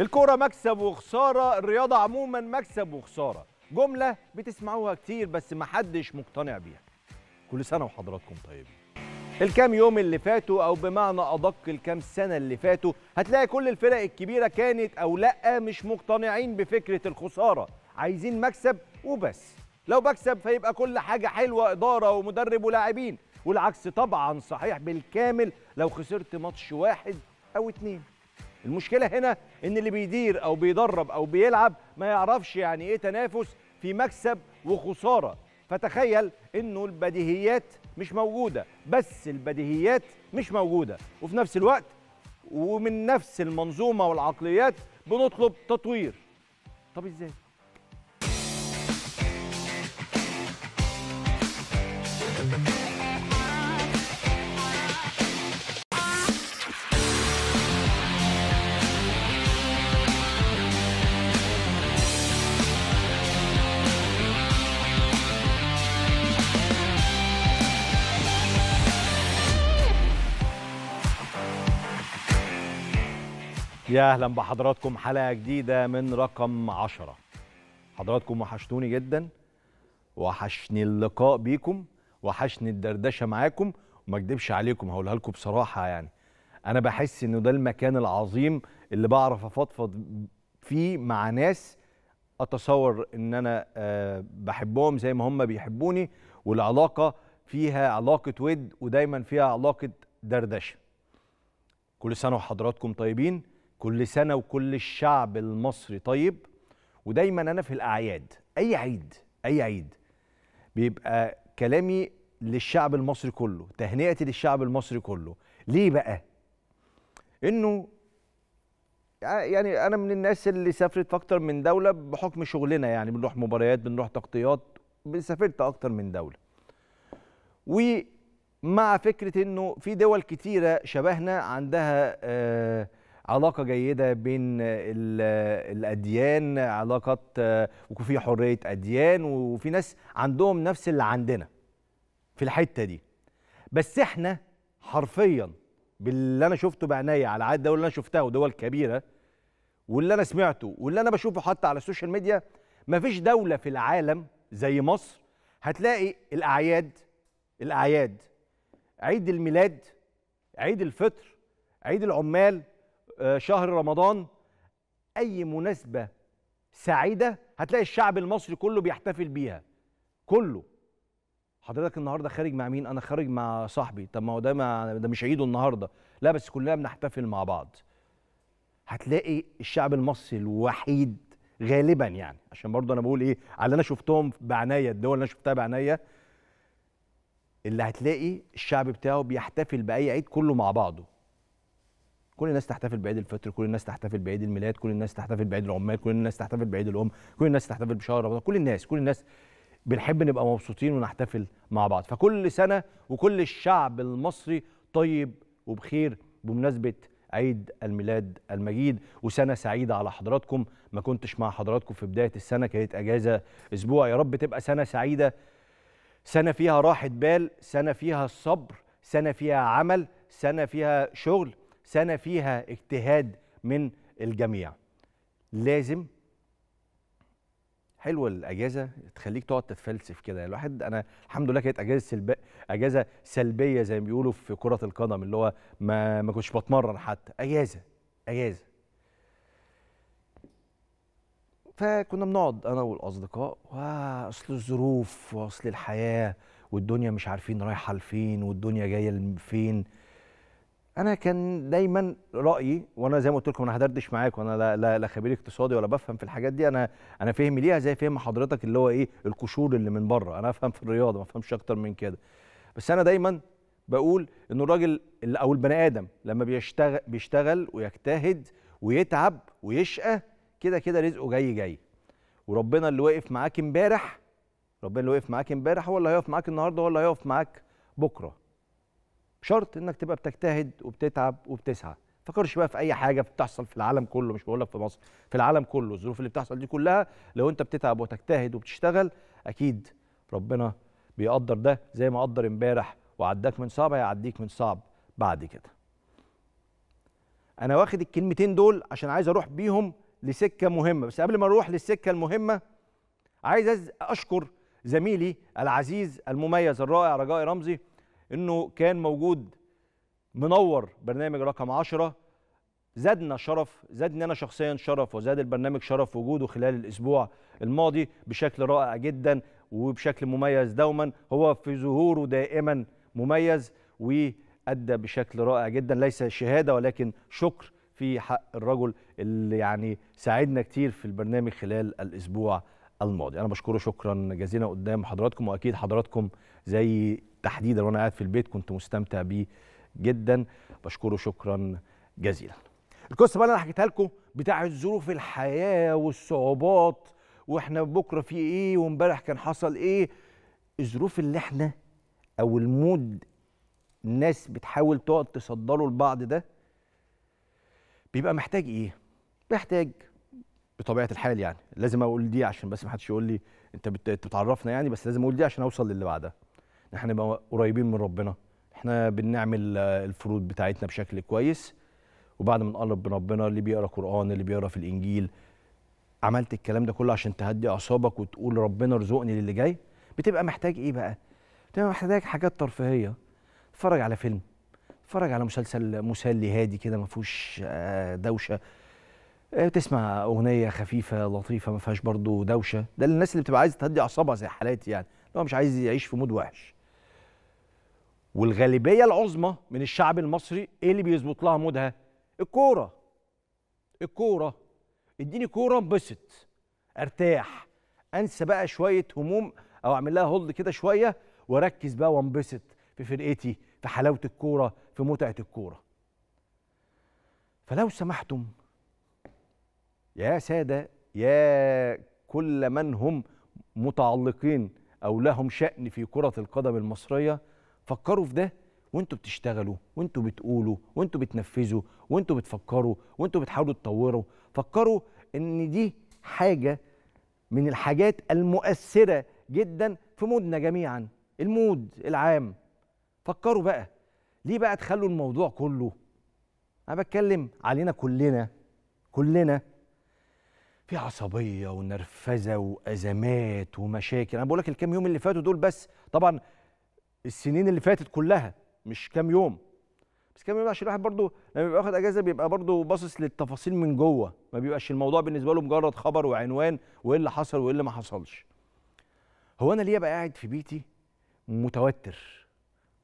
الكوره مكسب وخساره الرياضه عموما مكسب وخساره جمله بتسمعوها كتير بس ما حدش مقتنع بيها كل سنه وحضراتكم طيبين الكام يوم اللي فاتوا او بمعنى ادق الكام سنه اللي فاتوا هتلاقي كل الفرق الكبيره كانت او لا مش مقتنعين بفكره الخساره عايزين مكسب وبس لو بكسب فيبقى كل حاجه حلوه اداره ومدرب ولاعبين والعكس طبعا صحيح بالكامل لو خسرت ماتش واحد او اتنين المشكله هنا ان اللي بيدير او بيدرب او بيلعب ما يعرفش يعني ايه تنافس في مكسب وخساره فتخيل انه البديهيات مش موجوده بس البديهيات مش موجوده وفي نفس الوقت ومن نفس المنظومه والعقليات بنطلب تطوير طب ازاي يا اهلا بحضراتكم حلقه جديده من رقم عشرة حضراتكم وحشتوني جدا وحشني اللقاء بيكم وحشني الدردشه معاكم وما اكدبش عليكم هقولها لكم بصراحه يعني انا بحس انه ده المكان العظيم اللي بعرف افضفض فيه مع ناس اتصور ان انا آه، بحبهم زي ما هم بيحبوني والعلاقه فيها علاقه ود ودايما فيها علاقه دردشه كل سنه وحضراتكم طيبين كل سنة وكل الشعب المصري طيب ودايما أنا في الأعياد أي عيد أي عيد بيبقى كلامي للشعب المصري كله تهنئتي للشعب المصري كله ليه بقى؟ إنه يعني أنا من الناس اللي سافرت في أكتر من دولة بحكم شغلنا يعني بنروح مباريات بنروح تغطيات سافرت أكتر من دولة ومع فكرة إنه في دول كتيرة شبهنا عندها آه علاقه جيده بين الاديان علاقات وفي في حريه اديان وفي ناس عندهم نفس اللي عندنا في الحته دي بس احنا حرفيا باللي انا شفته بعناية على عدد الدول اللي انا شفتها ودول كبيره واللي انا سمعته واللي انا بشوفه حتى على السوشيال ميديا مفيش دوله في العالم زي مصر هتلاقي الاعياد الاعياد عيد الميلاد عيد الفطر عيد العمال آه، شهر رمضان اي مناسبه سعيده هتلاقي الشعب المصري كله بيحتفل بيها كله حضرتك النهارده خارج مع مين انا خارج مع صاحبي طب ما هو ده ده مش عيده النهارده لا بس كلنا بنحتفل مع بعض هتلاقي الشعب المصري الوحيد غالبا يعني عشان برضه انا بقول ايه على اللي انا شفتهم بعناية الدول اللي انا شفتها بعناية اللي هتلاقي الشعب بتاعه بيحتفل باي عيد كله مع بعضه كل الناس تحتفل بعيد الفطر كل الناس تحتفل بعيد الميلاد كل الناس تحتفل بعيد العمال كل الناس تحتفل بعيد الام كل الناس تحتفل بشهر رمضان كل الناس كل الناس بنحب نبقى مبسوطين ونحتفل مع بعض فكل سنه وكل الشعب المصري طيب وبخير بمناسبه عيد الميلاد المجيد وسنه سعيده على حضراتكم ما كنتش مع حضراتكم في بدايه السنه كانت اجازه اسبوع يا رب تبقى سنه سعيده سنه فيها راحه بال سنه فيها صبر سنه فيها عمل سنه فيها شغل سنه فيها اجتهاد من الجميع لازم حلوه الاجازه تخليك تقعد تتفلسف كده الواحد انا الحمد لله كانت اجازه سلب... اجازه سلبيه زي ما بيقولوا في كره القدم اللي هو ما ما كنتش بتمرن حتى اجازه اجازه فكنا بنقعد انا والاصدقاء واصل الظروف واصل الحياه والدنيا مش عارفين رايحه لفين والدنيا جايه لفين انا كان دايما رايي وانا زي ما قلت لكم انا هدردش معاك وانا لا, لا, لا خبير اقتصادي ولا بفهم في الحاجات دي انا انا فهمي ليها زي فهم حضرتك اللي هو ايه القشور اللي من بره انا افهم في الرياضه ما افهمش اكتر من كده بس انا دايما بقول ان الراجل او البني ادم لما بيشتغل بيشتغل ويجتهد ويتعب ويشقى كده كده رزقه جاي جاي وربنا اللي واقف معاك امبارح ربنا اللي واقف معاك امبارح هو اللي هيقف معاك النهارده هو اللي هيقف معاك بكره بشرط انك تبقى بتجتهد وبتتعب وبتسعى فكرش بقى في اي حاجه بتحصل في العالم كله مش بقول لك في مصر في العالم كله الظروف اللي بتحصل دي كلها لو انت بتتعب وتجتهد وبتشتغل اكيد ربنا بيقدر ده زي ما قدر امبارح وعداك من صعب هيعديك من صعب بعد كده انا واخد الكلمتين دول عشان عايز اروح بيهم لسكه مهمه بس قبل ما اروح للسكه المهمه عايز اشكر زميلي العزيز المميز الرائع رجاء رمزي انه كان موجود منور برنامج رقم 10 زادنا شرف زادني انا شخصيا شرف وزاد البرنامج شرف وجوده خلال الاسبوع الماضي بشكل رائع جدا وبشكل مميز دوما هو في ظهوره دائما مميز وادى بشكل رائع جدا ليس شهاده ولكن شكر في حق الرجل اللي يعني ساعدنا كتير في البرنامج خلال الاسبوع الماضي انا بشكره شكرا جزيلا قدام حضراتكم واكيد حضراتكم زي تحديدا وانا قاعد في البيت كنت مستمتع بيه جدا بشكره شكرا جزيلا القصه بقى اللي انا حكيتها لكم بتاعه ظروف الحياه والصعوبات واحنا بكره في ايه وامبارح كان حصل ايه الظروف اللي احنا او المود الناس بتحاول تقعد تصدره لبعض ده بيبقى محتاج ايه محتاج بطبيعه الحال يعني لازم اقول دي عشان بس ما حدش يقول لي انت بتعرفنا يعني بس لازم اقول دي عشان اوصل للي بعدها ان احنا نبقى قريبين من ربنا احنا بنعمل الفروض بتاعتنا بشكل كويس وبعد ما نقرب من ربنا اللي بيقرا قران اللي بيقرا في الانجيل عملت الكلام ده كله عشان تهدي اعصابك وتقول ربنا ارزقني للي جاي بتبقى محتاج ايه بقى بتبقى محتاج حاجات ترفيهيه اتفرج على فيلم اتفرج على مسلسل مسلي هادي كده ما فيهوش آه، دوشه آه، تسمع اغنيه خفيفه لطيفه ما فيهاش برضه دوشه ده للناس اللي بتبقى عايزه تهدي اعصابها زي حالاتي يعني لو مش عايز يعيش في مود وحش والغالبيه العظمى من الشعب المصري ايه اللي بيظبط لها مودها الكوره الكوره اديني كوره انبسط ارتاح انسى بقى شويه هموم او اعمل لها هولد كده شويه واركز بقى وانبسط في فرقتي في حلاوه الكوره في متعه الكوره فلو سمحتم يا ساده يا كل من هم متعلقين او لهم شان في كره القدم المصريه فكروا في ده وانتوا بتشتغلوا وانتوا بتقولوا وانتوا بتنفذوا وانتوا بتفكروا وانتوا بتحاولوا تطوروا فكروا ان دي حاجه من الحاجات المؤثره جدا في مودنا جميعا المود العام فكروا بقى ليه بقى تخلوا الموضوع كله انا بتكلم علينا كلنا كلنا في عصبيه ونرفزه وازمات ومشاكل انا بقول لك الكام يوم اللي فاتوا دول بس طبعا السنين اللي فاتت كلها مش كام يوم بس كام يوم عشان الواحد برضه لما بيبقى واخد اجازه بيبقى برضه باصص للتفاصيل من جوه ما بيبقاش الموضوع بالنسبه له مجرد خبر وعنوان وايه اللي حصل وايه اللي ما حصلش هو انا ليه ابقى قاعد في بيتي متوتر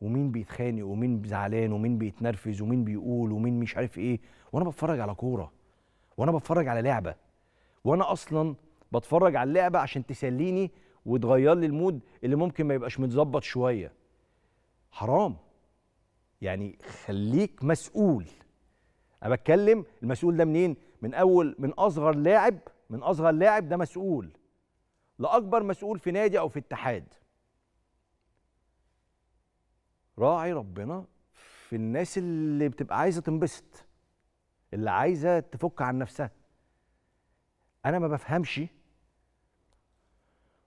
ومين بيتخانق ومين زعلان ومين بيتنرفز ومين بيقول ومين مش عارف ايه وانا بتفرج على كوره وانا بتفرج على لعبه وانا اصلا بتفرج على اللعبه عشان تسليني وتغير لي المود اللي ممكن ما يبقاش متظبط شويه حرام يعني خليك مسؤول انا بتكلم المسؤول ده منين من اول من اصغر لاعب من اصغر لاعب ده مسؤول لاكبر مسؤول في نادي او في اتحاد راعي ربنا في الناس اللي بتبقى عايزه تنبسط اللي عايزه تفك عن نفسها انا ما بفهمش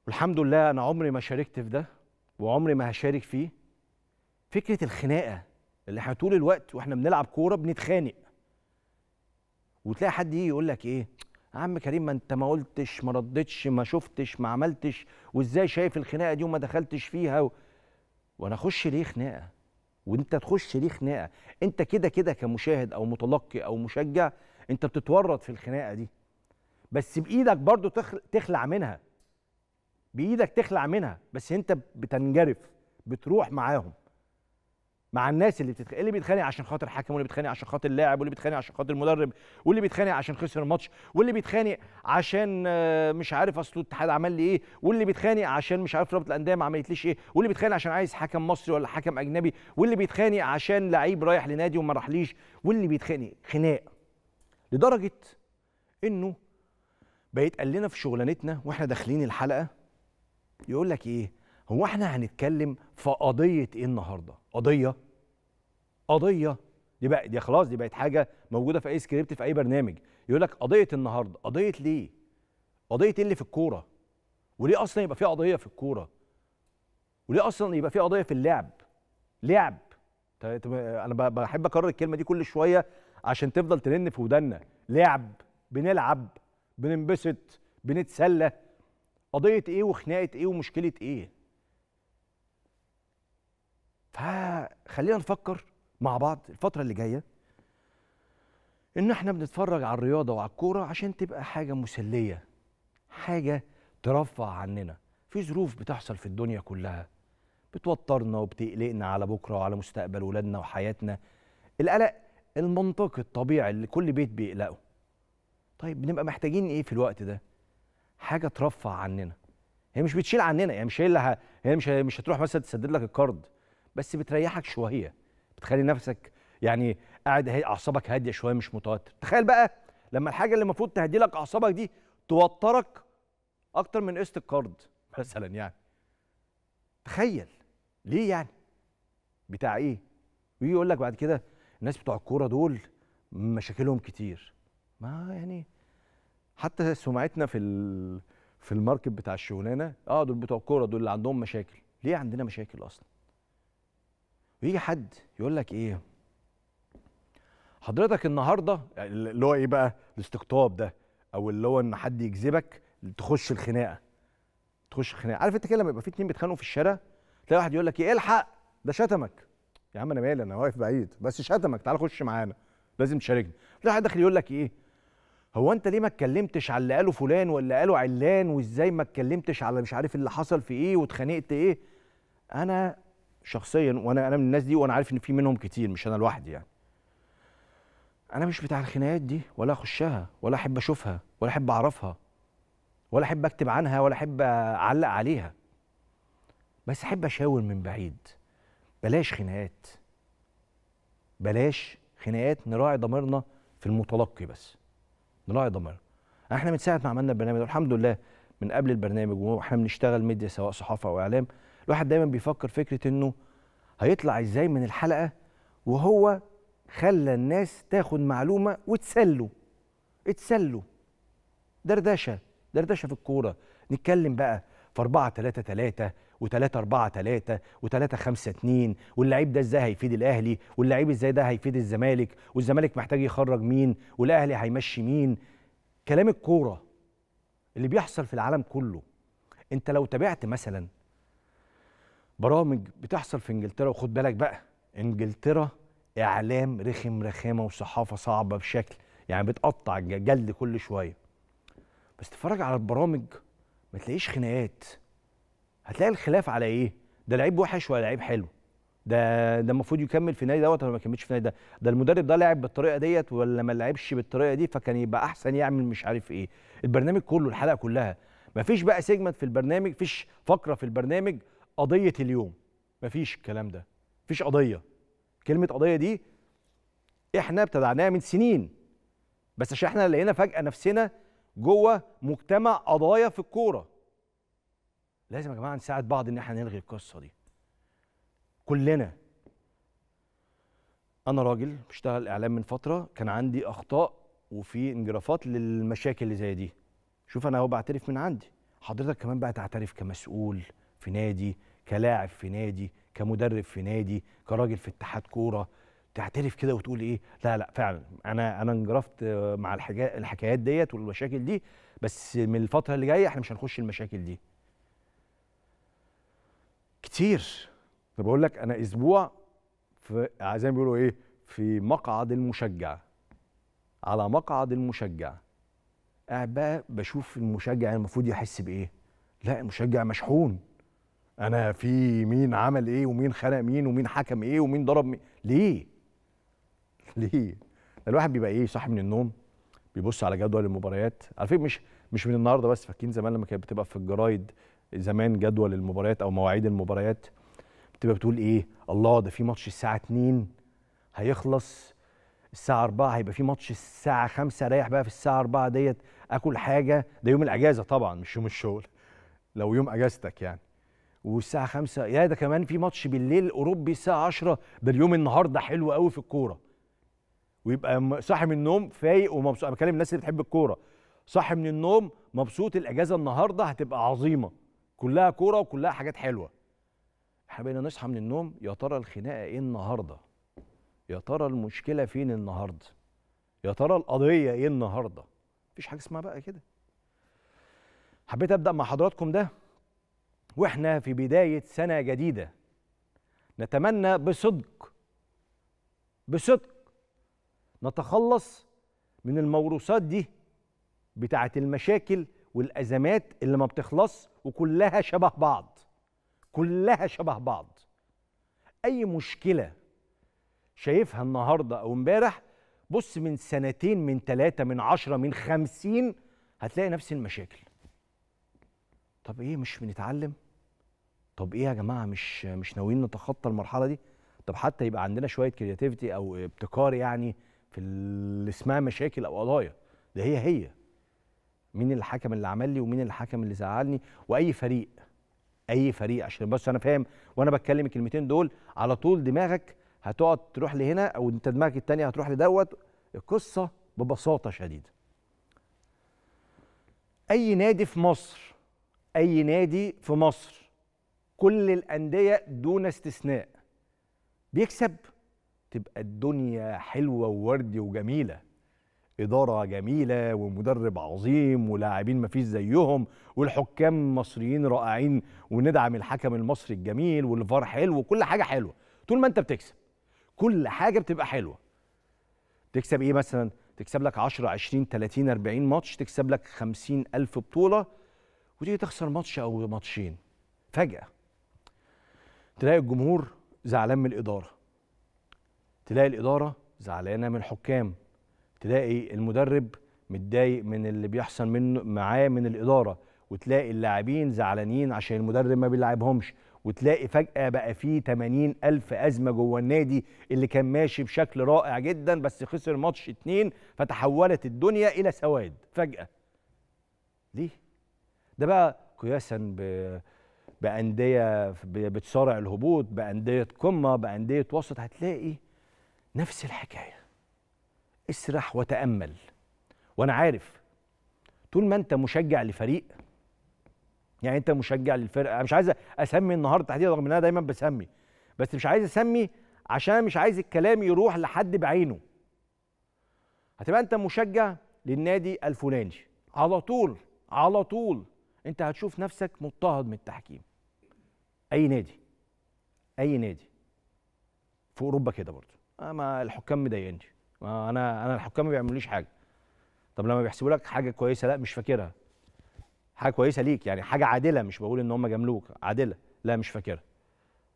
والحمد لله انا عمري ما شاركت في ده وعمري ما هشارك فيه فكره الخناقه اللي احنا طول الوقت واحنا بنلعب كوره بنتخانق وتلاقي حد يجي يقول لك ايه يا عم كريم ما انت ما قلتش ما ردتش ما شفتش ما عملتش وازاي شايف الخناقه دي وما دخلتش فيها و... وانا اخش ليه خناقه وانت تخش ليه خناقه انت كده كده كمشاهد او متلقي او مشجع انت بتتورط في الخناقه دي بس بايدك برضو تخلع منها بايدك تخلع منها بس انت بتنجرف بتروح معاهم مع الناس اللي بتتخانق اللي بيتخانق عشان خاطر حكم واللي بيتخانق عشان خاطر اللاعب واللي بيتخانق عشان خاطر المدرب واللي بيتخانق عشان خسر الماتش واللي بيتخانق عشان آه، مش عارف اصل الاتحاد عمل لي ايه واللي بيتخانق عشان مش عارف رابطه الانديه ما عملتليش ايه واللي بيتخانق عشان عايز حكم مصري ولا حكم اجنبي واللي بيتخانق عشان لعيب رايح لنادي وما راحليش واللي بيتخانق خناق لدرجه انه بقيت قال لنا في شغلانتنا واحنا داخلين الحلقه يقول لك ايه هو احنا هنتكلم في قضيه ايه النهارده قضيه قضيه دي بقى دي خلاص دي بقت حاجه موجوده في اي سكريبت في اي برنامج يقول لك قضيه النهارده قضيه ليه قضيه ايه اللي في الكوره وليه اصلا يبقى في قضيه في الكوره وليه اصلا يبقى في قضيه في اللعب لعب طيب، انا بحب اكرر الكلمه دي كل شويه عشان تفضل ترن في ودنا لعب بنلعب بننبسط بنتسلى قضيه ايه وخناقه ايه ومشكله ايه فخلينا نفكر مع بعض الفتره اللي جايه ان احنا بنتفرج على الرياضه وعلى الكوره عشان تبقى حاجه مسليه حاجه ترفع عننا في ظروف بتحصل في الدنيا كلها بتوترنا وبتقلقنا على بكره وعلى مستقبل ولادنا وحياتنا القلق المنطقي الطبيعي اللي كل بيت بيقلقه طيب بنبقى محتاجين ايه في الوقت ده حاجه ترفع عننا هي مش بتشيل عننا هي مش هي اللي هي مش هي مش هتروح مثلا تسدد لك القرض بس بتريحك شويه بتخلي نفسك يعني قاعد اعصابك هاديه شويه مش متوتر تخيل بقى لما الحاجه اللي المفروض تهدي لك اعصابك دي توترك اكتر من قسط القرض مثلا يعني تخيل ليه يعني بتاع ايه ويجي يقول لك بعد كده الناس بتوع الكوره دول مشاكلهم كتير ما يعني حتى سمعتنا في في الماركت بتاع الشغلانه اه دول بتوع الكوره دول اللي عندهم مشاكل ليه عندنا مشاكل اصلا ويجي حد يقول لك ايه حضرتك النهارده يعني اللي هو ايه بقى الاستقطاب ده او اللي هو ان حد يجذبك تخش الخناقه تخش الخناقه عارف انت كده لما يبقى في اتنين بيتخانقوا في الشارع تلاقي واحد يقول لك ايه الحق ده شتمك يا عم انا مالي انا واقف بعيد بس شتمك تعال خش معانا لازم تشاركنا تلاقي واحد داخل يقول لك ايه هو انت ليه ما اتكلمتش على اللي قاله فلان ولا قاله علان وازاي ما اتكلمتش على مش عارف اللي حصل في ايه واتخانقت ايه انا شخصيا وانا انا من الناس دي وانا عارف ان في منهم كتير مش انا لوحدي يعني انا مش بتاع الخناقات دي ولا اخشها ولا احب اشوفها ولا احب اعرفها ولا احب اكتب عنها ولا احب اعلق عليها بس احب اشاور من بعيد بلاش خناقات بلاش خناقات نراعي ضميرنا في المتلقي بس نراعي ضميرنا احنا من ساعه ما عملنا البرنامج الحمد لله من قبل البرنامج واحنا بنشتغل ميديا سواء صحافه او اعلام الواحد دايما بيفكر فكره انه هيطلع ازاي من الحلقه وهو خلى الناس تاخد معلومه وتسلوا اتسلوا دردشه دردشه في الكوره نتكلم بقى في 4 3 3 و3 4 3 و3 5 2 واللعيب ده ازاي هيفيد الاهلي واللعيب ازاي ده هيفيد الزمالك والزمالك محتاج يخرج مين والاهلي هيمشي مين كلام الكوره اللي بيحصل في العالم كله انت لو تابعت مثلا برامج بتحصل في انجلترا وخد بالك بقى انجلترا اعلام رخم رخامه وصحافه صعبه بشكل يعني بتقطع جلد كل شويه بس تتفرج على البرامج ما تلاقيش خناقات هتلاقي الخلاف على ايه ده لعيب وحش ولا لعيب حلو ده ده المفروض يكمل في نادي دوت ولا ما يكملش في نادي ده ده المدرب ده لعب بالطريقه ديت ولا ما لعبش بالطريقه دي فكان يبقى احسن يعمل مش عارف ايه البرنامج كله الحلقه كلها ما فيش بقى سيجمنت في البرنامج فيش فقره في البرنامج قضيه اليوم مفيش الكلام ده مفيش قضيه كلمه قضيه دي احنا ابتدعناها من سنين بس عشان احنا لقينا فجاه نفسنا جوه مجتمع قضايا في الكوره لازم يا جماعه نساعد بعض ان احنا نلغي القصه دي كلنا انا راجل بشتغل اعلام من فتره كان عندي اخطاء وفي انجرافات للمشاكل اللي زي دي شوف انا اهو بعترف من عندي حضرتك كمان بقى تعترف كمسؤول في نادي كلاعب في نادي كمدرب في نادي كراجل في اتحاد كوره تعترف كده وتقول ايه لا لا فعلا انا انا انجرفت مع الحكايات ديت والمشاكل دي بس من الفتره اللي جايه احنا مش هنخش المشاكل دي كتير انا بقول لك انا اسبوع في زي ما بيقولوا ايه في مقعد المشجع على مقعد المشجع قاعد بقى بشوف المشجع المفروض يحس بايه لا المشجع مشحون انا في مين عمل ايه ومين خنق مين ومين حكم ايه ومين ضرب مين ليه ليه الواحد بيبقى ايه صاحي من النوم بيبص على جدول المباريات على فكره مش مش من النهارده بس فاكرين زمان لما كانت بتبقى في الجرايد زمان جدول المباريات او مواعيد المباريات بتبقى بتقول ايه الله ده في ماتش الساعه 2 هيخلص الساعه 4 هيبقى في ماتش الساعه 5 رايح بقى في الساعه 4 ديت اكل حاجه ده يوم الاجازه طبعا مش يوم الشغل لو يوم اجازتك يعني والساعه خمسة يا ده كمان في ماتش بالليل اوروبي الساعه عشرة ده اليوم النهارده حلو قوي في الكوره ويبقى صاحي من النوم فايق ومبسوط انا بكلم الناس اللي بتحب الكوره صاحي من النوم مبسوط الاجازه النهارده هتبقى عظيمه كلها كوره وكلها حاجات حلوه احنا بقينا نصحى من النوم يا ترى الخناقه ايه النهارده يا ترى المشكله فين النهارده يا ترى القضيه ايه النهارده مفيش حاجه اسمها بقى كده حبيت ابدا مع حضراتكم ده واحنا في بدايه سنه جديده نتمنى بصدق بصدق نتخلص من الموروثات دي بتاعه المشاكل والازمات اللي ما بتخلص وكلها شبه بعض كلها شبه بعض اي مشكله شايفها النهارده او امبارح بص من سنتين من ثلاثة من عشرة من خمسين هتلاقي نفس المشاكل طب ايه مش بنتعلم طب ايه يا جماعه مش مش ناويين نتخطى المرحله دي طب حتى يبقى عندنا شويه كرياتيفيتي او ابتكار يعني في اللي اسمها مشاكل او قضايا ده هي هي مين الحكم اللي عمل لي ومين الحكم اللي زعلني واي فريق اي فريق عشان بس انا فاهم وانا بتكلم الكلمتين دول على طول دماغك هتقعد تروح لهنا او انت دماغك التانية هتروح لدوت القصه ببساطه شديده اي نادي في مصر اي نادي في مصر كل الانديه دون استثناء بيكسب تبقى الدنيا حلوه ووردي وجميله اداره جميله ومدرب عظيم ولاعبين مفيش زيهم والحكام مصريين رائعين وندعم الحكم المصري الجميل والفار حلو وكل حاجه حلوه طول ما انت بتكسب كل حاجه بتبقى حلوه تكسب ايه مثلا تكسب لك 10 20 30 40 ماتش تكسب لك 50 ألف بطوله وتيجي تخسر ماتش او ماتشين فجاه تلاقي الجمهور زعلان من الاداره تلاقي الاداره زعلانه من الحكام تلاقي المدرب متضايق من اللي بيحصل منه معاه من الاداره وتلاقي اللاعبين زعلانين عشان المدرب ما بيلعبهمش وتلاقي فجأة بقى فيه 80 ألف أزمة جوه النادي اللي كان ماشي بشكل رائع جدا بس خسر ماتش اتنين فتحولت الدنيا إلى سواد فجأة ليه؟ ده بقى قياسا ب بانديه بتصارع الهبوط بانديه قمه بانديه وسط هتلاقي نفس الحكايه اسرح وتامل وانا عارف طول ما انت مشجع لفريق يعني انت مشجع للفرقه انا مش عايز اسمي النهارده تحديدا رغم ان انا دايما بسمي بس مش عايز اسمي عشان مش عايز الكلام يروح لحد بعينه هتبقى انت مشجع للنادي الفلاني على طول على طول انت هتشوف نفسك مضطهد من التحكيم اي نادي اي نادي في اوروبا كده برضه آه، ما الحكام مضايقني ما انا انا الحكام ما بيعملوليش حاجه طب لما بيحسبوا لك حاجه كويسه لا مش فاكرها حاجه كويسه ليك يعني حاجه عادله مش بقول ان هم جاملوك عادله لا مش فاكرها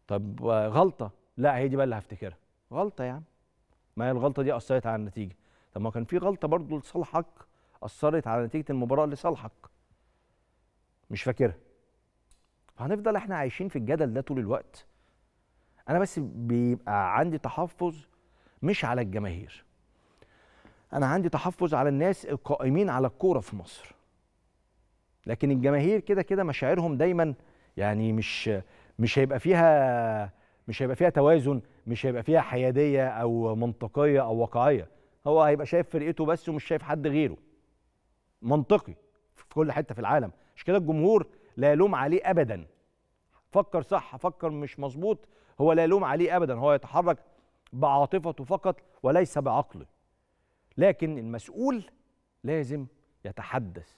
طب غلطه لا هي دي بقى اللي هفتكرها غلطه يعني. ما هي الغلطه دي اثرت على النتيجه طب ما كان في غلطه برضه لصالحك اثرت على نتيجه المباراه لصالحك مش فاكرها هنفضل احنا عايشين في الجدل ده طول الوقت انا بس بيبقى عندي تحفظ مش على الجماهير انا عندي تحفظ على الناس القائمين على الكوره في مصر لكن الجماهير كده كده مشاعرهم دايما يعني مش مش هيبقى فيها مش هيبقى فيها توازن مش هيبقى فيها حياديه او منطقيه او واقعيه هو هيبقى شايف فرقته بس ومش شايف حد غيره منطقي في كل حته في العالم عشان كده الجمهور لا يلوم عليه ابدا فكر صح فكر مش مظبوط هو لا يلوم عليه ابدا هو يتحرك بعاطفته فقط وليس بعقله لكن المسؤول لازم يتحدث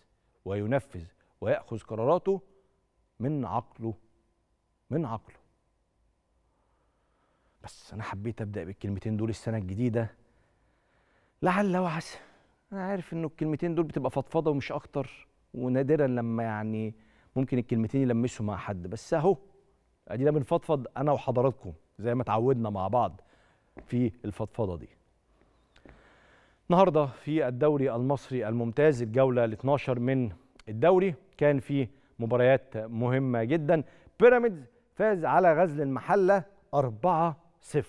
وينفذ وياخذ قراراته من عقله من عقله بس انا حبيت ابدا بالكلمتين دول السنه الجديده لعل وعسى انا عارف انه الكلمتين دول بتبقى فضفضه ومش اكتر ونادرا لما يعني ممكن الكلمتين يلمسوا مع حد بس اهو ادينا بنفضفض انا وحضراتكم زي ما اتعودنا مع بعض في الفضفضه دي النهارده في الدوري المصري الممتاز الجوله ال 12 من الدوري كان في مباريات مهمه جدا بيراميدز فاز على غزل المحله 4 0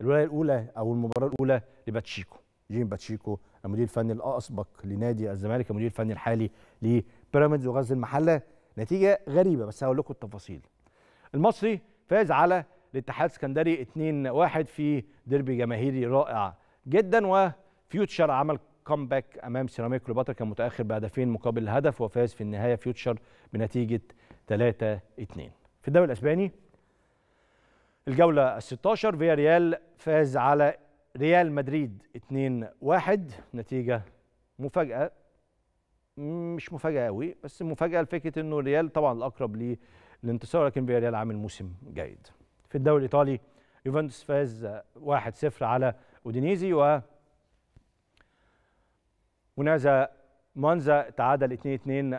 الولايه الاولى او المباراه الاولى لباتشيكو جيم باتشيكو المدير الفني الاسبق لنادي الزمالك المدير الفني الحالي لبيراميدز وغزل المحله نتيجه غريبه بس هقول لكم التفاصيل المصري فاز على الاتحاد السكندري 2-1 في ديربي جماهيري رائع جدا وفيوتشر عمل كومباك امام سيراميك كليوباترا كان متاخر بهدفين مقابل الهدف وفاز في النهايه فيوتشر بنتيجه 3-2 في الدوري الاسباني الجوله ال 16 فياريال فاز على ريال مدريد 2-1 نتيجة مفاجأة مش مفاجأة قوي بس مفاجأة لفكرة انه ريال طبعا الأقرب للانتصار لكن ريال عامل موسم جيد. في الدوري الإيطالي يوفنتوس فاز 1-0 على اودينيزي و ونازا مانزا تعادل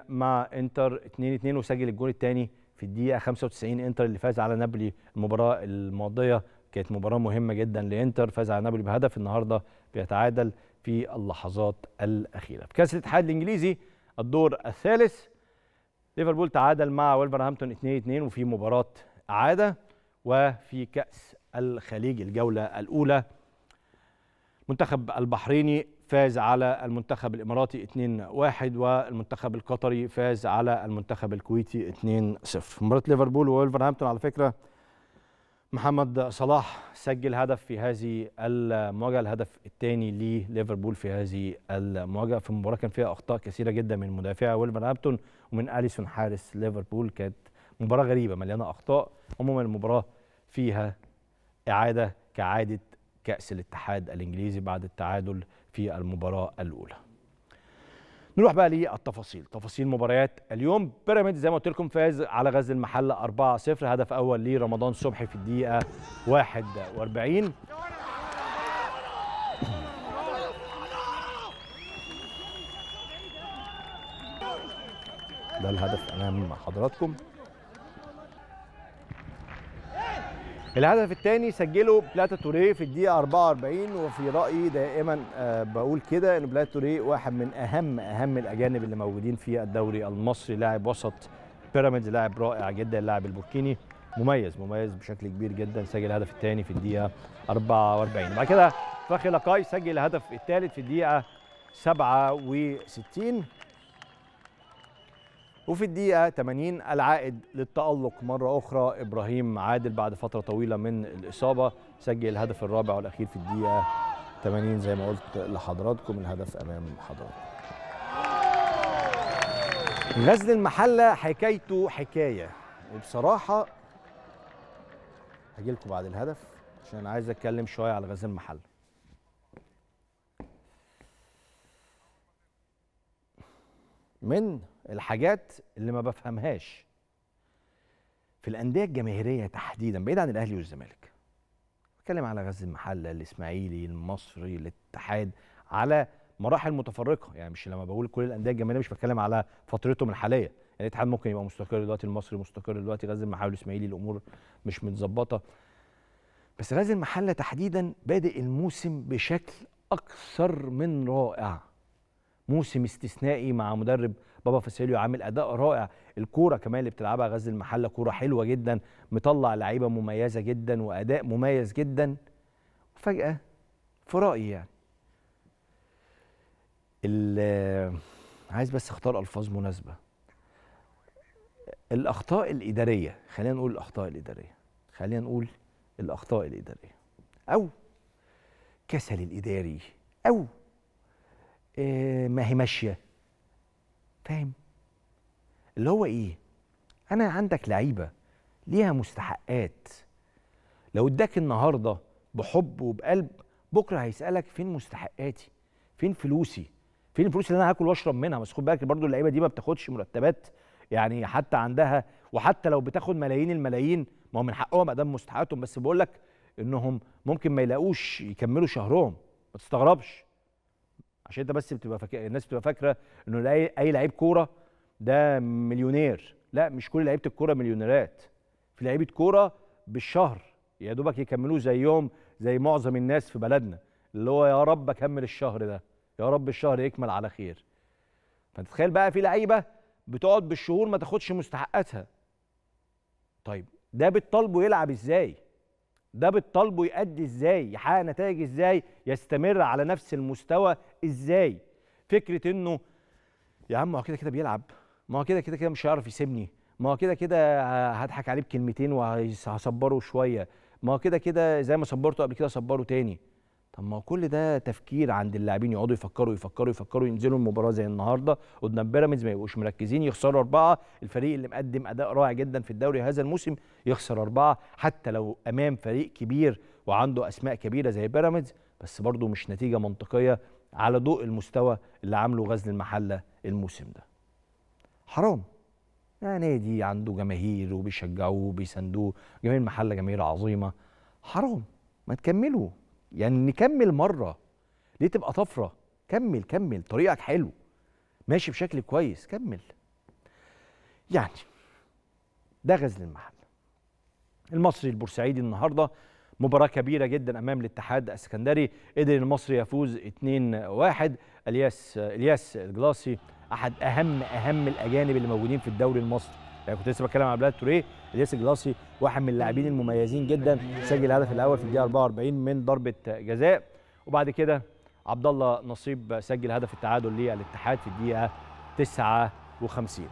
2-2 مع انتر 2-2 وسجل الجول الثاني في الدقيقة 95 انتر اللي فاز على نابولي المباراة الماضية كانت مباراه مهمه جدا لانتر فاز على نابولي بهدف النهارده بيتعادل في اللحظات الاخيره في كاس الاتحاد الانجليزي الدور الثالث ليفربول تعادل مع ولفرهامبتون 2-2 وفي مباراه عاده وفي كاس الخليج الجوله الاولى المنتخب البحريني فاز على المنتخب الاماراتي 2-1 والمنتخب القطري فاز على المنتخب الكويتي 2-0 مباراه ليفربول وولفرهامبتون على فكره محمد صلاح سجل هدف في هذه المواجهه الهدف الثاني لليفربول في هذه المواجهه في مباراه كان فيها اخطاء كثيره جدا من مدافع ولفرهامبتون ومن اليسون حارس ليفربول كانت مباراه غريبه مليانه اخطاء عموما المباراه فيها اعاده كعاده كاس الاتحاد الانجليزي بعد التعادل في المباراه الاولى نروح بقى للتفاصيل تفاصيل مباريات اليوم بيراميدز زي ما قلت لكم فاز على غزل المحله 4-0 هدف اول لرمضان صبحي في الدقيقه 41 ده الهدف امام حضراتكم الهدف الثاني سجله بلاتا توريه في الدقيقه 44 وفي رايي دائما آه، بقول كده ان بلاتا توريه واحد من اهم اهم الاجانب اللي موجودين في الدوري المصري لاعب وسط بيراميدز لاعب رائع جدا اللاعب البوركيني مميز مميز بشكل كبير جدا سجل الهدف الثاني في الدقيقه 44 بعد كده فخي لقاي سجل الهدف الثالث في الدقيقه 67 وفي الدقيقة 80 العائد للتألق مرة أخرى إبراهيم عادل بعد فترة طويلة من الإصابة سجل الهدف الرابع والأخير في الدقيقة 80 زي ما قلت لحضراتكم الهدف أمام حضراتكم غزل المحلة حكايته حكاية وبصراحة هجي لكم بعد الهدف عشان أنا عايز أتكلم شوية على غزل المحلة من الحاجات اللي ما بفهمهاش في الانديه الجماهيريه تحديدا بعيد عن الاهلي والزمالك بتكلم على غزل المحله الاسماعيلي المصري الاتحاد على مراحل متفرقه يعني مش لما بقول كل الانديه الجماهيريه مش بتكلم على فترتهم الحاليه يعني الاتحاد ممكن يبقى مستقر دلوقتي المصري مستقر دلوقتي غزل المحله الاسماعيلي الامور مش متظبطه بس غزل المحله تحديدا بادئ الموسم بشكل اكثر من رائع موسم استثنائي مع مدرب بابا فاسيليو عامل اداء رائع الكوره كمان اللي بتلعبها غزل المحله كوره حلوه جدا مطلع لعيبه مميزه جدا واداء مميز جدا فجاه في رايي يعني عايز بس اختار الفاظ مناسبه الاخطاء الاداريه خلينا نقول الاخطاء الاداريه خلينا نقول الاخطاء الاداريه او كسل الاداري او آه، ما هي ماشيه فاهم اللي هو ايه انا عندك لعيبه ليها مستحقات لو اداك النهارده بحب وبقلب بكره هيسالك فين مستحقاتي فين فلوسي فين الفلوس اللي انا هاكل واشرب منها بس خد بالك برضو اللعيبه دي ما بتاخدش مرتبات يعني حتى عندها وحتى لو بتاخد ملايين الملايين ما هو من حقهم ادام مستحقاتهم بس بقول لك انهم ممكن ما يلاقوش يكملوا شهرهم ما تستغربش عشان انت بس بتبقى فاكر الناس بتبقى فاكره انه اي لعيب كوره ده مليونير لا مش كل لعيبه الكوره مليونيرات في لعيبه كوره بالشهر يا دوبك يكملوه زي يوم زي معظم الناس في بلدنا اللي هو يا رب اكمل الشهر ده يا رب الشهر يكمل على خير فتتخيل بقى في لعيبه بتقعد بالشهور ما تاخدش مستحقاتها طيب ده بتطالبه يلعب ازاي ده بتطالبه يأدي ازاي يحقق نتائج ازاي يستمر على نفس المستوى ازاي فكره انه يا عم هو كده كده بيلعب ما هو كده كده كده مش هيعرف يسيبني ما هو كده كده هضحك عليه بكلمتين وهصبره شويه ما هو كده كده زي ما صبرته قبل كده صبره تاني طب ما هو كل ده تفكير عند اللاعبين يقعدوا يفكروا يفكروا يفكروا ينزلوا المباراه زي النهارده قدام بيراميدز ما يبقوش مركزين يخسروا اربعه الفريق اللي مقدم اداء رائع جدا في الدوري هذا الموسم يخسر اربعه حتى لو امام فريق كبير وعنده اسماء كبيره زي بيراميدز بس برضه مش نتيجه منطقيه على ضوء المستوى اللي عامله غزل المحله الموسم ده. حرام. يعني نادي عنده جماهير وبيشجعوه وبيساندوه، جماهير المحله جماهير عظيمه. حرام ما تكملوا يعني نكمل مره ليه تبقى طفره كمل كمل طريقك حلو ماشي بشكل كويس كمل يعني ده غزل المحل المصري البورسعيدي النهارده مباراة كبيرة جدا أمام الاتحاد السكندري قدر المصري يفوز 2-1 الياس الياس الجلاصي أحد أهم أهم الأجانب اللي موجودين في الدوري المصري يعني كنت لسه بتكلم على بلاد توريه الياس جلاسي واحد من اللاعبين المميزين جدا سجل الهدف الاول في الدقيقه 44 من ضربه جزاء وبعد كده عبد الله نصيب سجل هدف التعادل للاتحاد في الدقيقه 59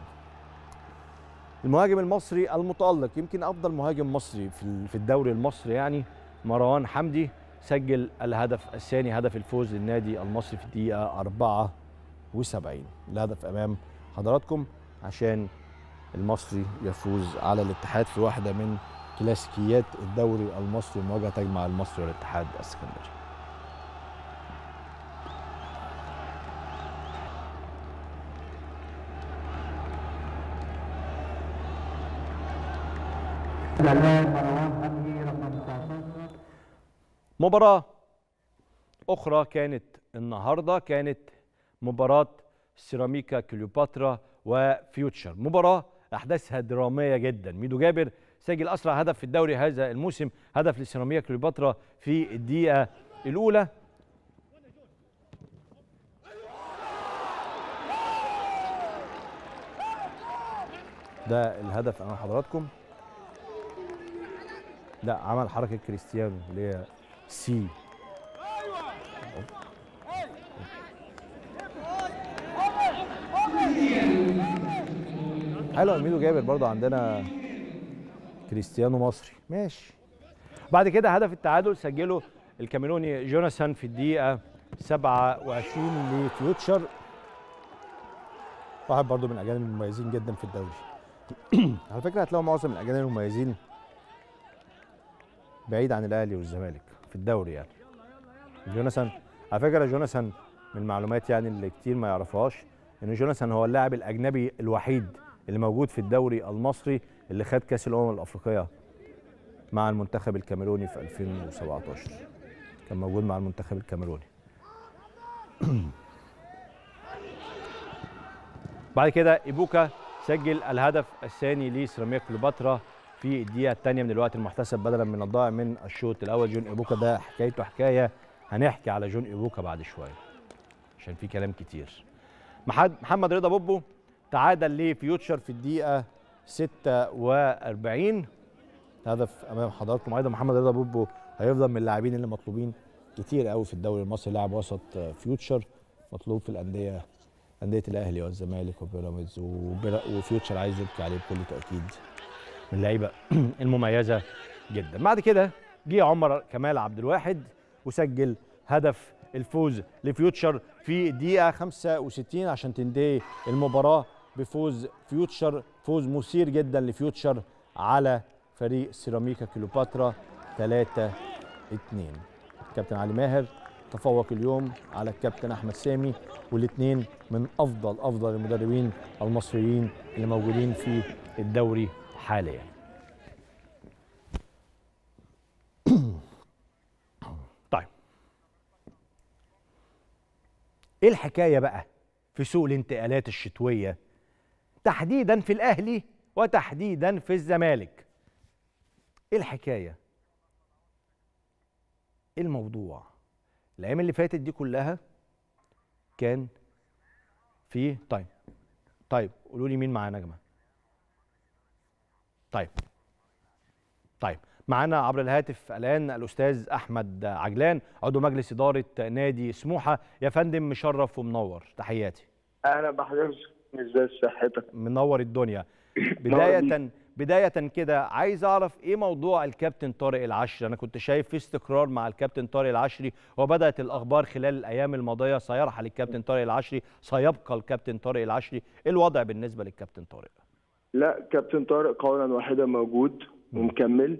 المهاجم المصري المتالق يمكن افضل مهاجم مصري في الدوري المصري يعني مروان حمدي سجل الهدف الثاني هدف الفوز للنادي المصري في الدقيقه 74 الهدف امام حضراتكم عشان المصري يفوز على الاتحاد في واحده من كلاسيكيات الدوري المصري المواجهه تجمع المصري والاتحاد السكندري مباراة أخرى كانت النهاردة كانت مباراة سيراميكا كليوباترا وفيوتشر مباراة احداثها دراميه جدا ميدو جابر سجل اسرع هدف في الدوري هذا الموسم هدف لسيراميكا كليوباترا في الدقيقه الاولى ده الهدف امام حضراتكم لا عمل حركه كريستيانو اللي هي سي حلو ميدو جابر برضه عندنا كريستيانو مصري ماشي بعد كده هدف التعادل سجله الكاميروني جوناثان في الدقيقه 27 لفيوتشر واحد برضه من الاجانب المميزين جدا في الدوري على فكره هتلاقوا معظم الاجانب المميزين بعيد عن الاهلي والزمالك في الدوري يعني جوناثان على فكره جوناثان من معلومات يعني اللي كتير ما يعرفهاش ان جوناثان هو اللاعب الاجنبي الوحيد اللي موجود في الدوري المصري اللي خد كاس الامم الافريقيه مع المنتخب الكاميروني في 2017 كان موجود مع المنتخب الكاميروني بعد كده ايبوكا سجل الهدف الثاني لسيراميكا كليوباترا في الدقيقه الثانيه من الوقت المحتسب بدلا من الضائع من الشوط الاول جون ايبوكا ده حكايته حكايه هنحكي على جون ايبوكا بعد شويه عشان في كلام كتير محمد رضا بوبو تعادل لفيوتشر في الدقيقه 46 هدف امام حضراتكم ايضا محمد رضا بوبو هيفضل من اللاعبين اللي مطلوبين كتير قوي في الدوري المصري لاعب وسط فيوتشر آه، مطلوب في الانديه انديه الاهلي والزمالك وبيراميدز وفيوتشر عايز يبكي عليه بكل تاكيد من اللعيبه المميزه جدا بعد كده جه عمر كمال عبد الواحد وسجل هدف الفوز لفيوتشر في الدقيقه 65 عشان تنتهي المباراه بفوز فيوتشر فوز مثير جدا لفيوتشر على فريق سيراميكا كليوباترا 3 2 الكابتن علي ماهر تفوق اليوم على الكابتن احمد سامي والاثنين من افضل افضل المدربين المصريين اللي موجودين في الدوري حاليا طيب ايه الحكايه بقى في سوق الانتقالات الشتويه تحديدا في الأهلي وتحديدا في الزمالك إيه الحكاية؟ إيه الموضوع؟ الأيام اللي فاتت دي كلها كان في طيب طيب قولوا لي مين معانا يا جماعة طيب طيب معانا عبر الهاتف الان الاستاذ احمد عجلان عضو مجلس اداره نادي سموحه يا فندم مشرف ومنور تحياتي اهلا بحضرتك ازاي صحتك منور الدنيا بدايه بدايه كده عايز اعرف ايه موضوع الكابتن طارق العشري انا كنت شايف في استقرار مع الكابتن طارق العشري وبدات الاخبار خلال الايام الماضيه سيرحل الكابتن طارق العشري سيبقى الكابتن طارق العشري ايه الوضع بالنسبه للكابتن طارق لا كابتن طارق قولا واحدا موجود ومكمل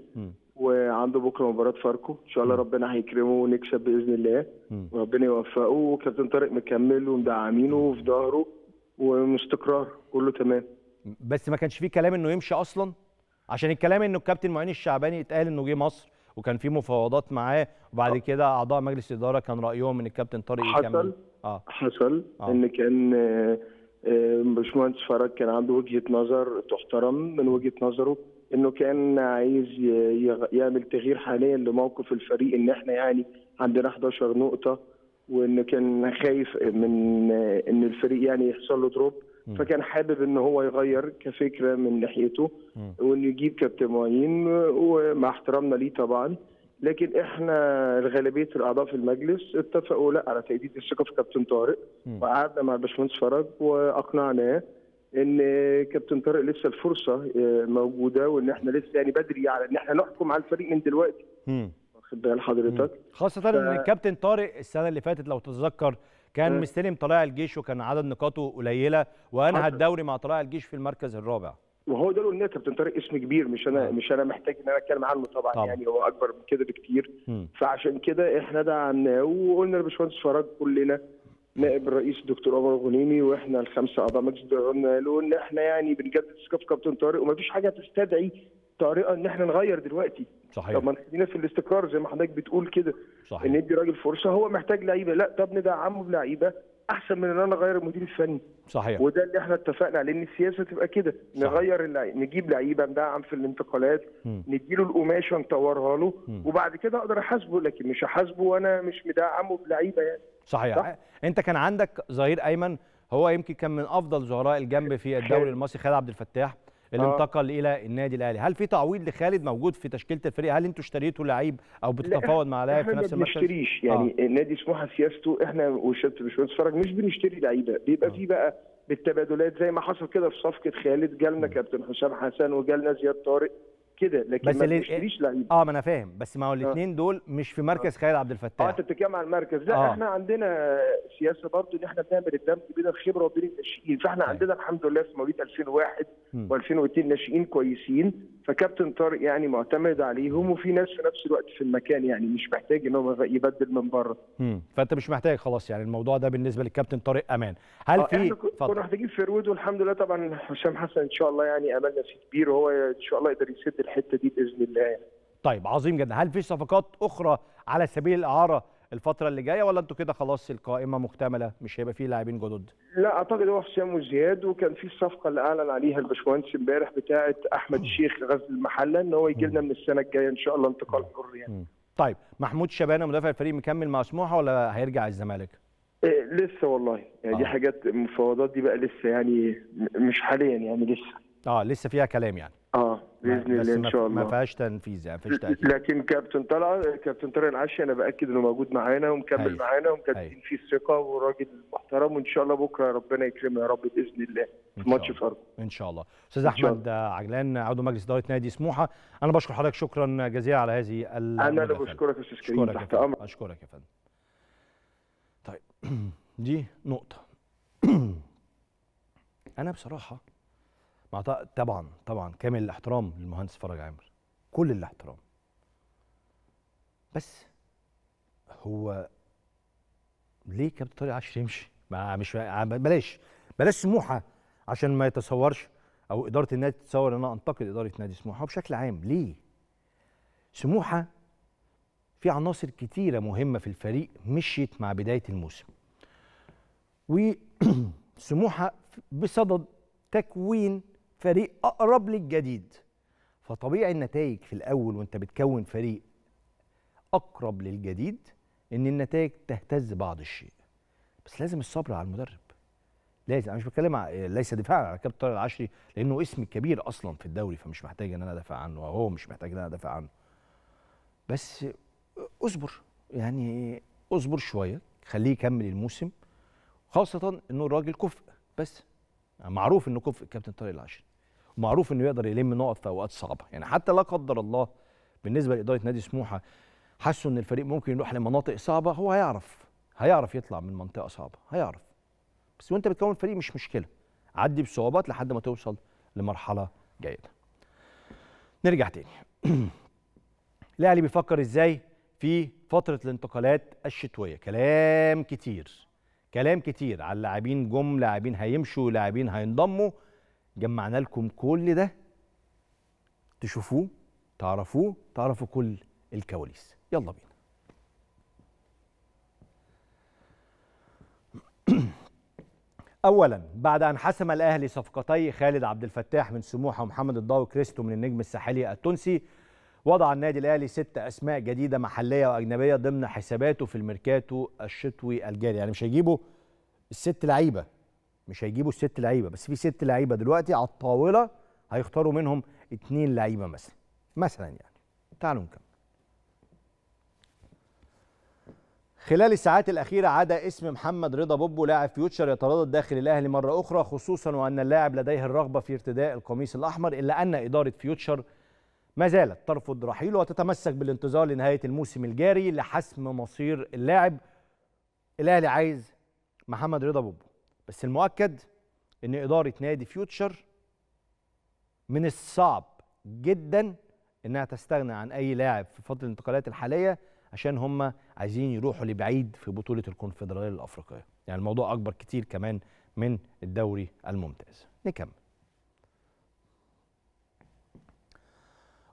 وعنده بكره مباراه فاركو ان شاء الله ربنا هيكرمه ونكسب باذن الله وربنا يوفقه وكابتن طارق مكمل ومدعمينه في ظهره ومستقرار كله تمام بس ما كانش فيه كلام انه يمشي اصلا عشان الكلام انه الكابتن معين الشعباني اتقال انه جه مصر وكان في مفاوضات معاه وبعد آه. كده اعضاء مجلس الاداره كان رايهم ان الكابتن طارق حصل يكمل اه حصل آه. ان كان آه، آه، باشمهندس فرج كان عنده وجهه نظر تحترم من وجهه نظره انه كان عايز يعمل تغيير حاليا لموقف الفريق ان احنا يعني عندنا 11 نقطه وانه كان خايف من ان الفريق يعني يحصل له دروب فكان حابب ان هو يغير كفكره من ناحيته وانه يجيب كابتن معين ومع احترامنا ليه طبعا لكن احنا غالبيه الاعضاء في المجلس اتفقوا لا على تجديد الثقه في كابتن طارق وقعدنا مع الباشمهندس فرج واقنعناه ان كابتن طارق لسه الفرصه آه، موجوده وان احنا لسه يعني بدري على ان احنا نحكم على الفريق من دلوقتي واخد بال حضرتك خاصه ف... ان الكابتن طارق السنه اللي فاتت لو تتذكر كان مستلم طلائع الجيش وكان عدد نقاطه قليله وانهى الدوري مع طلائع الجيش في المركز الرابع وهو ده اللي كابتن طارق اسم كبير مش انا مش انا محتاج ان انا اتكلم عنه طبعا, طبعا يعني هو اكبر من كده بكتير فعشان كده احنا دعمناه وقلنا لباشمهندس فرج كلنا نائب الرئيس الدكتور عمر غنيمي واحنا الخمسه اعضاء مجلس الاداره قلنا له ان احنا يعني بنجدد ثقه كابتن طارق ومفيش حاجه تستدعي طريقه ان احنا نغير دلوقتي صحيح طب ما نخلينا في الاستقرار زي ما حضرتك بتقول كده صحيح ندي راجل فرصه هو محتاج لعيبه لا طب ندعمه بلعيبه احسن من ان انا اغير المدير الفني صحيح وده اللي احنا اتفقنا عليه ان السياسه تبقى كده نغير اللعيبه نجيب لعيبه ندعم في الانتقالات نديله القماشه نطورها له م. وبعد كده اقدر احاسبه لكن مش هحاسبه وانا مش مدعمه بلعيبه يعني صحيح صح؟ انت كان عندك ظهير ايمن هو يمكن كان من افضل ظهراء الجنب في الدوري المصري خالد عبد الفتاح اللي آه. انتقل الى النادي الاهلي هل في تعويض لخالد موجود في تشكيله الفريق هل انتوا اشتريتوا لعيب او بتتفاوض مع لاعب في نفس المركز ما بنشتريش يعني آه. نادي سموحه سياسته احنا والشباب بنتفرج مش بنشتري لعيبه بيبقى آه. في بقى بالتبادلات زي ما حصل كده في صفقه خالد جالنا كابتن حسام حسن وجالنا زياد طارق كده لكن بس ما اللي... بتشتريش لعيب اه ما انا فاهم بس ما هو الاثنين آه. دول مش في مركز آه. خالد عبد الفتاح اه انت بتتكلم عن المركز لا آه. احنا عندنا سياسه برضو ان احنا بنعمل الدمج بين الخبره وبين الناشئين فاحنا آه. عندنا الحمد لله في مواليد 2001 و2002 ناشئين كويسين فكابتن طارق يعني معتمد عليهم وفي ناس في نفس الوقت في المكان يعني مش محتاج ان هو يبدل من بره امم فانت مش محتاج خلاص يعني الموضوع ده بالنسبه للكابتن طارق امان هل آه، في في كنا محتاجين فيرود والحمد لله طبعا حسام حسن ان شاء الله يعني املنا فيه كبير وهو ان شاء الله يقدر يسد الحته دي باذن الله يعني. طيب عظيم جدا هل في صفقات اخرى على سبيل الاعاره الفتره اللي جايه ولا انتوا كده خلاص القائمه مكتمله مش هيبقى فيه لاعبين جدد؟ لا اعتقد هو حسام وزياد وكان في الصفقه اللي اعلن عليها الباشمهندس امبارح بتاعه احمد الشيخ غزل المحله ان هو يجي لنا من السنه الجايه ان شاء الله انتقال حر يعني. طيب محمود شبانه مدافع الفريق مكمل مع سموحه ولا هيرجع الزمالك؟ إيه لسه والله يعني آه. دي حاجات المفاوضات دي بقى لسه يعني مش حاليا يعني لسه اه لسه فيها كلام يعني اه باذن الله ان شاء الله ما فيهاش تنفيذ يعني فيش تاكيد لكن كابتن طلع كابتن طارق العشي انا باكد انه موجود معانا ومكمل معانا ومكملين فيه الثقه وراجل محترم وان شاء الله بكره ربنا يكرمه يا رب باذن الله في ماتش فرق ان شاء الله استاذ احمد عجلان عضو مجلس اداره نادي سموحه انا بشكر حضرتك شكرا جزيلا على هذه انا اللي بشكرك يا استاذ كريم تحت امرك اشكرك يا فندم طيب دي نقطه انا بصراحه طبعا طبعا كامل الاحترام للمهندس فرج عامر كل الاحترام بس هو ليه كابتن طارق عاشر يمشي؟ ما مش بلاش بلاش سموحه عشان ما يتصورش او اداره النادي تتصور ان انا انتقد اداره نادي سموحه وبشكل عام ليه؟ سموحه في عناصر كتيره مهمه في الفريق مشيت مع بدايه الموسم. وسموحه بصدد تكوين فريق اقرب للجديد فطبيعي النتائج في الاول وانت بتكون فريق اقرب للجديد ان النتائج تهتز بعض الشيء بس لازم الصبر على المدرب لازم انا مش بتكلم ليس دفاعا على كابتن طارق العشري لانه اسم كبير اصلا في الدوري فمش محتاج ان انا ادافع عنه وهو مش محتاج ان انا ادافع عنه بس اصبر يعني اصبر شويه خليه يكمل الموسم خاصه انه الراجل كفء بس معروف انه كفء كابتن طارق العشري معروف انه يقدر يلم نقط في اوقات صعبه يعني حتى لا قدر الله بالنسبه لاداره نادي سموحه حسوا ان الفريق ممكن يروح لمناطق صعبه هو هيعرف هيعرف يطلع من منطقه صعبه هيعرف بس وانت بتكون فريق مش مشكله عدي بصعوبات لحد ما توصل لمرحله جيده نرجع تاني الاهلي بيفكر ازاي في فتره الانتقالات الشتويه كلام كتير كلام كتير على اللاعبين جم لاعبين هيمشوا لاعبين هينضموا جمعنا لكم كل ده تشوفوه تعرفوه تعرفوا كل الكواليس يلا بينا اولا بعد ان حسم الاهلي صفقتي خالد عبد الفتاح من سموحه ومحمد الضاوي كريستو من النجم الساحلي التونسي وضع النادي الاهلي ست اسماء جديده محليه واجنبيه ضمن حساباته في الميركاتو الشتوي الجاري يعني مش هيجيبوا الست لعيبه مش هيجيبوا الست لعيبه بس في ست لعيبه دلوقتي على الطاوله هيختاروا منهم اتنين لعيبه مثلا مثلا يعني تعالوا نكمل خلال الساعات الأخيرة عدا اسم محمد رضا بوبو لاعب فيوتشر يتردد داخل الأهلي مرة أخرى خصوصا وأن اللاعب لديه الرغبة في ارتداء القميص الأحمر إلا أن إدارة فيوتشر ما زالت ترفض رحيله وتتمسك بالانتظار لنهاية الموسم الجاري لحسم مصير اللاعب الأهلي عايز محمد رضا بوبو بس المؤكد ان اداره نادي فيوتشر من الصعب جدا انها تستغنى عن اي لاعب في فتره الانتقالات الحاليه عشان هم عايزين يروحوا لبعيد في بطوله الكونفدراليه الافريقيه يعني الموضوع اكبر كتير كمان من الدوري الممتاز نكمل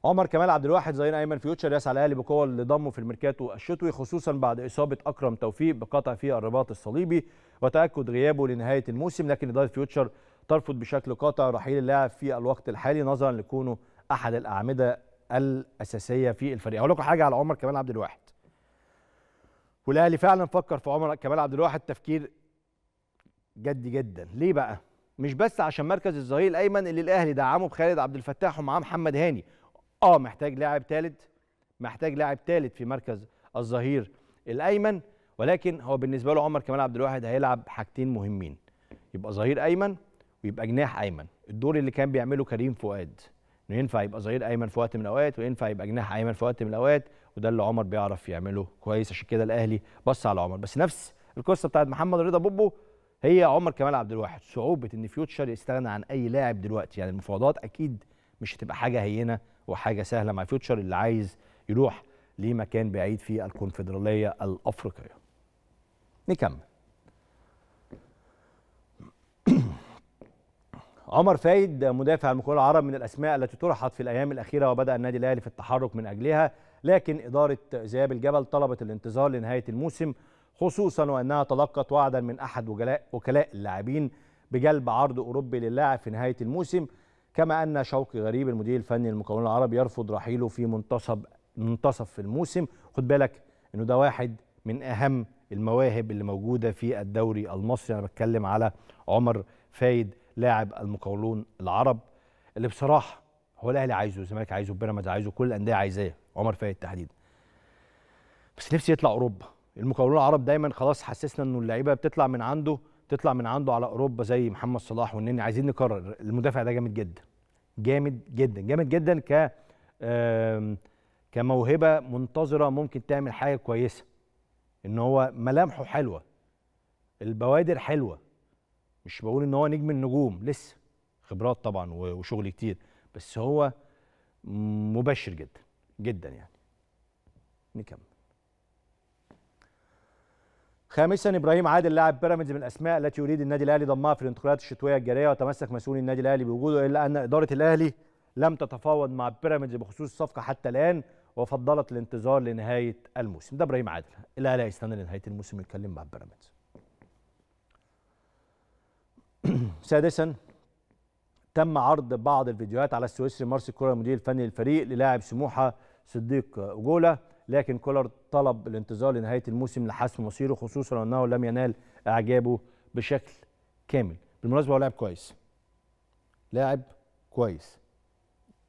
عمر كمال عبد الواحد زينا ايمن فيوتشر يسعى الاهلي بقوه لضمه في الميركاتو الشتوي خصوصا بعد اصابه اكرم توفيق بقطع في الرباط الصليبي وتاكد غيابه لنهايه الموسم لكن اداره فيوتشر ترفض بشكل قاطع رحيل اللاعب في الوقت الحالي نظرا لكونه احد الاعمده الاساسيه في الفريق هقول لكم حاجه على عمر كمال عبد الواحد والاهلي فعلا فكر في عمر كمال عبد الواحد تفكير جدي جدا ليه بقى مش بس عشان مركز الظهير الايمن اللي الاهلي دعمه بخالد عبد الفتاح ومعاه محمد هاني اه محتاج لاعب ثالث محتاج لاعب ثالث في مركز الظهير الايمن ولكن هو بالنسبه له عمر كمال عبد الواحد هيلعب حاجتين مهمين يبقى ظهير ايمن ويبقى جناح ايمن الدور اللي كان بيعمله كريم فؤاد انه ينفع يبقى ظهير ايمن في وقت من الاوقات وينفع يبقى جناح ايمن في وقت من الاوقات وده اللي عمر بيعرف يعمله كويس عشان كده الاهلي بص على عمر بس نفس القصه بتاعت محمد رضا بوبو هي عمر كمال عبد الواحد صعوبه ان فيوتشر يستغنى عن اي لاعب دلوقتي يعني المفاوضات اكيد مش هتبقى حاجه هينه وحاجه سهله مع فيوتشر اللي عايز يروح لمكان بعيد في الكونفدراليه الافريقيه. نكمل. عمر فايد مدافع المقاولون العرب من الاسماء التي طرحت في الايام الاخيره وبدا النادي الاهلي في التحرك من اجلها لكن اداره ذئاب الجبل طلبت الانتظار لنهايه الموسم خصوصا وانها تلقت وعدا من احد وكلاء وكلاء اللاعبين بجلب عرض اوروبي للاعب في نهايه الموسم كما أن شوقي غريب المدير الفني للمكون العربي يرفض رحيله في منتصف منتصف الموسم خد بالك انه ده واحد من اهم المواهب اللي موجوده في الدوري المصري انا بتكلم على عمر فايد لاعب المقاولون العرب اللي بصراحه هو الاهلي عايزه الزمالك عايزه بيراميدز عايزه كل الانديه عايزاه عمر فايد تحديدا بس نفسي يطلع اوروبا المقاولون العرب دايما خلاص حسسنا انه اللعيبه بتطلع من عنده تطلع من عنده على اوروبا زي محمد صلاح والنني عايزين نكرر المدافع ده جامد جدا جامد جدا جامد جدا ك كموهبه منتظره ممكن تعمل حاجه كويسه ان هو ملامحه حلوه البوادر حلوه مش بقول ان هو نجم النجوم لسه خبرات طبعا وشغل كتير بس هو مبشر جدا جدا يعني نكمل خامسا ابراهيم عادل لاعب بيراميدز من الاسماء التي يريد النادي الاهلي ضمها في الانتقالات الشتويه الجاريه وتمسك مسؤولي النادي الاهلي بوجوده الا ان اداره الاهلي لم تتفاوض مع بيراميدز بخصوص الصفقه حتى الان وفضلت الانتظار لنهايه الموسم ده ابراهيم عادل الاهلي هيستنى لنهايه الموسم يتكلم مع بيراميدز سادسا تم عرض بعض الفيديوهات على السويسري مارسي كوره المدير الفني للفريق للاعب سموحه صديق جوله لكن كولر طلب الانتظار لنهايه الموسم لحسم مصيره خصوصا انه لم ينال اعجابه بشكل كامل بالمناسبه هو لاعب كويس لاعب كويس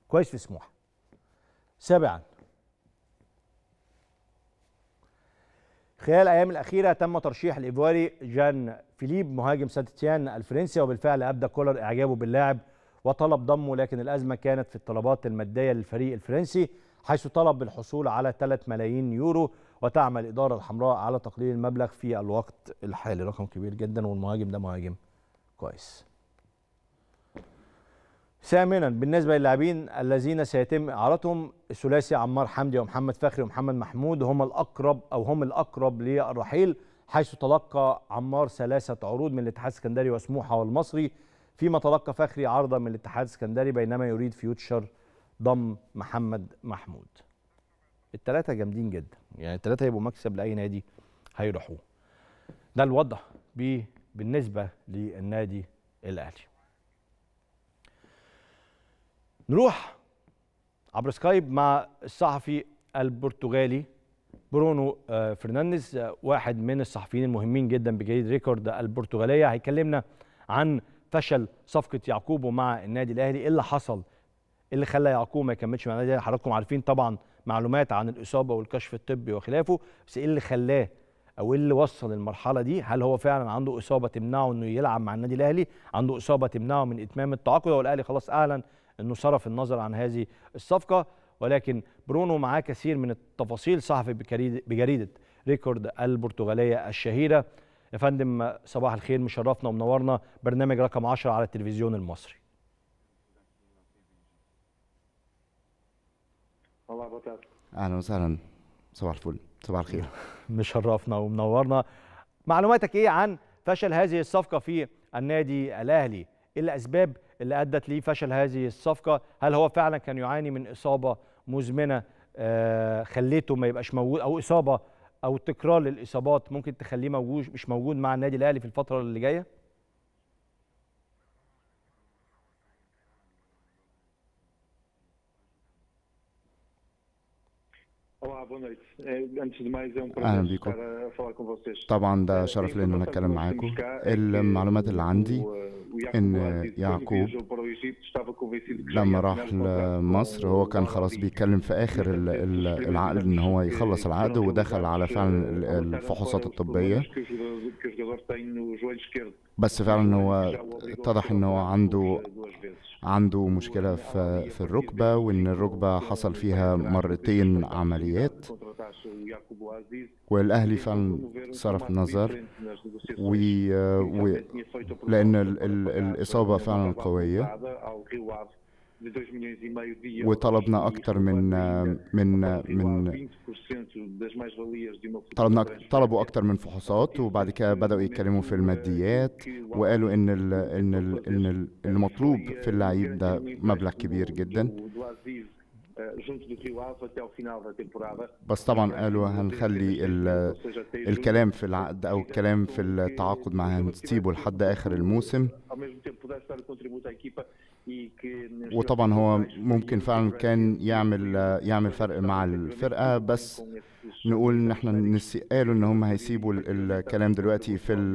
كويس في سموحه سابعا خلال الايام الاخيره تم ترشيح الايفواري جان فيليب مهاجم ساتيتيان الفرنسي وبالفعل ابدى كولر اعجابه باللاعب وطلب ضمه لكن الازمه كانت في الطلبات الماديه للفريق الفرنسي حيث طلب بالحصول على 3 ملايين يورو وتعمل الإدارة الحمراء على تقليل المبلغ في الوقت الحالي رقم كبير جدا والمهاجم ده مهاجم كويس ثامنا بالنسبة للاعبين الذين سيتم إعارتهم الثلاثي عمار حمدي ومحمد فخري ومحمد محمود هم الأقرب أو هم الأقرب للرحيل حيث تلقى عمار ثلاثة عروض من الاتحاد السكندري وسموحة والمصري فيما تلقى فخري عرضا من الاتحاد السكندري بينما يريد فيوتشر ضم محمد محمود الثلاثه جامدين جدا يعني الثلاثه هيبقوا مكسب لاي نادي هيروحوه ده الوضع بالنسبه للنادي الاهلي نروح عبر سكايب مع الصحفي البرتغالي برونو آه، فرنانديز واحد من الصحفيين المهمين جدا بجديد ريكورد البرتغاليه هيكلمنا عن فشل صفقه يعقوبو مع النادي الاهلي ايه اللي حصل اللي خلى يعقوب ما يكملش النادي الاهلي حضراتكم عارفين طبعا معلومات عن الاصابه والكشف الطبي وخلافه بس ايه اللي خلاه او ايه اللي وصل للمرحله دي هل هو فعلا عنده اصابه تمنعه انه يلعب مع النادي الاهلي عنده اصابه تمنعه من اتمام التعاقد والاهلي خلاص اعلن انه صرف النظر عن هذه الصفقه ولكن برونو معاه كثير من التفاصيل صحفي بجريده ريكورد البرتغاليه الشهيره يا فندم صباح الخير مشرفنا ومنورنا برنامج رقم 10 على التلفزيون المصري وبركاته اهلا وسهلا صباح الفل صباح الخير مشرفنا ومنورنا معلوماتك ايه عن فشل هذه الصفقه في النادي الاهلي ايه الاسباب اللي ادت لفشل هذه الصفقه هل هو فعلا كان يعاني من اصابه مزمنه آه خليته ما يبقاش موجود او اصابه او تكرار للاصابات ممكن تخليه موجود مش موجود مع النادي الاهلي في الفتره اللي جايه boa noite. Eh, antes de mais, é um prazer estar a falar com vocês. bom, طبعا ده شرف لي ان انا اتكلم معاكم المعلومات de Landi. ان يعقوب لما راح لمصر هو كان خلاص بيتكلم في اخر العقد ان هو يخلص العقد ودخل على فعلا الفحوصات الطبيه بس فعلا يعني هو اتضح انه عنده عنده مشكله في في الركبه وان الركبه حصل فيها مرتين عمليات والاهلي فعلا صرف نظر و... لان ال... ال... الاصابه فعلا قويه وطلبنا اكثر من من من طلبنا طلبوا اكثر من فحوصات وبعد كده بداوا يتكلموا في الماديات وقالوا ان الـ ان الـ ان المطلوب في اللعيب ده مبلغ كبير جدا بس طبعا قالوا هنخلي الكلام في العقد او الكلام في التعاقد مع هنسيبه لحد اخر الموسم وطبعا هو ممكن فعلا كان يعمل يعمل فرق مع الفرقه بس نقول ان احنا قالوا ان هم هيسيبوا الكلام دلوقتي في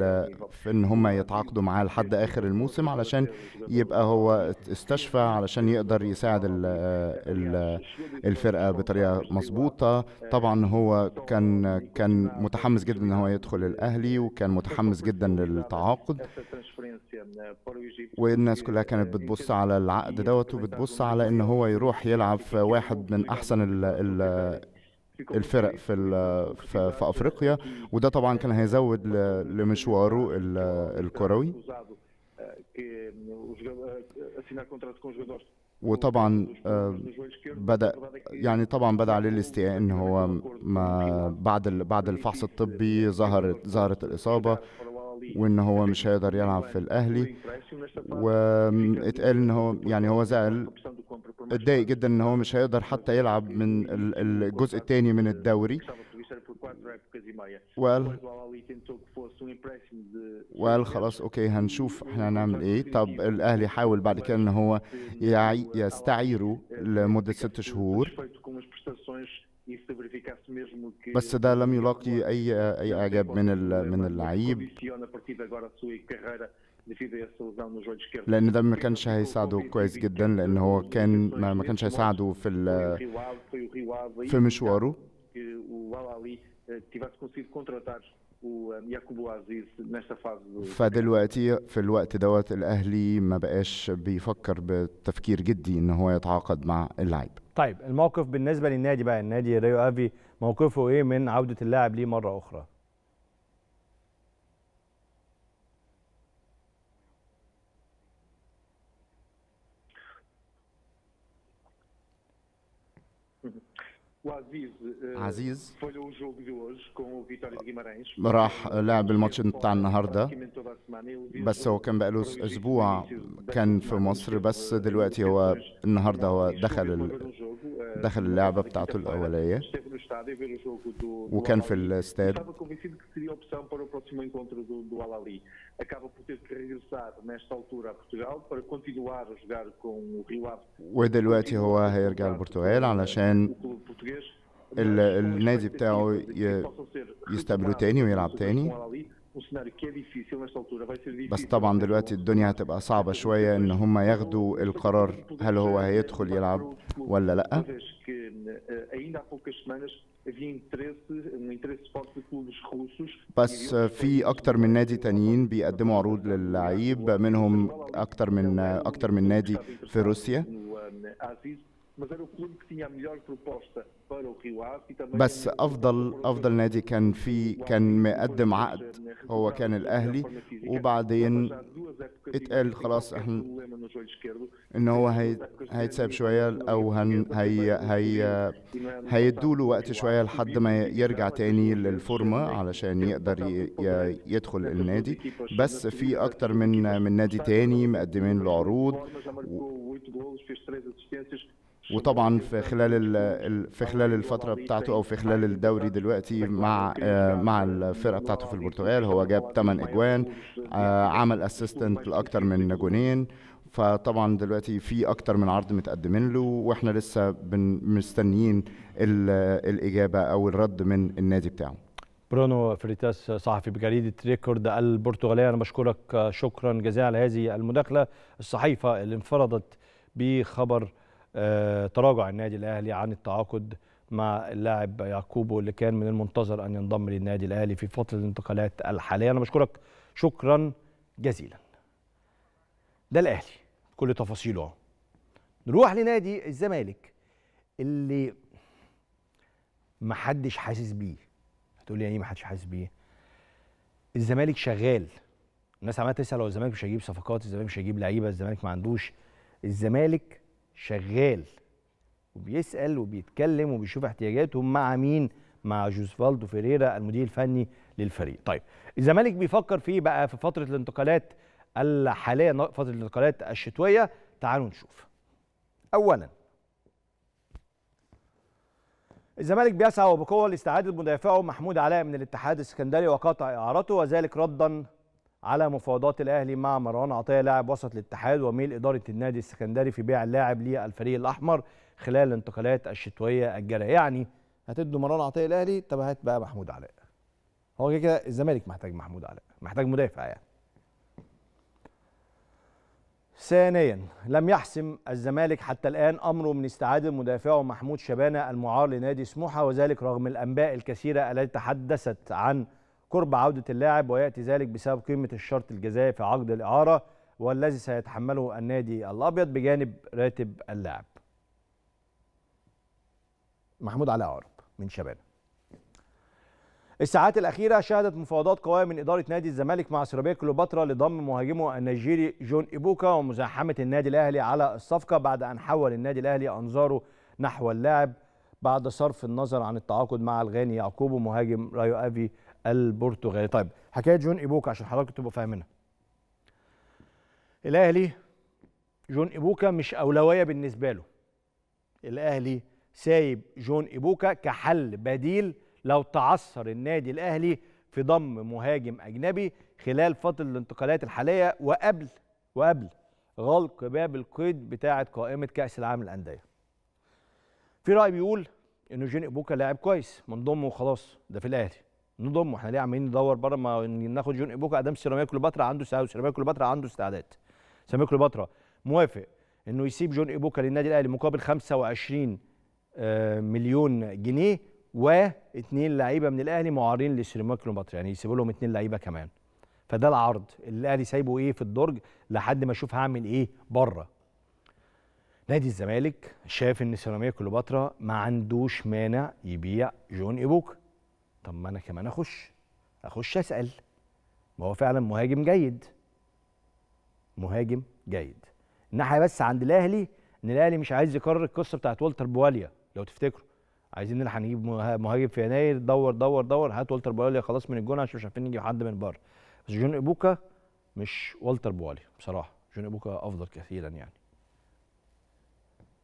في ان هم يتعاقدوا معاه لحد اخر الموسم علشان يبقى هو استشفى علشان يقدر يساعد ال ال الفرقه بطريقه مظبوطه طبعا هو كان كان متحمس جدا ان هو يدخل الاهلي وكان متحمس جدا للتعاقد والناس كلها كانت بتبص على العقد دوت وبتبص على ان هو يروح يلعب في واحد من احسن ال ال الفرق في في, في افريقيا وده طبعا كان هيزود لمشواره الكروي وطبعا آه، بدا يعني طبعا بدا عليه الاستياء ان هو ما بعد بعد الفحص الطبي ظهرت ظهرت الاصابه وان هو مش هيقدر يلعب في الاهلي واتقال ان هو يعني هو زعل اتضايق جدا ان هو مش هيقدر حتى يلعب من الجزء الثاني من الدوري وقال وقال خلاص اوكي هنشوف احنا هنعمل ايه طب الاهلي حاول بعد كده ان هو يستعيره لمده ست شهور بس ده لم يلاقي اي اي اعجاب من من اللعيب لان ده ما كانش هيساعده كويس جدا لان هو كان ما, ما كانش هيساعده في في مشواره فدلوقتي في الوقت دوت الاهلي ما بقاش بيفكر بتفكير جدي ان هو يتعاقد مع اللعيب طيب الموقف بالنسبه للنادي بقى النادي ريو افي موقفه ايه من عوده اللاعب ليه مره اخرى O Aziz, عزيز eh, راح لعب الماتش بتاع النهارده بس هو كان بقاله اسبوع كان في مصر بس eh, دلوقتي هو النهارده هو دخل um eh, دخل اللعبه بتاعته الاوليه وكان في الاستاد acaba por ter que regressar nesta altura a Portugal para continuar a jogar com o Rio Ave. O ودلوقتي هو Portugal, a Lachan. النادي بتاعه يستقبله تاني ويلعب تاني بس طبعا دلوقتي الدنيا هتبقى صعبة شوية ان هم ياخدوا القرار هل هو هيدخل يلعب ولا لا eh, um e بس في اكتر من نادي تانيين بيقدموا عروض للعيب منهم اكتر من اكتر من نادي في روسيا بس افضل افضل نادي كان في كان مقدم عقد هو كان الاهلي وبعدين اتقال خلاص احنا ان هو هيتساب شويه او هن هي هي له وقت شويه لحد ما يرجع تاني للفورمه علشان يقدر يدخل النادي بس في اكتر من من نادي تاني مقدمين له عروض وطبعا في خلال في خلال الفتره بتاعته او في خلال الدوري دلوقتي مع آه، مع الفرقه بتاعته في البرتغال هو جاب 8 اجوان آه، عمل اسيستنت لاكثر من جونين فطبعا دلوقتي في اكتر من عرض متقدمين له واحنا لسه مستنيين الاجابه او الرد من النادي بتاعه برونو فريتاس صحفي بجريدة ريكورد البرتغالية أنا بشكرك شكرا جزيلا على هذه المداخلة الصحيفة اللي انفردت بخبر آه، تراجع النادي الاهلي عن التعاقد مع اللاعب يعقوبو اللي كان من المنتظر ان ينضم للنادي الاهلي في فتره الانتقالات الحاليه انا بشكرك شكرا جزيلا ده الاهلي كل تفاصيله نروح لنادي الزمالك اللي محدش حاسس بيه هتقول لي يعني ايه محدش حاسس بيه الزمالك شغال الناس عماله تسال هو الزمالك مش هيجيب صفقات الزمالك مش هيجيب لعيبه الزمالك ما عندوش الزمالك شغال وبيسال وبيتكلم وبيشوف احتياجاتهم مع مين مع جوزفالدو فيريرا المدير الفني للفريق طيب الزمالك بيفكر في بقى في فتره الانتقالات الحاليه فتره الانتقالات الشتويه تعالوا نشوف اولا الزمالك بيسعى وبقوه لاستعاده مدافعه محمود علاء من الاتحاد السكندري وقطع اعارته وذلك ردا على مفاوضات الاهلي مع مروان عطيه لاعب وسط الاتحاد وميل اداره النادي السكندري في بيع اللاعب للفريق الاحمر خلال الانتقالات الشتويه الجاريه يعني هتدوا مروان عطيه الاهلي طب هات بقى محمود علاء هو كده الزمالك محتاج محمود علاء محتاج مدافع يعني ثانيا لم يحسم الزمالك حتى الآن أمره من استعادة مدافعه محمود شبانة المعار لنادي سموحة وذلك رغم الأنباء الكثيرة التي تحدثت عن قرب عودة اللاعب ويأتي ذلك بسبب قيمة الشرط الجزائي في عقد الإعارة والذي سيتحمله النادي الأبيض بجانب راتب اللاعب محمود علاء عرب من شباب الساعات الأخيرة شهدت مفاوضات قوية من إدارة نادي الزمالك مع سيراميكا كليوباترا لضم مهاجمه النيجيري جون إيبوكا ومزاحمة النادي الأهلي على الصفقة بعد أن حول النادي الأهلي أنظاره نحو اللاعب بعد صرف النظر عن التعاقد مع الغاني يعقوب ومهاجم رايو أفي البرتغالي طيب حكايه جون ايبوكا عشان حضرتك تبقوا فاهمينها الاهلي جون ايبوكا مش اولويه بالنسبه له الاهلي سايب جون ايبوكا كحل بديل لو تعثر النادي الاهلي في ضم مهاجم اجنبي خلال فتره الانتقالات الحاليه وقبل وقبل غلق باب القيد بتاعه قائمه كاس العالم للانديه. في راي بيقول انه جون ايبوكا لاعب كويس منضم وخلاص ده في الاهلي. نضم احنا ليه عمالين ندور بره ما ناخد جون ايبوكا ادام سيراميكا كليوباترا عنده استعداد سيراميكا كليوباترا عنده استعداد سيراميكا كليوباترا موافق انه يسيب جون ايبوكا للنادي الاهلي مقابل 25 آه، مليون جنيه واثنين لعيبه من الاهلي معارين لسيراميكا كليوباترا يعني يسيبوا لهم اثنين لعيبه كمان فده العرض اللي الاهلي سايبه ايه في الدرج لحد ما اشوف هعمل ايه بره نادي الزمالك شاف ان سيراميكا كليوباترا ما عندوش مانع يبيع جون ايبوكا طب ما انا كمان اخش اخش اسال ما هو فعلا مهاجم جيد مهاجم جيد الناحيه بس عند الاهلي ان الاهلي مش عايز يكرر القصه بتاعت والتر بواليا لو تفتكروا عايزين نلحق نجيب مهاجم في يناير دور دور دور هات والتر بواليا خلاص من الجون عشان مش عارفين نجيب حد من بره بس جون ابوكا مش والتر بواليا بصراحه جون ابوكا افضل كثيرا يعني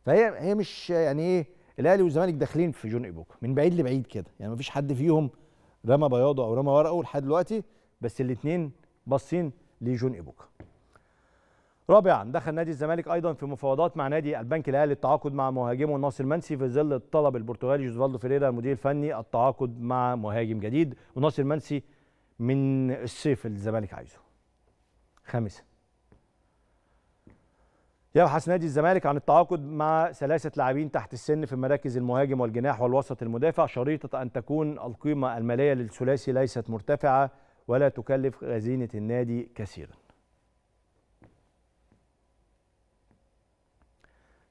فهي هي مش يعني ايه الاهلي والزمالك داخلين في جون ايبوكا من بعيد لبعيد كده يعني مفيش حد فيهم رمى بياضه او رمى ورقه لحد دلوقتي بس الاثنين باصين لجون ايبوكا رابعا دخل نادي الزمالك ايضا في مفاوضات مع نادي البنك الاهلي للتعاقد مع مهاجمه ناصر منسي في ظل الطلب البرتغالي جوزفالدو فيريرا المدير الفني التعاقد مع مهاجم جديد وناصر منسي من الصيف اللي الزمالك عايزه خامسا يبحث نادي الزمالك عن التعاقد مع ثلاثة لاعبين تحت السن في مراكز المهاجم والجناح والوسط المدافع شريطة أن تكون القيمة المالية للثلاثي ليست مرتفعة ولا تكلف خزينة النادي كثيرا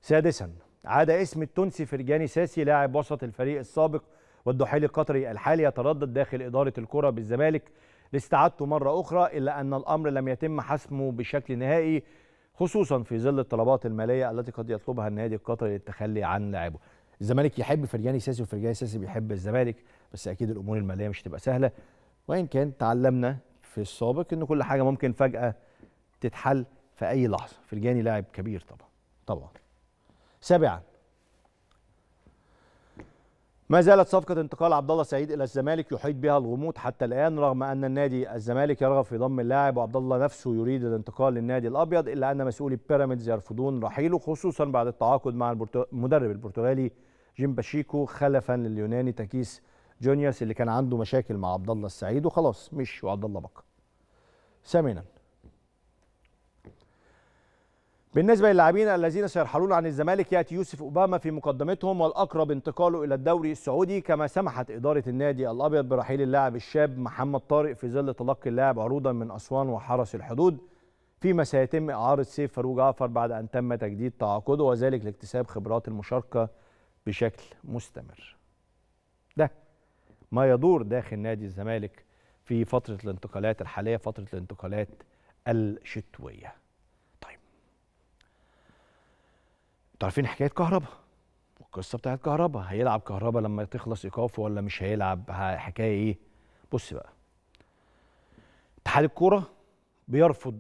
سادسا عاد اسم التونسي فرجاني ساسي لاعب وسط الفريق السابق والدحيل القطري الحالي يتردد داخل إدارة الكرة بالزمالك لاستعادته مرة أخرى إلا أن الأمر لم يتم حسمه بشكل نهائي خصوصا في ظل الطلبات الماليه التي قد يطلبها النادي القطري للتخلي عن لاعبه الزمالك يحب فرجاني ساسي وفرجاني ساسي بيحب الزمالك بس اكيد الامور الماليه مش هتبقى سهله وان كان تعلمنا في السابق ان كل حاجه ممكن فجاه تتحل في اي لحظه فرجاني لاعب كبير طبعا طبعا سابعا ما زالت صفقة انتقال عبد الله سعيد إلى الزمالك يحيط بها الغموض حتى الآن رغم أن النادي الزمالك يرغب في ضم اللاعب وعبد الله نفسه يريد الانتقال للنادي الأبيض إلا أن مسؤولي بيراميدز يرفضون رحيله خصوصا بعد التعاقد مع المدرب البرتغالي جيم باشيكو خلفا لليوناني تاكيس جونيوس اللي كان عنده مشاكل مع عبد الله السعيد وخلاص مش وعبد الله بقى سامينا. بالنسبة للاعبين الذين سيرحلون عن الزمالك يأتي يوسف أوباما في مقدمتهم والأقرب انتقاله إلى الدوري السعودي كما سمحت إدارة النادي الأبيض برحيل اللاعب الشاب محمد طارق في ظل تلقي اللاعب عروضا من أسوان وحرس الحدود فيما سيتم إعارة سيف فاروق جعفر بعد أن تم تجديد تعاقده وذلك لاكتساب خبرات المشاركة بشكل مستمر ده ما يدور داخل نادي الزمالك في فترة الانتقالات الحالية فترة الانتقالات الشتوية انتوا عارفين حكايه كهربا القصه بتاعت كهربا هيلعب كهربا لما تخلص ايقافه ولا مش هيلعب حكايه ايه بص بقى اتحاد الكوره بيرفض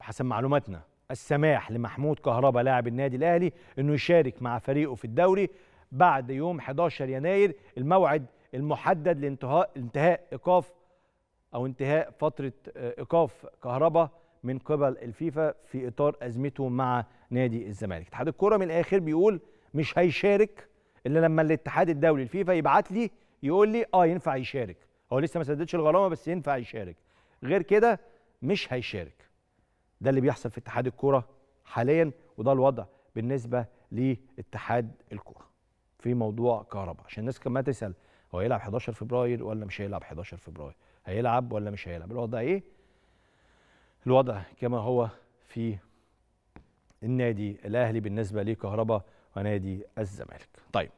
حسب معلوماتنا السماح لمحمود كهربا لاعب النادي الاهلي انه يشارك مع فريقه في الدوري بعد يوم 11 يناير الموعد المحدد لانتهاء انتهاء ايقاف او انتهاء فتره آه، ايقاف كهربا من قبل الفيفا في اطار ازمته مع نادي الزمالك اتحاد الكوره من الاخر بيقول مش هيشارك الا لما الاتحاد الدولي الفيفا يبعت لي يقول لي اه ينفع يشارك هو لسه ما سددش الغرامه بس ينفع يشارك غير كده مش هيشارك ده اللي بيحصل في اتحاد الكوره حاليا وده الوضع بالنسبه لاتحاد الكوره في موضوع كهرباء عشان الناس كمان تسال هو هيلعب 11 فبراير ولا مش هيلعب 11 فبراير هيلعب ولا مش هيلعب الوضع ايه الوضع كما هو في النادي الاهلي بالنسبه لكهرباء ونادي الزمالك. طيب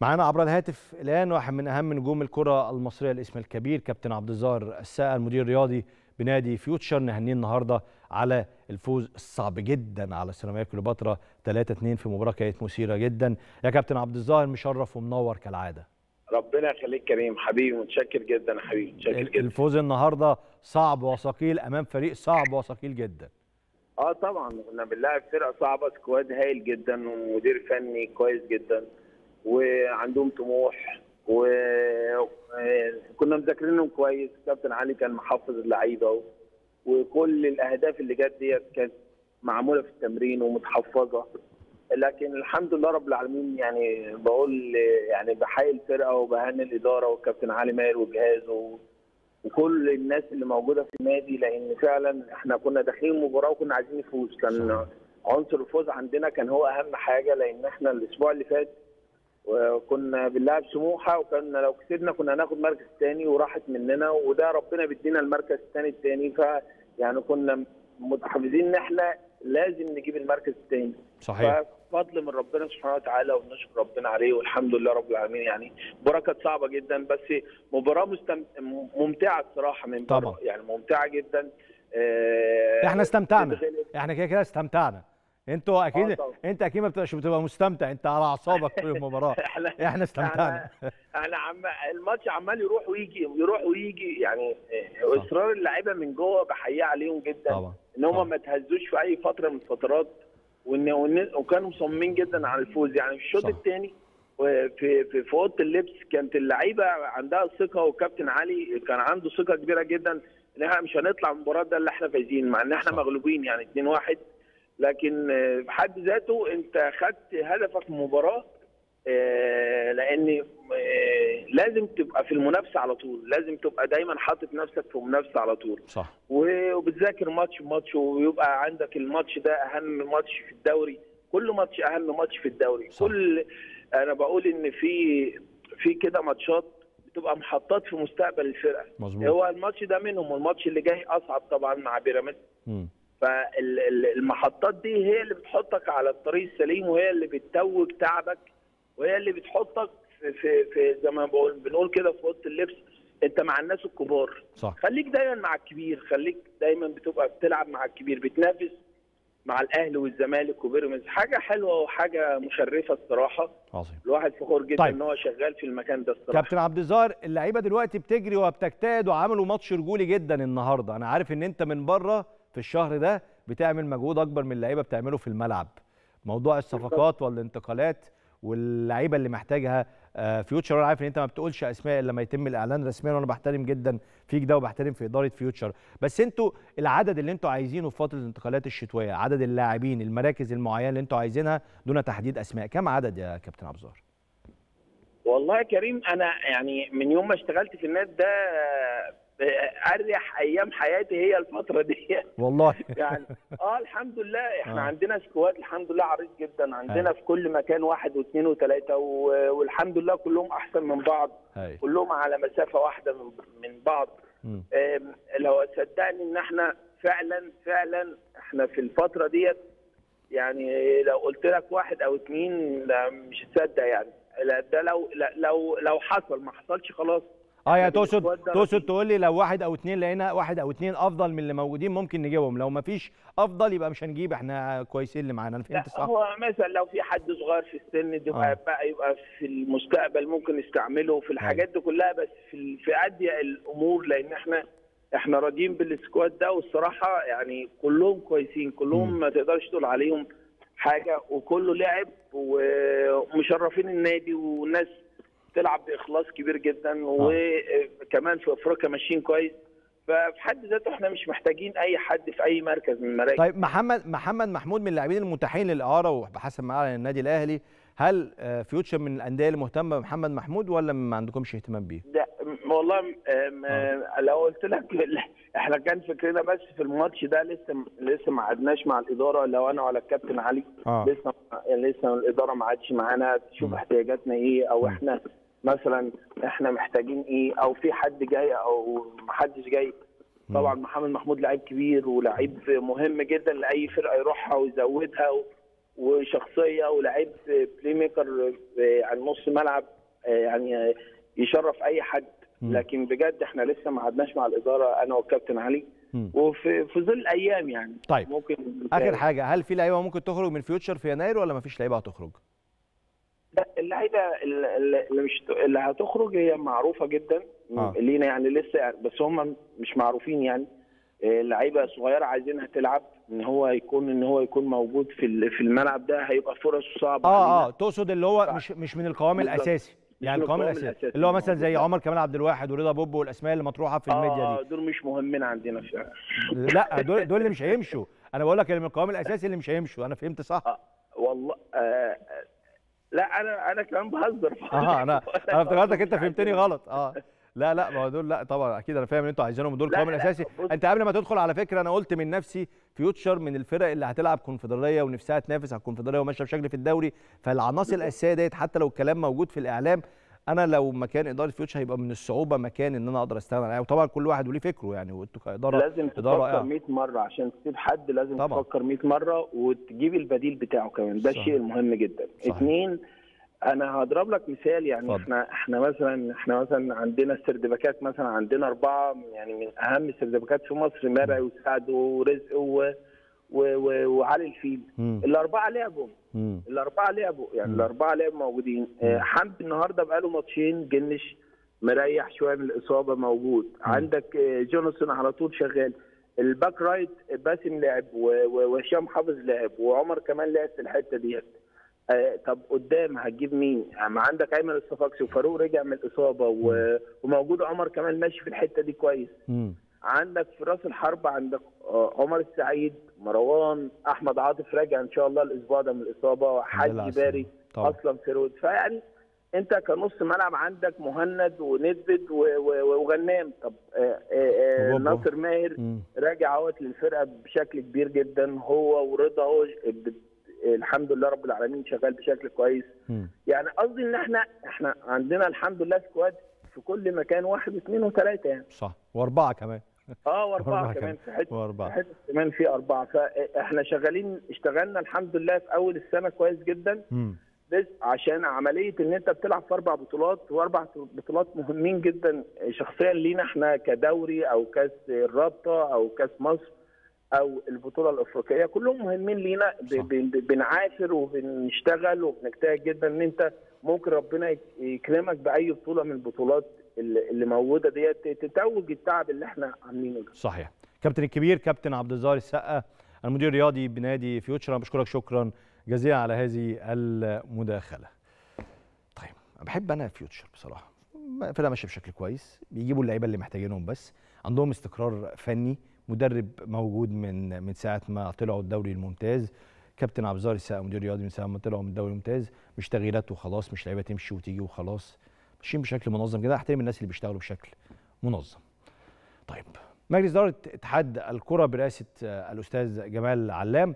معانا عبر الهاتف الان واحد من اهم نجوم الكره المصريه الاسم الكبير كابتن عبد الظاهر الساقه المدير الرياضي بنادي فيوتشر نهنيه النهارده على الفوز الصعب جدا على سيراميكا كليوباترا 3-2 في مباراه كانت مثيره جدا يا كابتن عبد الظاهر مشرف ومنور كالعاده ربنا يخليك كريم حبيبي متشكر جدا حبيبي متشكر جدا الفوز النهارده صعب وثقيل امام فريق صعب وثقيل جدا اه طبعا كنا بنلاعب فرقه صعبه سكواد هايل جدا ومدير فني كويس جدا وعندهم طموح وكنا مذاكرينهم كويس كابتن علي كان محفظ اللعيبه وكل الاهداف اللي جت ديت كانت معموله في التمرين ومتحفظه لكن الحمد لله رب العالمين يعني بقول يعني بحيي الفرقه وبهني الاداره والكابتن علي ماهر وجهازه وكل الناس اللي موجوده في النادي لان فعلا احنا كنا داخلين مباراه وكنا عايزين نفوز كان عنصر الفوز عندنا كان هو اهم حاجه لان احنا الاسبوع اللي فات وكنا آه، بنلعب سموحه وكنا لو كسبنا كنا هناخد مركز تاني وراحت مننا وده ربنا بيدينا المركز الثاني التاني ف يعني كنا متحفزين ان احنا لازم نجيب المركز الثاني صحيح فضل من ربنا سبحانه وتعالى ونشكر ربنا عليه والحمد لله رب العالمين يعني مباراه كانت صعبه جدا بس مباراه مستم... ممتعه الصراحه من طبعا يعني ممتعه جدا آه... احنا استمتعنا احنا كده كده استمتعنا انتوا اكيد آه انت اكيد ما بتبقاش بتبقى مستمتع انت على اعصابك طول المباراه احنا, احنا استمتعنا انا عم الماتش عمال يروح ويجي يروح ويجي يعني اصرار اللعيبه من جوه بحييه عليهم جدا طبعا. ان هم ما تهزوش في اي فتره من الفترات وان وكانوا مصممين جدا على الفوز يعني في الشوط الثاني في في في اوضه اللبس كانت اللعيبه عندها ثقه وكابتن علي كان عنده ثقه كبيره جدا ان احنا مش هنطلع من المباراه ده اللي احنا فايزين مع ان احنا مغلوبين يعني 2-1 لكن بحد آه، ذاته انت خدت هدفك مباراه آه، لان آه، لازم تبقى في المنافسه على طول لازم تبقى دايما حاطط نفسك في منافسه على طول صح وبتذاكر ماتش ماتش ويبقى عندك الماتش ده اهم ماتش في الدوري كل ماتش اهم ماتش في الدوري صح. كل انا بقول ان في في كده ماتشات بتبقى محطات في مستقبل الفرقه مظبوط هو الماتش ده منهم والماتش اللي جاي اصعب طبعا مع بيراميدز فالمحطات دي هي اللي بتحطك على الطريق السليم وهي اللي بتتوج تعبك وهي اللي بتحطك في في, في زي ما بقول بنقول كده في اوضه اللبس انت مع الناس الكبار صح. خليك دايما مع الكبير خليك دايما بتبقى بتلعب مع الكبير بتنافس مع الاهلي والزمالك وبيراميدز حاجه حلوه وحاجه مشرفه الصراحه عظيم الواحد فخور جدا طيب. ان هو شغال في المكان ده الصراحه كابتن عبد الظاهر اللعيبه دلوقتي بتجري وبتجتهد وعملوا ماتش رجولي جدا النهارده انا عارف ان انت من بره في الشهر ده بتعمل مجهود اكبر من اللعيبه بتعمله في الملعب موضوع الصفقات والانتقالات واللعيبه اللي محتاجها فيوتشر آه، انا عارف ان انت ما بتقولش اسماء الا لما يتم الاعلان رسميا وانا بحترم جدا فيك ده وبحترم في اداره فيوتشر بس انتوا العدد اللي انتوا عايزينه في فتره الانتقالات الشتويه عدد اللاعبين المراكز المعينه اللي انتوا عايزينها دون تحديد اسماء كم عدد يا كابتن ابزار والله يا كريم انا يعني من يوم ما اشتغلت في النادي ده اريح ايام حياتي هي الفتره دي والله يعني اه الحمد لله احنا آه. عندنا سكواد الحمد لله عريض جدا عندنا آه. في كل مكان واحد واثنين وثلاثه والحمد لله كلهم احسن من بعض هاي. كلهم على مسافه واحده من, من بعض لو صدقني ان احنا فعلا فعلا احنا في الفتره ديت يعني لو قلت لك واحد او اثنين مش هتصدق يعني ده لو لو لو حصل ما حصلش خلاص اه يعني تقصد تقصد تقول لي لو واحد او اثنين لقينا واحد او اثنين افضل من اللي موجودين ممكن نجيبهم لو ما فيش افضل يبقى مش هنجيب احنا كويسين اللي معانا انا فهمت صح هو مثلا لو في حد صغير في السن ده آه. بقى يبقى في المستقبل ممكن نستعمله في آه. الحاجات دي كلها بس في في اضيق الامور لان احنا احنا راضيين بالسكواد ده والصراحه يعني كلهم كويسين كلهم م. ما تقدرش تقول عليهم حاجه وكله لعب ومشرفين النادي وناس بتلعب باخلاص كبير جدا آه. وكمان في افريقيا ماشيين كويس ففي حد ذاته احنا مش محتاجين اي حد في اي مركز من المراكز طيب محمد محمد محمود من اللاعبين المتاحين للاعاره وبحسب ما اعلن النادي الاهلي هل فيوتشر آه، من الانديه المهتمه بمحمد محمود ولا ما عندكمش اهتمام بيه؟ ده والله آه. لو قلت لك احنا كان فكرنا بس في الماتش ده لسه لسه ما قعدناش مع الاداره لو انا ولا الكابتن علي آه. لسه لسه الاداره ما عادش معانا تشوف احتياجاتنا ايه او احنا مثلا احنا محتاجين ايه او في حد جاي او محدش جاي طبعا محمد محمود لعيب كبير ولعيب مهم جدا لاي فرقه يروحها ويزودها وشخصيه ولعيب بلاي ميكر عن نص ملعب يعني يشرف اي حد لكن بجد احنا لسه ما قعدناش مع الاداره انا والكابتن علي وفي في ظل ايام يعني طيب ممكن اخر حاجه هل في لعيبه ممكن تخرج من فيوتشر في يناير ولا ما فيش لعيبه هتخرج؟ اللعيبه اللي مش اللي هتخرج هي معروفه جدا آه. لينا يعني لسه بس هم مش معروفين يعني لعيبه صغيره عايزينها تلعب ان هو يكون ان هو يكون موجود في في الملعب ده هيبقى فرص صعبه اه اه تقصد اللي هو صح. مش مش من القوام الاساسي يعني القوام الاساسي اللي هو مثلا زي آه. عمر كمال عبد الواحد ورضا بوبو والاسماء اللي مطروحه في الميديا دي اه دول مش مهمين عندنا فعلا لا دول دول اللي مش هيمشوا انا بقول لك اللي من القوام الاساسي اللي مش هيمشوا انا فهمت صح آه والله آه لا انا انا كمان بهزر اه انا انا افتكرتك انت فهمتني غلط اه لا لا ما هو دول لا طبعا اكيد انا فاهم ان انتوا عايزينهم دول قوام الاساسي انت قبل ما تدخل على فكره انا قلت من نفسي فيوتشر من الفرق اللي هتلعب كونفدراليه ونفسها تنافس على الكونفدراليه وماشيه بشكل في الدوري فالعناصر الاساسيه ديت حتى لو الكلام موجود في الاعلام انا لو مكان اداره فيوتش هيبقى من الصعوبه مكان ان انا اقدر استغنى عنه وطبعا كل واحد وليه فكره يعني وانتوا كاداره لازم يعني. تفكر 100 مره عشان تسيب حد لازم طبعا. تفكر 100 مره وتجيب البديل بتاعه كمان ده الشيء المهم جدا صحيح. اثنين انا هضرب لك مثال يعني فضل. احنا احنا مثلا احنا مثلا عندنا السردباكات مثلا عندنا اربعه يعني من اهم السردباكات في مصر مرعي وسعد ورزق و... و... و... وعلي الفيل الاربعه لعبوا الاربعه لعبوا يعني الاربعه لعبوا موجودين آه، حمد النهارده بقاله ماتشين جنش مريح شويه من الاصابه موجود عندك آه، جونسون على طول شغال الباك رايت باسم لعب وهشام حافظ لعب وعمر كمان لعب في الحته ديت آه، طب قدام هتجيب مين؟ ما يعني عندك ايمن الصفاقسي وفاروق رجع من الاصابه وموجود عمر كمان ماشي في الحته دي كويس. عندك في راس الحرب عندك آه، عمر السعيد مروان احمد عاطف راجع ان شاء الله الاسبوع ده من الاصابه حجي باري اصلا سيرود فيعني انت كنص ملعب عندك مهند وندفد وغنام طب آه، آه، ناصر ماهر راجع اهوت للفرقه بشكل كبير جدا هو ورضا هو الحمد لله رب العالمين شغال بشكل كويس م. يعني قصدي ان احنا احنا عندنا الحمد لله سكواد في كل مكان واحد واثنين وثلاثه يعني صح واربعه كمان اه واربعه كمان في حته واربعه حته كمان في اربعه فاحنا شغالين اشتغلنا الحمد لله في اول السنه كويس جدا بس عشان عمليه ان انت بتلعب في اربع بطولات واربع بطولات مهمين جدا شخصيا لينا احنا كدوري او كاس الرابطه او كاس مصر او البطوله الافريقيه كلهم مهمين لينا بنعافر وبنشتغل وبنجتهد جدا ان انت ممكن ربنا يكرمك باي بطوله من البطولات اللي موجوده ديت تتوج التعب اللي احنا عاملينه ده صحيح كابتن الكبير كابتن عبد الظاهر السقا المدير الرياضي بنادي فيوتشر انا بشكرك شكرا جزيلا على هذه المداخله طيب بحب انا فيوتشر بصراحه فرقه ماشيه بشكل كويس بيجيبوا اللعيبه اللي محتاجينهم بس عندهم استقرار فني مدرب موجود من من ساعه ما طلعوا الدوري الممتاز كابتن عبد الظاهر السقا مدير رياضي من ساعه ما طلعوا من الدوري الممتاز مش تغييرات وخلاص مش لعيبه تمشي وتيجي وخلاص ماشيين بشكل منظم كده احترم الناس اللي بيشتغلوا بشكل منظم طيب مجلس اداره اتحاد الكره برئاسه آه، الاستاذ جمال علام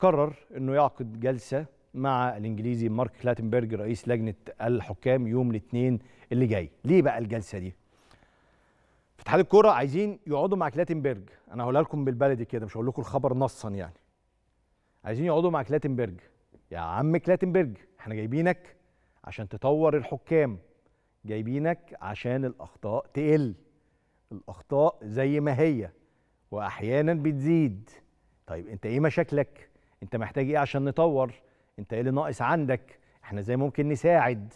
قرر انه يعقد جلسه مع الانجليزي مارك كلاتنبرج رئيس لجنه الحكام يوم الاثنين اللي جاي ليه بقى الجلسه دي في اتحاد الكرة عايزين يقعدوا مع كلاتنبرج انا هقولها لكم بالبلدي كده مش هقول لكم الخبر نصا يعني عايزين يقعدوا مع كلاتنبرج يا عم كلاتنبرج احنا جايبينك عشان تطور الحكام جايبينك عشان الاخطاء تقل الاخطاء زي ما هي واحيانا بتزيد طيب انت ايه مشاكلك انت محتاج ايه عشان نطور انت ايه اللي ناقص عندك احنا ازاي ممكن نساعد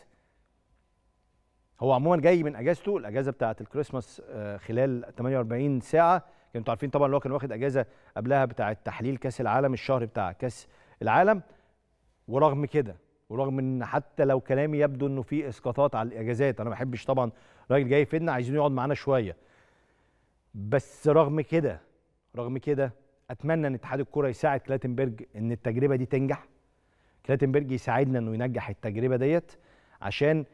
هو عموما جاي من اجازته الاجازه بتاعه الكريسماس آه، خلال 48 ساعه انتوا عارفين طبعا هو كان واخد اجازه قبلها بتاعه تحليل كاس العالم الشهر بتاع كاس العالم ورغم كده ورغم ان حتى لو كلامي يبدو انه في اسقاطات على الاجازات انا ما بحبش طبعا راجل جاي يفيدنا عايزين يقعد معانا شويه بس رغم كده رغم كده اتمنى ان اتحاد الكره يساعد كلاتنبرج ان التجربه دي تنجح كلاتنبرج يساعدنا انه ينجح التجربه ديت عشان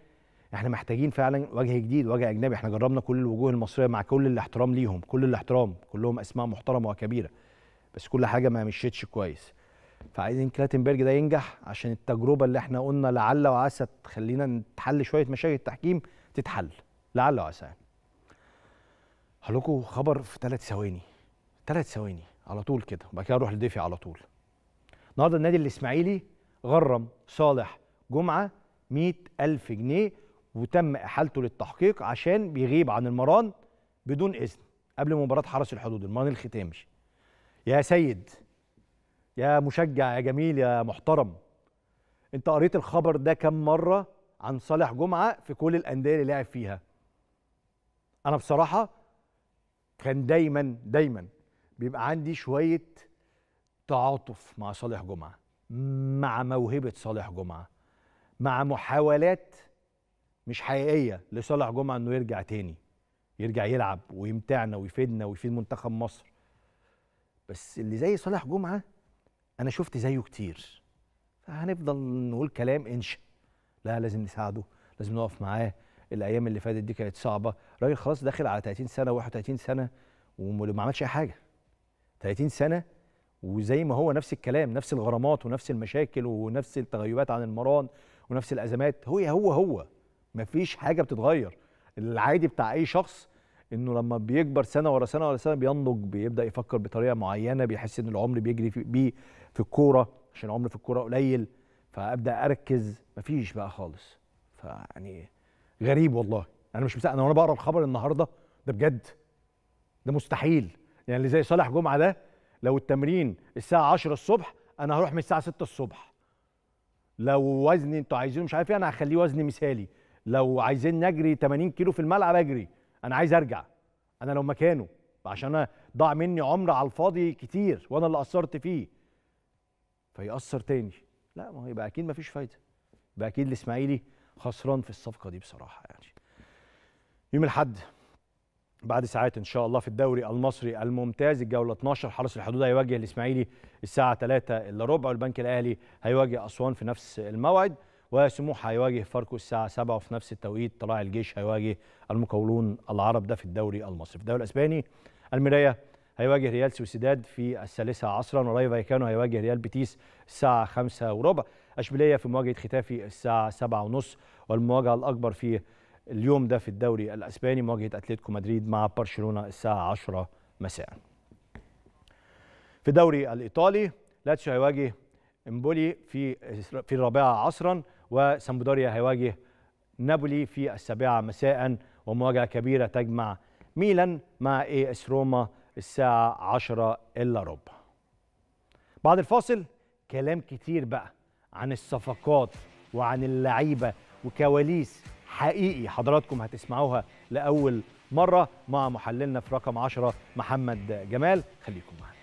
احنا محتاجين فعلا وجه جديد وجه اجنبي احنا جربنا كل الوجوه المصريه مع كل الاحترام ليهم كل الاحترام كلهم اسماء محترمه وكبيره بس كل حاجه ما مشيتش كويس فعايزين كلاتنبرج ده ينجح عشان التجربه اللي احنا قلنا لعل وعسى تخلينا نتحل شويه مشاكل التحكيم تتحل لعل وعسى يعني. هقول خبر في ثلاث ثواني ثلاث ثواني على طول كده وبعد كده اروح لضيفي على طول النهارده النادي الاسماعيلي غرم صالح جمعه 100000 جنيه وتم احالته للتحقيق عشان بيغيب عن المران بدون اذن قبل مباراه حرس الحدود المران الختامي يا سيد يا مشجع يا جميل يا محترم انت قريت الخبر ده كم مره عن صالح جمعه في كل الانديه اللي لعب فيها انا بصراحه كان دايما دايما بيبقى عندي شويه تعاطف مع صالح جمعه مع موهبه صالح جمعه مع محاولات مش حقيقيه لصالح جمعه انه يرجع تاني يرجع يلعب ويمتعنا ويفيدنا ويفيد منتخب مصر بس اللي زي صالح جمعه انا شفت زيه كتير فهنفضل نقول كلام انشا لا لازم نساعده لازم نقف معاه الايام اللي فاتت دي كانت صعبه راجل خلاص داخل على 30 سنه 31 سنه وما عملش اي حاجه 30 سنه وزي ما هو نفس الكلام نفس الغرامات ونفس المشاكل ونفس التغيبات عن المران ونفس الازمات هو هو هو مفيش حاجه بتتغير العادي بتاع اي شخص انه لما بيكبر سنه ورا سنه ورا سنه بينضج بيبدا يفكر بطريقه معينه بيحس ان العمر بيجري بيه في الكوره عشان العمر في الكوره قليل فابدا اركز مفيش بقى خالص فيعني غريب والله انا مش انا وانا بقرا الخبر النهارده ده بجد ده مستحيل يعني اللي زي صالح جمعه ده لو التمرين الساعه 10 الصبح انا هروح من الساعه 6 الصبح لو وزني انتوا عايزينه مش عارف ايه انا هخليه وزن مثالي لو عايزين نجري 80 كيلو في الملعب اجري انا عايز ارجع انا لو مكانه عشان انا ضاع مني عمر على الفاضي كتير وانا اللي قصرت فيه فيأثر تاني لا ما هو يبقى اكيد مفيش فايده يبقى اكيد الاسماعيلي خسران في الصفقه دي بصراحه يعني يوم الاحد بعد ساعات ان شاء الله في الدوري المصري الممتاز الجوله 12 حرس الحدود هيواجه الاسماعيلي الساعه 3 الا ربع والبنك الاهلي هيواجه اسوان في نفس الموعد وسموحه هيواجه فاركو الساعه 7 وفي نفس التوقيت طلائع الجيش هيواجه المقاولون العرب ده في الدوري المصري في الدوري الاسباني المرايه هيواجه ريال سوسيداد في الثالثة عصرا ورايو فايكانو هيواجه ريال بيتيس الساعة 5 وربع أشبيلية في مواجهة ختافي الساعة 7 ونص والمواجهة الأكبر في اليوم ده في الدوري الأسباني مواجهة أتلتيكو مدريد مع برشلونة الساعة 10 مساء في الدوري الإيطالي لاتسيو هيواجه امبولي في في الرابعة عصرا وسامبدوريا هيواجه نابولي في السابعة مساء ومواجهة كبيرة تجمع ميلان مع اي اس روما الساعة 10 إلا ربع بعد الفاصل كلام كتير بقى عن الصفقات وعن اللعيبة وكواليس حقيقي حضراتكم هتسمعوها لأول مرة مع محللنا في رقم 10 محمد جمال خليكم معنا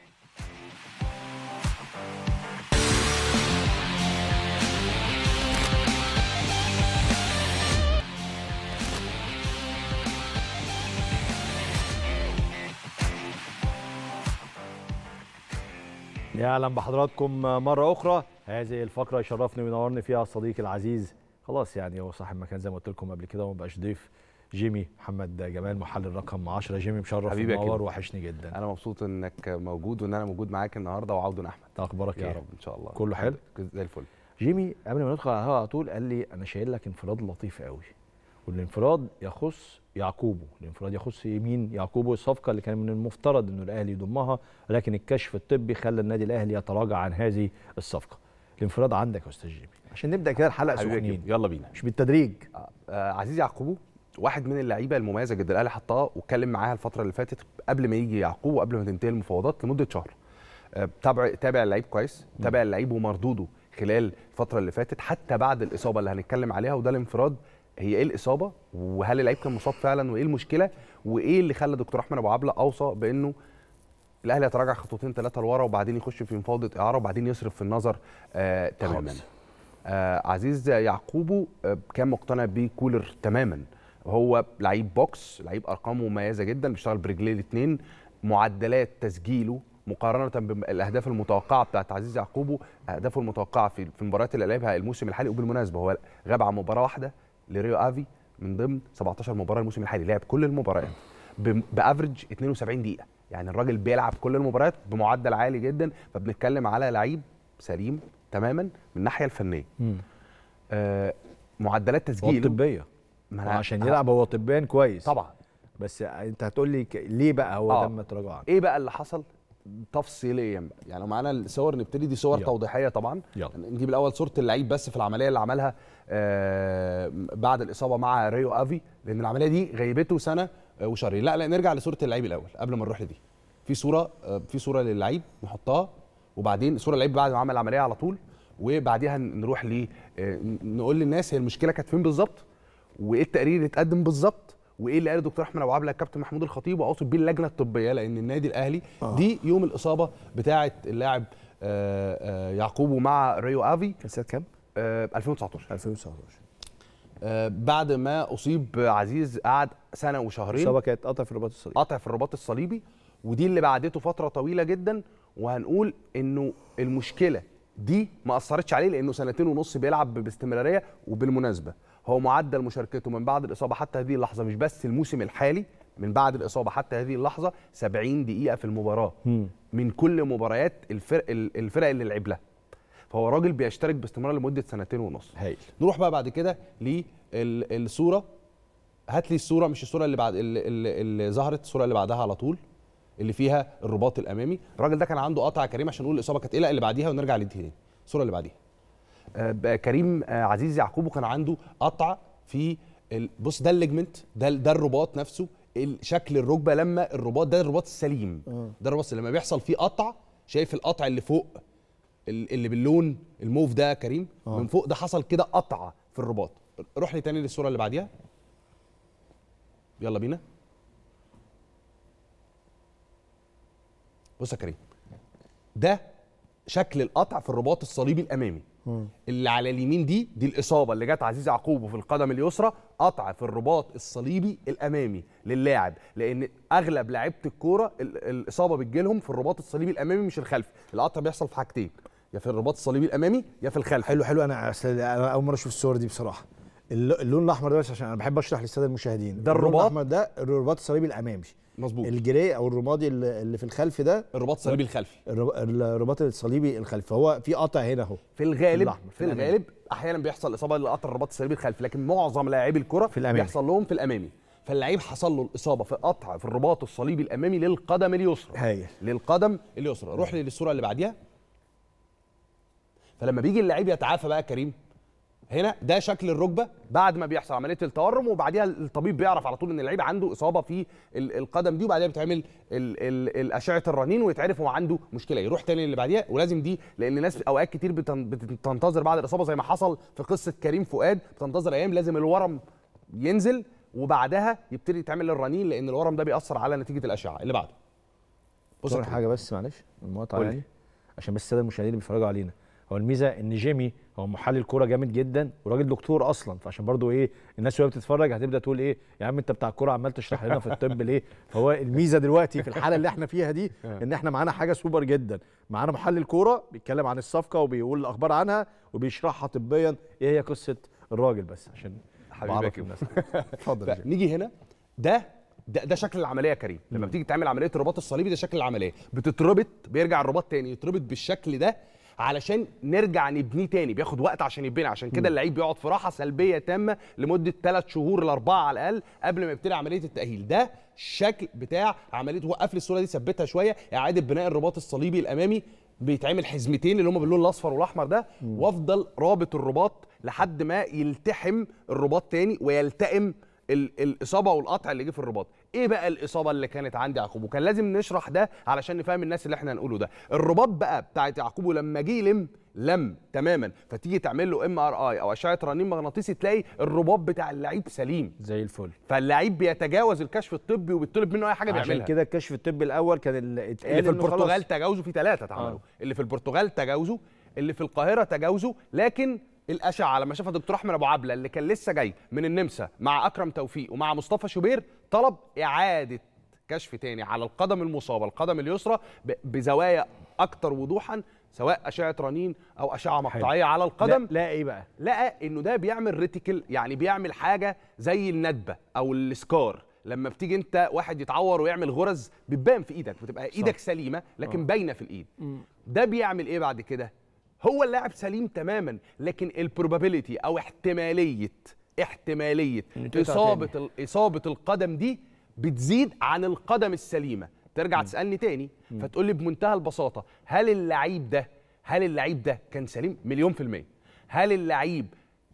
يا اهلا بحضراتكم مره اخرى هذه الفقره يشرفني وينورني فيها الصديق العزيز خلاص يعني هو صاحب مكان زي ما قلت لكم قبل كده وما بقاش ضيف جيمي محمد جمال محلل رقم 10 جيمي مشرف منور وحشني جدا انا مبسوط انك موجود وان انا موجود معاك النهارده وعود احمد اخبارك إيه؟ يا إيه؟ رب ان شاء الله كله حلو زي الفل جيمي قبل ما ندخل على الهواء على طول قال لي انا شايل لك انفراد لطيف قوي والانفراد يخص يعقوبو الانفراد يخص يمين يعقوبو الصفقة اللي كان من المفترض انه الأهلي يضمها ولكن الكشف الطبي خلى النادي الأهلي يتراجع عن هذه الصفقة الانفراد عندك يا أستاذ جيمي عشان نبدأ كده الحلقة سخنين يلا بينا مش بالتدريج آه, آه عزيز يعقوبو واحد من اللعيبه المميزه جدا الاهلي حطها واتكلم معاها الفتره اللي فاتت قبل ما يجي يعقوب وقبل ما تنتهي المفاوضات لمده شهر آه، تابع تابع اللعيب كويس تابع اللعيب ومردوده خلال الفتره اللي فاتت حتى بعد الاصابه اللي هنتكلم عليها وده الانفراد هي ايه الاصابه وهل اللعيب كان مصاب فعلا وايه المشكله وايه اللي خلى دكتور احمد ابو عبله اوصى بانه الاهلي يتراجع خطوتين ثلاثه لورا وبعدين يخش في مفاوضه اعاره وبعدين يصرف في النظر آه تماما آه عزيز يعقوبو آه كان مقتنع بكولر تماما هو لعيب بوكس لعيب ارقامه مميزه جدا بيشتغل برجليه الاثنين معدلات تسجيله مقارنه بالاهداف المتوقعه بتاعت عزيز يعقوبو اهدافه المتوقعه في المباريات اللي لعبها الموسم الحالي وبالمناسبه هو غاب عن مباراه واحده لريو افي من ضمن 17 مباراه الموسم الحالي لعب كل المباريات بافرج 72 دقيقه يعني الراجل بيلعب كل المباريات بمعدل عالي جدا فبنتكلم على لعيب سليم تماما من الناحيه الفنيه آه معدلات تسجيل طبيه عشان يلعب هو طبيا كويس طبعا بس انت هتقول لي ليه بقى هو آه. تم تراجعه ايه بقى اللي حصل تفصيليا بقى يعني معانا الصور نبتدي دي صور يلا. توضيحيه طبعا يلا. نجيب الاول صوره اللعيب بس في العمليه اللي عملها آه، بعد الاصابه مع ريو افي لان العمليه دي غيبته سنه آه، وشهرين لا لا نرجع لصوره اللعيب الاول قبل ما نروح لدي في صوره آه، في صوره للعيب نحطها وبعدين صوره اللعيب بعد ما عمل العمليه على طول وبعديها نروح ل نقول للناس هي المشكله كانت فين بالظبط وايه التقرير اللي اتقدم بالظبط وايه اللي قاله دكتور احمد ابو عبله الكابتن محمود الخطيب واقصد بيه اللجنه الطبيه لان النادي الاهلي آه. دي يوم الاصابه بتاعه اللاعب يعقوبه مع ريو افي كان سنه كام؟ 2019 آه، 2019 آه، بعد ما اصيب عزيز قعد سنه وشهرين الاصابه كانت قطع في الرباط الصليبي قطع في الرباط الصليبي ودي اللي بعدته فتره طويله جدا وهنقول انه المشكله دي ما اثرتش عليه لانه سنتين ونص بيلعب باستمراريه وبالمناسبه هو معدل مشاركته من بعد الاصابه حتى هذه اللحظه مش بس الموسم الحالي من بعد الاصابه حتى هذه اللحظه 70 دقيقه في المباراه م. من كل مباريات الفرق الفرق اللي لعب لها فهو راجل بيشترك باستمرار لمده سنتين ونص هايل نروح بقى بعد كده للصوره هات لي الصوره مش الصوره اللي بعد اللي, اللي, اللي ظهرت الصوره اللي بعدها على طول اللي فيها الرباط الامامي الراجل ده كان عنده قطع كريم عشان نقول الاصابه كانت ايه لا اللي بعديها ونرجع لدي إيه. الصوره اللي بعديها آه كريم آه عزيز يعقوب كان عنده قطع في بص ده الليجمنت ده ده الرباط نفسه شكل الركبه لما الرباط ده الرباط السليم آه. ده الرباط لما بيحصل فيه قطع شايف القطع اللي فوق اللي باللون الموف ده كريم أوه. من فوق ده حصل كده قطعه في الرباط روح لي تاني للصوره اللي بعديها يلا بينا بص يا كريم ده شكل القطع في الرباط الصليبي الامامي م. اللي على اليمين دي دي الاصابه اللي جت عزيز يعقوب في القدم اليسرى قطع في الرباط الصليبي الامامي للاعب لان اغلب لعيبه الكوره الاصابه بتجيلهم في الرباط الصليبي الامامي مش الخلفي القطع بيحصل في حاجتين يا في الرباط الصليبي الامامي يا في الخلف حلو حلو انا انا اول مره اشوف الصور دي بصراحه اللون الاحمر ده بس عشان انا بحب اشرح للساده المشاهدين ده الرباط الاحمر ده الرباط الصليبي الامامي مظبوط الجراي او الرمادي اللي في الخلف ده الرباط الصليبي الخلفي الرباط الصليبي الخلفي فهو في قطع هنا اهو في الغالب في, في الغالب احيانا بيحصل اصابه لقطع الرباط الصليبي الخلفي لكن معظم لاعبي الكره في الأمامي. بيحصل لهم في الامامي فاللعيب حصل له الاصابه في قطع في الرباط الصليبي الامامي للقدم اليسرى هايل للقدم اليسرى روح للصوره اللي بعديها فلما بيجي اللعيب يتعافى بقى كريم هنا ده شكل الركبه بعد ما بيحصل عمليه التورم وبعديها الطبيب بيعرف على طول ان اللعيب عنده اصابه في القدم دي وبعديها بتعمل اشعه الرنين ويتعرف هو عنده مشكله يروح تاني اللي بعديها ولازم دي لان ناس اوقات كتير بتنتظر بعد الاصابه زي ما حصل في قصه كريم فؤاد بتنتظر ايام لازم الورم ينزل وبعدها يبتدي يتعمل الرنين لان الورم ده بيأثر على نتيجه الاشعه اللي بعده بص حاجه بس معلش المقاطعه عشان بس الساده المشاهدين اللي بيتفرجوا علينا هو الميزه ان جيمي هو محلل كوره جامد جدا وراجل دكتور اصلا فعشان برضو ايه الناس وهي بتتفرج هتبدا تقول ايه يا عم انت بتاع الكوره عمال تشرح لنا في الطب ليه فهو الميزه دلوقتي في الحاله اللي احنا فيها دي آه. ان احنا معانا حاجه سوبر جدا معانا محلل كوره بيتكلم عن الصفقه وبيقول الاخبار عنها وبيشرحها طبيا ايه هي قصه الراجل بس عشان حبيبك الناس اتفضل نيجي هنا ده ده, ده شكل العمليه يا كريم لما بتيجي تعمل عمليه الرباط الصليبي ده شكل العمليه بتتربط بيرجع الرباط تاني يتربط بالشكل ده علشان نرجع نبنيه تاني بياخد وقت عشان يبني عشان كده اللعيب بيقعد في راحه سلبيه تامه لمده ثلاث شهور لاربعه على الاقل قبل ما يبتدي عمليه التاهيل ده الشكل بتاع عمليه وقف الصوره دي ثبتها شويه اعاده بناء الرباط الصليبي الامامي بيتعمل حزمتين اللي هم باللون الاصفر والاحمر ده وافضل رابط الرباط لحد ما يلتحم الرباط تاني ويلتئم الاصابه والقطع اللي جه في الرباط ايه بقى الاصابه اللي كانت عند يعقوب وكان لازم نشرح ده علشان نفهم الناس اللي احنا هنقوله ده الرباط بقى بتاعت يعقوب لما جه لم لم تماما فتيجي تعمل له ام ار اي او اشعه رنين مغناطيسي تلاقي الرباط بتاع اللعيب سليم زي الفل فاللعيب بيتجاوز الكشف الطبي وبيطلب منه اي حاجه بيعملها عشان كده الكشف الطبي الاول كان اللي, اللي في البرتغال تجاوزه في ثلاثه اتعملوا آه. اللي في البرتغال تجاوزه اللي في القاهره تجاوزه لكن الاشعه لما شافها دكتور احمد ابو عبله اللي كان لسه جاي من النمسا مع اكرم توفيق ومع مصطفى شوبير طلب اعاده كشف تاني على القدم المصابه القدم اليسرى بزوايا اكثر وضوحا سواء اشعه رنين او اشعه مقطعيه على القدم لا, لا ايه بقى لقى انه ده بيعمل ريتيكل يعني بيعمل حاجه زي الندبه او السكار لما بتيجي انت واحد يتعور ويعمل غرز بتبان في ايدك بتبقى ايدك صح. سليمه لكن آه. باينه في الايد م. ده بيعمل ايه بعد كده هو اللاعب سليم تماما لكن البروبابيليتي او احتماليه احتماليه اصابه تاني. اصابه القدم دي بتزيد عن القدم السليمه ترجع م. تسالني تاني فتقول لي بمنتهى البساطه هل اللعيب ده هل اللعيب ده كان سليم مليون في الميه هل اللعيب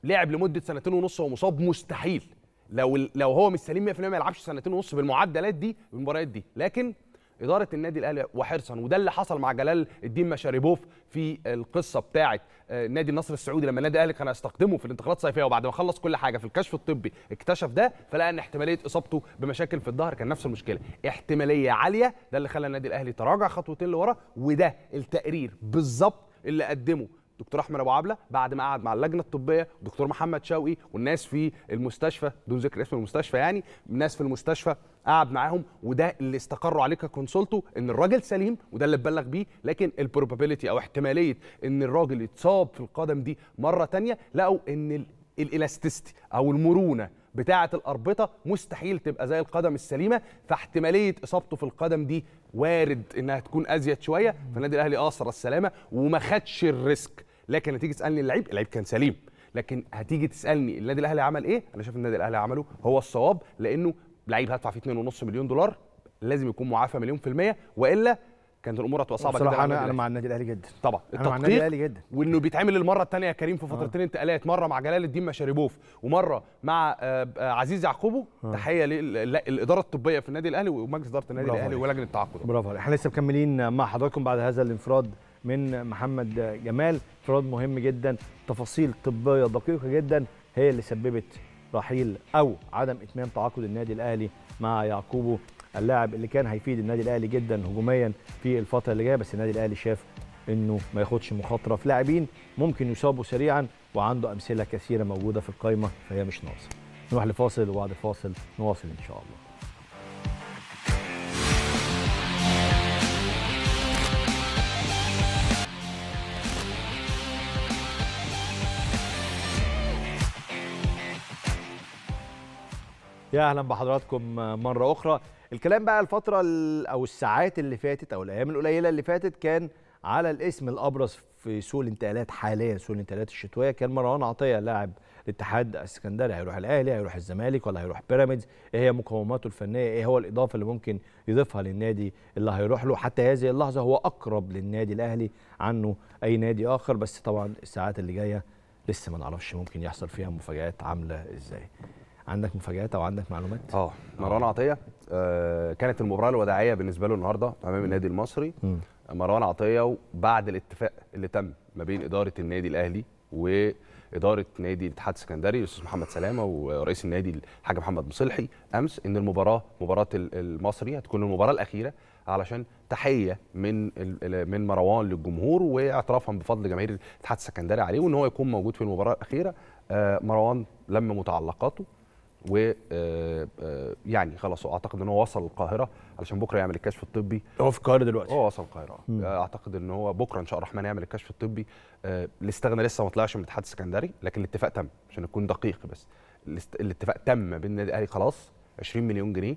لعب لمده سنتين ونص وهو مصاب مستحيل لو لو هو مش سليم 100% ما يلعبش سنتين ونص بالمعدلات دي بالمباريات دي لكن اداره النادي الاهلي وحرصا وده اللي حصل مع جلال الدين مشاريبوف في القصه بتاعه آه، نادي النصر السعودي لما النادي الاهلي كان هيستقدمه في الانتقالات الصيفيه وبعد ما خلص كل حاجه في الكشف الطبي اكتشف ده فلقى ان احتماليه اصابته بمشاكل في الظهر كان نفس المشكله احتماليه عاليه ده اللي خلى النادي الاهلي تراجع خطوتين لورا وده التقرير بالظبط اللي قدمه دكتور احمد ابو عبله بعد ما قعد مع اللجنه الطبيه دكتور محمد شوقي والناس في المستشفى دون ذكر اسم المستشفى يعني الناس في المستشفى قعد معاهم وده اللي استقروا عليه ككونسلتو ان الراجل سليم وده اللي اتبلغ بيه لكن البروبابيلتي او احتماليه ان الراجل يتصاب في القدم دي مره ثانيه لقوا ان الالاستيستي او المرونه بتاعه الاربطه مستحيل تبقى زي القدم السليمه فاحتماليه اصابته في القدم دي وارد انها تكون ازيد شويه فالنادي الاهلي اثر السلامه وما خدش الريسك لكن هتيجي تسالني اللعيب اللعيب كان سليم لكن هتيجي تسالني النادي الاهلي عمل ايه انا شايف النادي الاهلي عمله هو الصواب لانه لعيب هدفع فيه 2.5 مليون دولار لازم يكون معافى مليون في المية والا كانت الامور هتبقى صعبه جدا انا انا مع النادي الاهلي جدا طبعا انا مع النادي الاهلي جدا وانه بيتعمل للمره الثانيه يا كريم في فترتين انتقالات مره مع جلال الدين مشاريبوف ومره مع آه، عزيز آه. تحيه للاداره الطبيه في النادي الاهلي ومجلس اداره النادي الاهلي ولجنه التعاقد برافو احنا لسه مكملين مع حضراتكم بعد هذا الانفراد من محمد جمال انفراد مهم جدا تفاصيل طبيه دقيقه جدا هي اللي سببت رحيل او عدم اتمام تعاقد النادي الاهلي مع يعقوبو اللاعب اللي كان هيفيد النادي الاهلي جدا هجوميا في الفتره اللي جايه بس النادي الاهلي شاف انه ما ياخدش مخاطره في لاعبين ممكن يصابوا سريعا وعنده امثله كثيره موجوده في القائمه فهي مش ناقصه نروح لفاصل وبعد فاصل نواصل ان شاء الله يا اهلا بحضراتكم مره اخرى الكلام بقى الفتره او الساعات اللي فاتت او الايام القليله اللي فاتت كان على الاسم الابرز في سوق الانتقالات حاليا سوق الانتقالات الشتويه كان مروان عطيه لاعب الاتحاد السكندري هيروح الاهلي هيروح الزمالك ولا هيروح بيراميدز ايه هي مقوماته الفنيه ايه هو الاضافه اللي ممكن يضيفها للنادي اللي هيروح له حتى هذه اللحظه هو اقرب للنادي الاهلي عنه اي نادي اخر بس طبعا الساعات اللي جايه لسه ما نعرفش ممكن يحصل فيها مفاجات عامله ازاي عندك مفاجات او عندك معلومات اه مروان آه. عطيه آه كانت المباراه الوداعيه بالنسبه له النهارده امام النادي المصري مروان عطيه وبعد الاتفاق اللي تم ما بين اداره النادي الاهلي واداره نادي الاتحاد السكندري الاستاذ محمد سلامه ورئيس النادي الحاج محمد مصلحي امس ان المباراه مباراه المصري هتكون المباراه الاخيره علشان تحيه من من مروان للجمهور واعترافا بفضل جماهير الاتحاد السكندري عليه وان هو يكون موجود في المباراه الاخيره آه، مروان لم متعلقاته و آه، آه، يعني خلاص اعتقد ان هو وصل القاهره علشان بكره يعمل الكشف الطبي هو في القاهره دلوقتي هو وصل القاهره آه، مم. اعتقد ان هو بكره ان شاء الله الرحمن يعمل الكشف الطبي الاستغنى لسه ما طلعش من الاتحاد السكندري لكن الاتفاق تم عشان نكون دقيق بس الاتفاق تم بين النادي الاهلي خلاص 20 مليون جنيه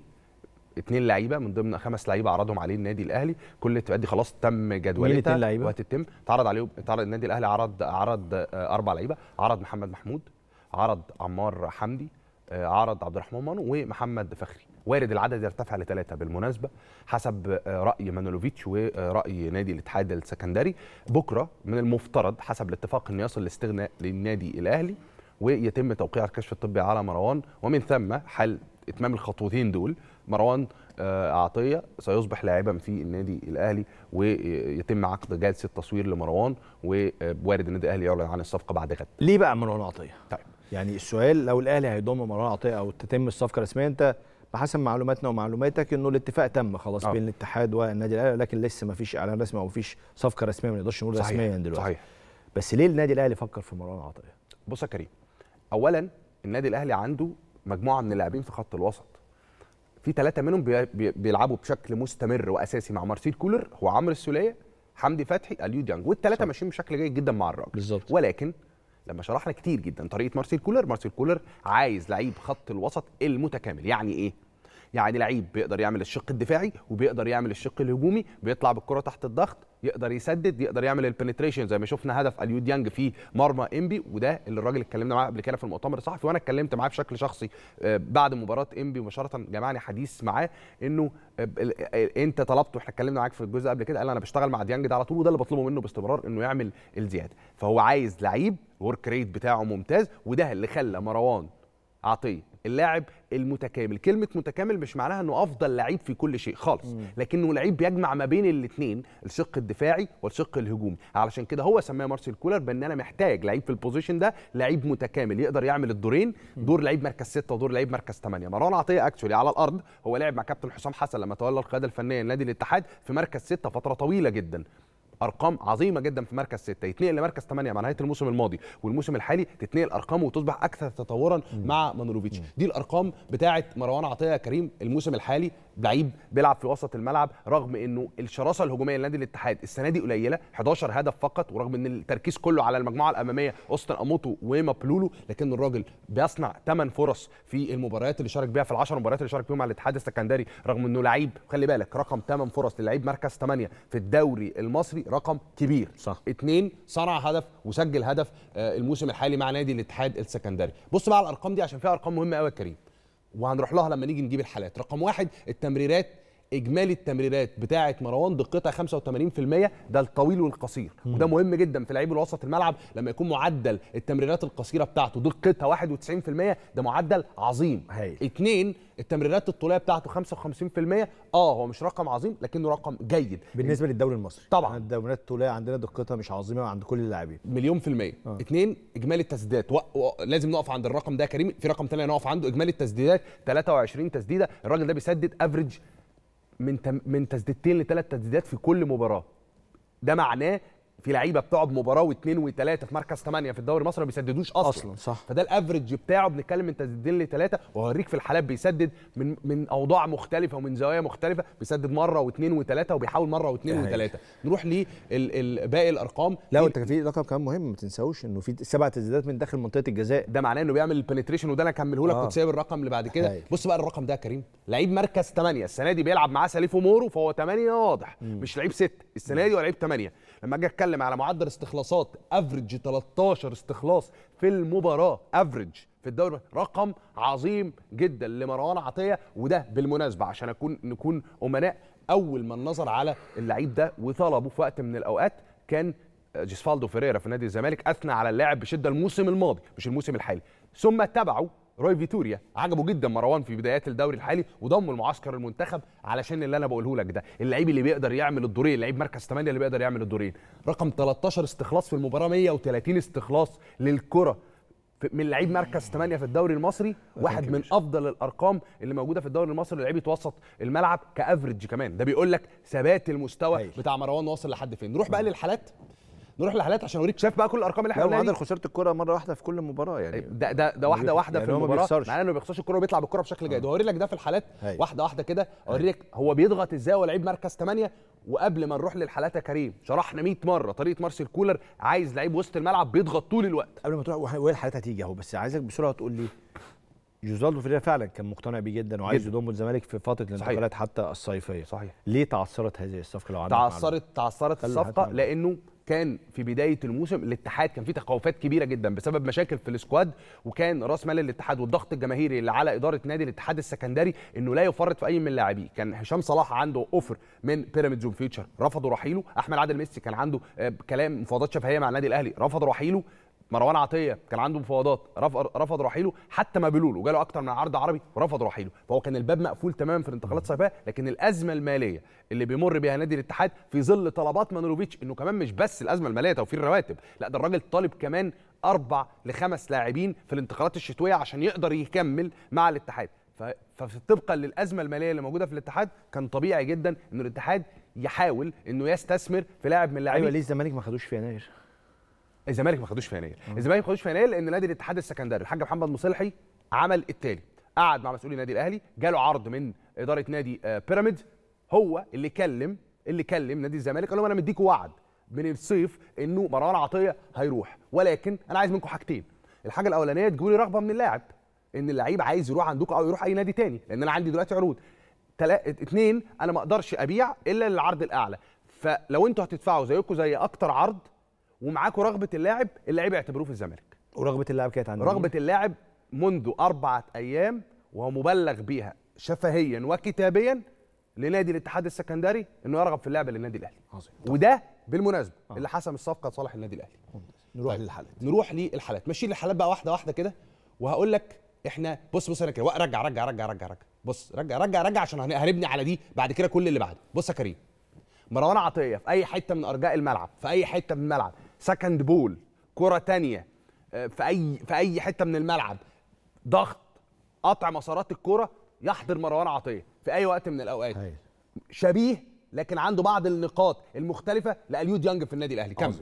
اثنين لعيبه من ضمن خمس لعيبه عرضهم عليه النادي الاهلي كل الاتفاقات دي خلاص تم جدولتها وهتتم اتعرض عليهم اتعرض النادي الاهلي عرض عرض اربع لعيبه عرض محمد محمود عرض عمار حمدي آه، عرض عبد الرحمن مانو ومحمد فخري وارد العدد يرتفع لثلاثه بالمناسبه حسب آه، راي مانولوفيتش وراي نادي الاتحاد السكندري بكره من المفترض حسب الاتفاق ان يصل الاستغناء للنادي الاهلي ويتم توقيع الكشف الطبي على مروان ومن ثم حل اتمام الخطوتين دول مروان آه، عطيه سيصبح لاعبا في النادي الاهلي ويتم عقد جلسه تصوير لمروان ووارد النادي الاهلي يعلن عن الصفقه بعد غد. ليه بقى مروان عطيه؟ طيب يعني السؤال لو الاهلي هيضم مروان عطيه او تتم الصفقه رسميا انت بحسب معلوماتنا ومعلوماتك انه الاتفاق تم خلاص أوه. بين الاتحاد والنادي الاهلي لكن لسه ما فيش اعلان رسمي او ما فيش صفقه رسميه ما نقدرش نقول رسميا دلوقتي صحيح بس ليه النادي الاهلي فكر في مروان عطيه؟ بص يا كريم اولا النادي الاهلي عنده مجموعه من اللاعبين في خط الوسط في ثلاثه منهم بيلعبوا بشكل مستمر واساسي مع مارسيل كولر هو عمرو السوليه حمدي فتحي اليو ديانج والثلاثه ماشيين بشكل جيد جدا مع الراجل بالظبط ولكن لما شرحنا كتير جدا طريقه مارسيل كولر مارسيل كولر عايز لعيب خط الوسط المتكامل يعني ايه يعني لعيب بيقدر يعمل الشق الدفاعي وبيقدر يعمل الشق الهجومي بيطلع بالكره تحت الضغط يقدر يسدد يقدر يعمل البنتريشن زي ما شفنا هدف اليو ديانج في مرمى انبي وده اللي الراجل اتكلمنا معاه قبل كده في المؤتمر الصحفي وانا اتكلمت معاه بشكل شخصي آه، بعد مباراه انبي مباشره جمعني حديث معاه انه آه، آه، انت طلبته احنا اتكلمنا معاك في الجزء قبل كده قال انا بشتغل مع ديانج ده على طول وده اللي بطلبه منه باستمرار انه يعمل الزياده فهو عايز لعيب ورك ريت بتاعه ممتاز وده اللي خلى مروان عطيه اللاعب المتكامل كلمه متكامل مش معناها انه افضل لعيب في كل شيء خالص مم. لكنه لعيب بيجمع ما بين الاثنين الشق الدفاعي والشق الهجومي علشان كده هو سماه مارسيل كولر بان انا محتاج لعيب في البوزيشن ده لعيب متكامل يقدر يعمل الدورين دور لعيب مركز 6 ودور لعيب مركز 8 مروان عطيه اكشولي على الارض هو لعب مع كابتن حسام حسن لما تولى القياده الفنيه لنادي الاتحاد في مركز 6 فتره طويله جدا ارقام عظيمه جدا في مركز سته يتنقل لمركز ثمانيه مع نهايه الموسم الماضي والموسم الحالي تتنقل ارقامه وتصبح اكثر تطورا مع مانولوفيتش دي الارقام بتاعه مروان عطيه كريم الموسم الحالي لعيب بيلعب في وسط الملعب رغم انه الشراسه الهجوميه لنادي الاتحاد السنه دي قليله 11 هدف فقط ورغم ان التركيز كله على المجموعه الاماميه اوستن اموتو ومابلولو لكن الراجل بيصنع 8 فرص في المباريات اللي شارك بيها في ال10 مباريات اللي شارك بيهم مع الاتحاد السكندري رغم انه لعيب خلي بالك رقم 8 فرص للعيب مركز 8 في الدوري المصري رقم كبير صح اتنين صنع هدف وسجل هدف آه، الموسم الحالي مع نادي الاتحاد السكندري بص بقى على الارقام دي عشان فيها ارقام مهمه قوي يا كريم وهنروح لها لما نيجي نجيب الحالات رقم واحد التمريرات اجمالي التمريرات بتاعه مروان دقتها 85% ده الطويل والقصير مم. وده مهم جدا في لعيب الوسط الملعب لما يكون معدل التمريرات القصيره بتاعته دقتها 91% ده معدل عظيم هاي. اثنين التمريرات الطوليه بتاعته 55% اه هو مش رقم عظيم لكنه رقم جيد بالنسبه للدوري المصري طبعا التمريرات الطوليه عندنا دقتها مش عظيمه عند كل اللاعبين مليون في الميه آه. اثنين اجمالي التسديدات و... و... لازم نقف عند الرقم ده يا كريم في رقم ثاني نقف عنده اجمالي التسديدات 23 تسديده الراجل ده بيسدد افريج من من تسديدتين لثلاث تسديدات في كل مباراه ده معناه في لعيبه بتقعد مباراه واثنين وثلاثه في مركز ثمانيه في الدوري المصري ما بيسددوش اصلا اصلا صح فده الافرج بتاعه بنتكلم من تسديدين لثلاثه وهوريك في الحالات بيسدد من من اوضاع مختلفه ومن زوايا مختلفه بيسدد مره واثنين وثلاثه وبيحاول مره واثنين وثلاثه نروح لباقي الارقام لا وانت كان في رقم كمان مهم ما تنساوش انه في سبع تسديدات من داخل منطقه الجزاء ده معناه انه بيعمل البنتريشن وده انا اكمله لك آه. كنت سايب الرقم اللي بعد كده بص بقى الرقم ده يا كريم لعيب مركز ثمانيه السنه دي بيلعب معاه سليفو مورو فهو ثمانيه واضح مش لعيب سته السنه دي هو لعيب ثمانيه لما اجي اتكلم على معدل استخلاصات افريج 13 استخلاص في المباراه افريج في الدوري رقم عظيم جدا لمروان عطيه وده بالمناسبه عشان اكون نكون امناء اول ما نظر على اللعيب ده وطلبه في وقت من الاوقات كان آه، جيسفالدو فيريرا في نادي الزمالك اثنى على اللاعب بشده الموسم الماضي مش الموسم الحالي ثم تبعوا روي فيتوريا عجبه جدا مروان في بدايات الدوري الحالي وضم المعسكر المنتخب علشان اللي انا بقوله لك ده اللعيب اللي بيقدر يعمل الدورين لعيب مركز 8 اللي بيقدر يعمل الدورين رقم 13 استخلاص في المباراه 130 استخلاص للكره من لعيب مركز 8 في الدوري المصري واحد من افضل الارقام اللي موجوده في الدوري المصري لعيب يتوسط الملعب كافريج كمان ده بيقول لك ثبات المستوى بتاع مروان واصل لحد فين نروح بقى للحالات نروح لحالات عشان اوريك شايف بقى كل الارقام اللي احنا قلناها دي خساره الكره مره واحده في كل مباراه يعني ده ده, ده واحده يعني واحده يعني في المباراه معناه انه ما بيخسرش الكره وبيطلع بالكره بشكل جيد اه. هوري لك ده في الحالات هي. واحده واحده كده اوريك هو بيضغط ازاي هو لعيب مركز 8 وقبل ما نروح للحالات يا كريم شرحنا 100 مره طريقه مارسيل كولر عايز لعيب وسط الملعب بيضغط طول الوقت قبل ما تروح وهي الحالات هتيجي اهو بس عايزك بسرعه تقول لي جوزالدو فيريرا فعلا كان مقتنع بيه جدا وعايز يضم الزمالك في فتره الانتقالات حتى الصيفيه صحيح ليه تعثرت هذه الصفقه لو عندك تعثرت تعثرت الصفقه لانه كان في بدايه الموسم الاتحاد كان فيه تخوفات كبيره جدا بسبب مشاكل في السكواد وكان راس مال الاتحاد والضغط الجماهيري اللي على اداره نادي الاتحاد السكندري انه لا يفرط في اي من لاعبيه كان هشام صلاح عنده اوفر من بيراميدز وفيوتشر رفضوا رحيله احمد عادل ميسي كان عنده آه، كلام مفاوضات شفهيه مع النادي الاهلي رفضوا رحيله مروان عطيه كان عنده مفاوضات رفض رحيله حتى ما بيلول وجاله جاله اكتر من عرض عربي ورفض رحيله فهو كان الباب مقفول تماما في الانتقالات الصيفيه لكن الازمه الماليه اللي بيمر بها نادي الاتحاد في ظل طلبات مانولوفيتش انه كمان مش بس الازمه الماليه توفير الرواتب لا ده الراجل طالب كمان اربع لخمس لاعبين في الانتقالات الشتويه عشان يقدر يكمل مع الاتحاد فطبقا للازمه الماليه اللي موجوده في الاتحاد كان طبيعي جدا ان الاتحاد يحاول انه يستثمر في لاعب من اللاعبين ايوه ليه الزمالك ما خدوش في يناير الزمالك ما خدوش فنية الزمالك ما خدوش فنية لان نادي الاتحاد السكندري الحاج محمد مصلحي عمل التالي قعد مع مسؤولي النادي الاهلي جاله عرض من اداره نادي آه، بيراميد هو اللي كلم اللي كلم نادي الزمالك قال لهم انا مديكوا وعد من الصيف انه مروان عطيه هيروح ولكن انا عايز منكم حاجتين الحاجه الاولانيه تجيبوا لي رغبه من اللاعب ان اللعيب عايز يروح عندكم او يروح اي نادي تاني لان انا عندي دلوقتي عروض اثنين اتنين انا ما اقدرش ابيع الا للعرض الاعلى فلو انتوا هتدفعوا زيكم زي اكتر عرض ومعاكم رغبه اللاعب اللاعب يعتبروه في الزمالك ورغبه اللاعب كانت عندنا رغبه اللاعب منذ اربعه ايام ومبلغ بيها شفهيا وكتابيا لنادي الاتحاد السكندري انه يرغب في اللعب للنادي الاهلي عظيم وده بالمناسبه آه. اللي حسم الصفقه لصالح النادي الاهلي نروح طيب. للحالات نروح للحالات ماشيين للحالات بقى واحده واحده كده وهقول لك احنا بص بص انا كده رجع رجع رجع رجع رجع بص رجع رجع رجع عشان هنبني على دي بعد كده كل اللي بعده بص يا كريم مروان عطيه في اي حته من ارجاء الملعب في اي حته من الملعب سكند بول كره تانية آه، في اي في اي حته من الملعب ضغط قطع مسارات الكره يحضر مروان عطيه في اي وقت من الاوقات هي. شبيه لكن عنده بعض النقاط المختلفه لاليود يانج في النادي الاهلي كمل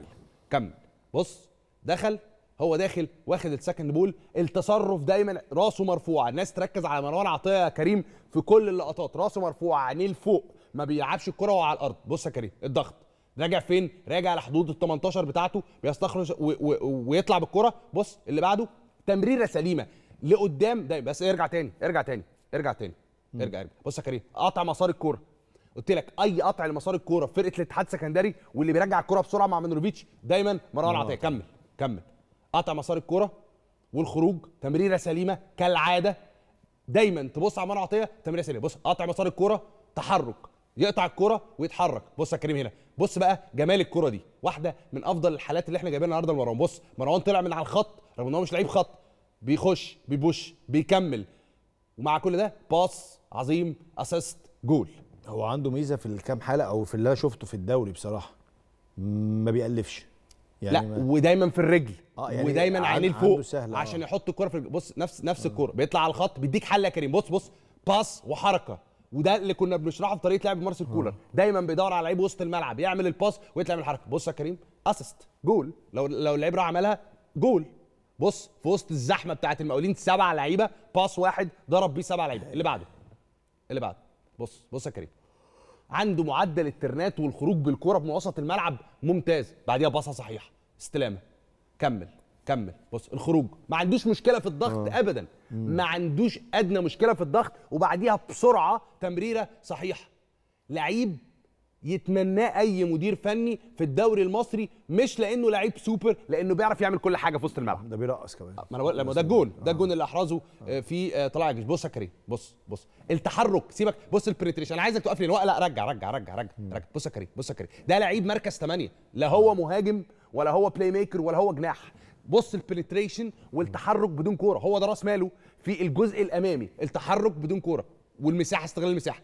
كمل بص دخل هو داخل واخد السكند بول التصرف دايما راسه مرفوعه الناس تركز على مروان عطيه يا كريم في كل اللقطات راسه مرفوعه عينيه لفوق ما بيلعبش الكره وهو على الارض بص يا كريم الضغط راجع فين راجع لحدود ال 18 بتاعته بيستخرج ويطلع بالكره بص اللي بعده تمريره سليمه لقدام ده بس ارجع تاني ارجع تاني ارجع تاني ارجع ارجع بص يا كريم قطع مسار الكوره قلت لك اي قطع لمسار الكوره في فرقه الاتحاد السكندري واللي بيرجع الكوره بسرعه مع منوفيتش دايما مروان عطيه كمل كمل قطع مسار الكوره والخروج تمريره سليمه كالعاده دايما تبص على مروان عطيه تمريره سليمه بص قطع مسار الكوره تحرك يقطع الكرة ويتحرك بص يا كريم هنا بص بقى جمال الكرة دي واحدة من أفضل الحالات اللي احنا جايبينها النهارده لمروان بص مروان طلع من على الخط رغم إن هو مش لعيب خط بيخش بيبوش بيكمل ومع كل ده باص عظيم اسيست جول هو عنده ميزه في الكام حلقه او في اللي انا شفته في الدوري بصراحه ما بيألفش يعني لا ما... ودايما في الرجل آه يعني ودايما عينيه لفوق آه. عشان آه. يحط الكره في الرجل. بص نفس نفس الكره بيطلع على الخط بيديك حل يا كريم بص بص باص وحركه وده اللي كنا بنشرحه في طريقه لعب مارسيل كولر آه. دايما بيدور على لعيب وسط الملعب يعمل الباس ويطلع من الحركه بص يا كريم اسيست جول لو لو اللعيب راح عملها جول بص في وسط الزحمه بتاعه المقاولين سبع لعيبه باس واحد ضرب بيه سبع لعيبه اللي بعده اللي بعده بص بص يا كريم عنده معدل الترنات والخروج بالكره من وسط الملعب ممتاز بعديها باصه صحيحه استلامه كمل كمل بص الخروج ما عندوش مشكله في الضغط آه. ابدا ما عندوش ادنى مشكله في الضغط وبعديها بسرعه تمريره صحيحه لعيب يتمناه اي مدير فني في الدوري المصري مش لانه لعيب سوبر لانه بيعرف يعمل كل حاجه في وسط الملعب ده بيرقص كمان ما انا لما ده الجون ده آه. الجون اللي احرزه آه. آه، في طلع الجيش بص يا كريم بص بص التحرك سيبك بص البريتريشن انا عايزك توقف لي لا لا رجع رجع رجع رجع, رجع. بص يا كريم بص يا كريم ده لعيب مركز 8 لا هو مهاجم ولا هو بلاي ميكر ولا هو جناح بص البنتريشن والتحرك بدون كوره هو ده راس ماله في الجزء الامامي التحرك بدون كوره والمساحه استغلال المساحه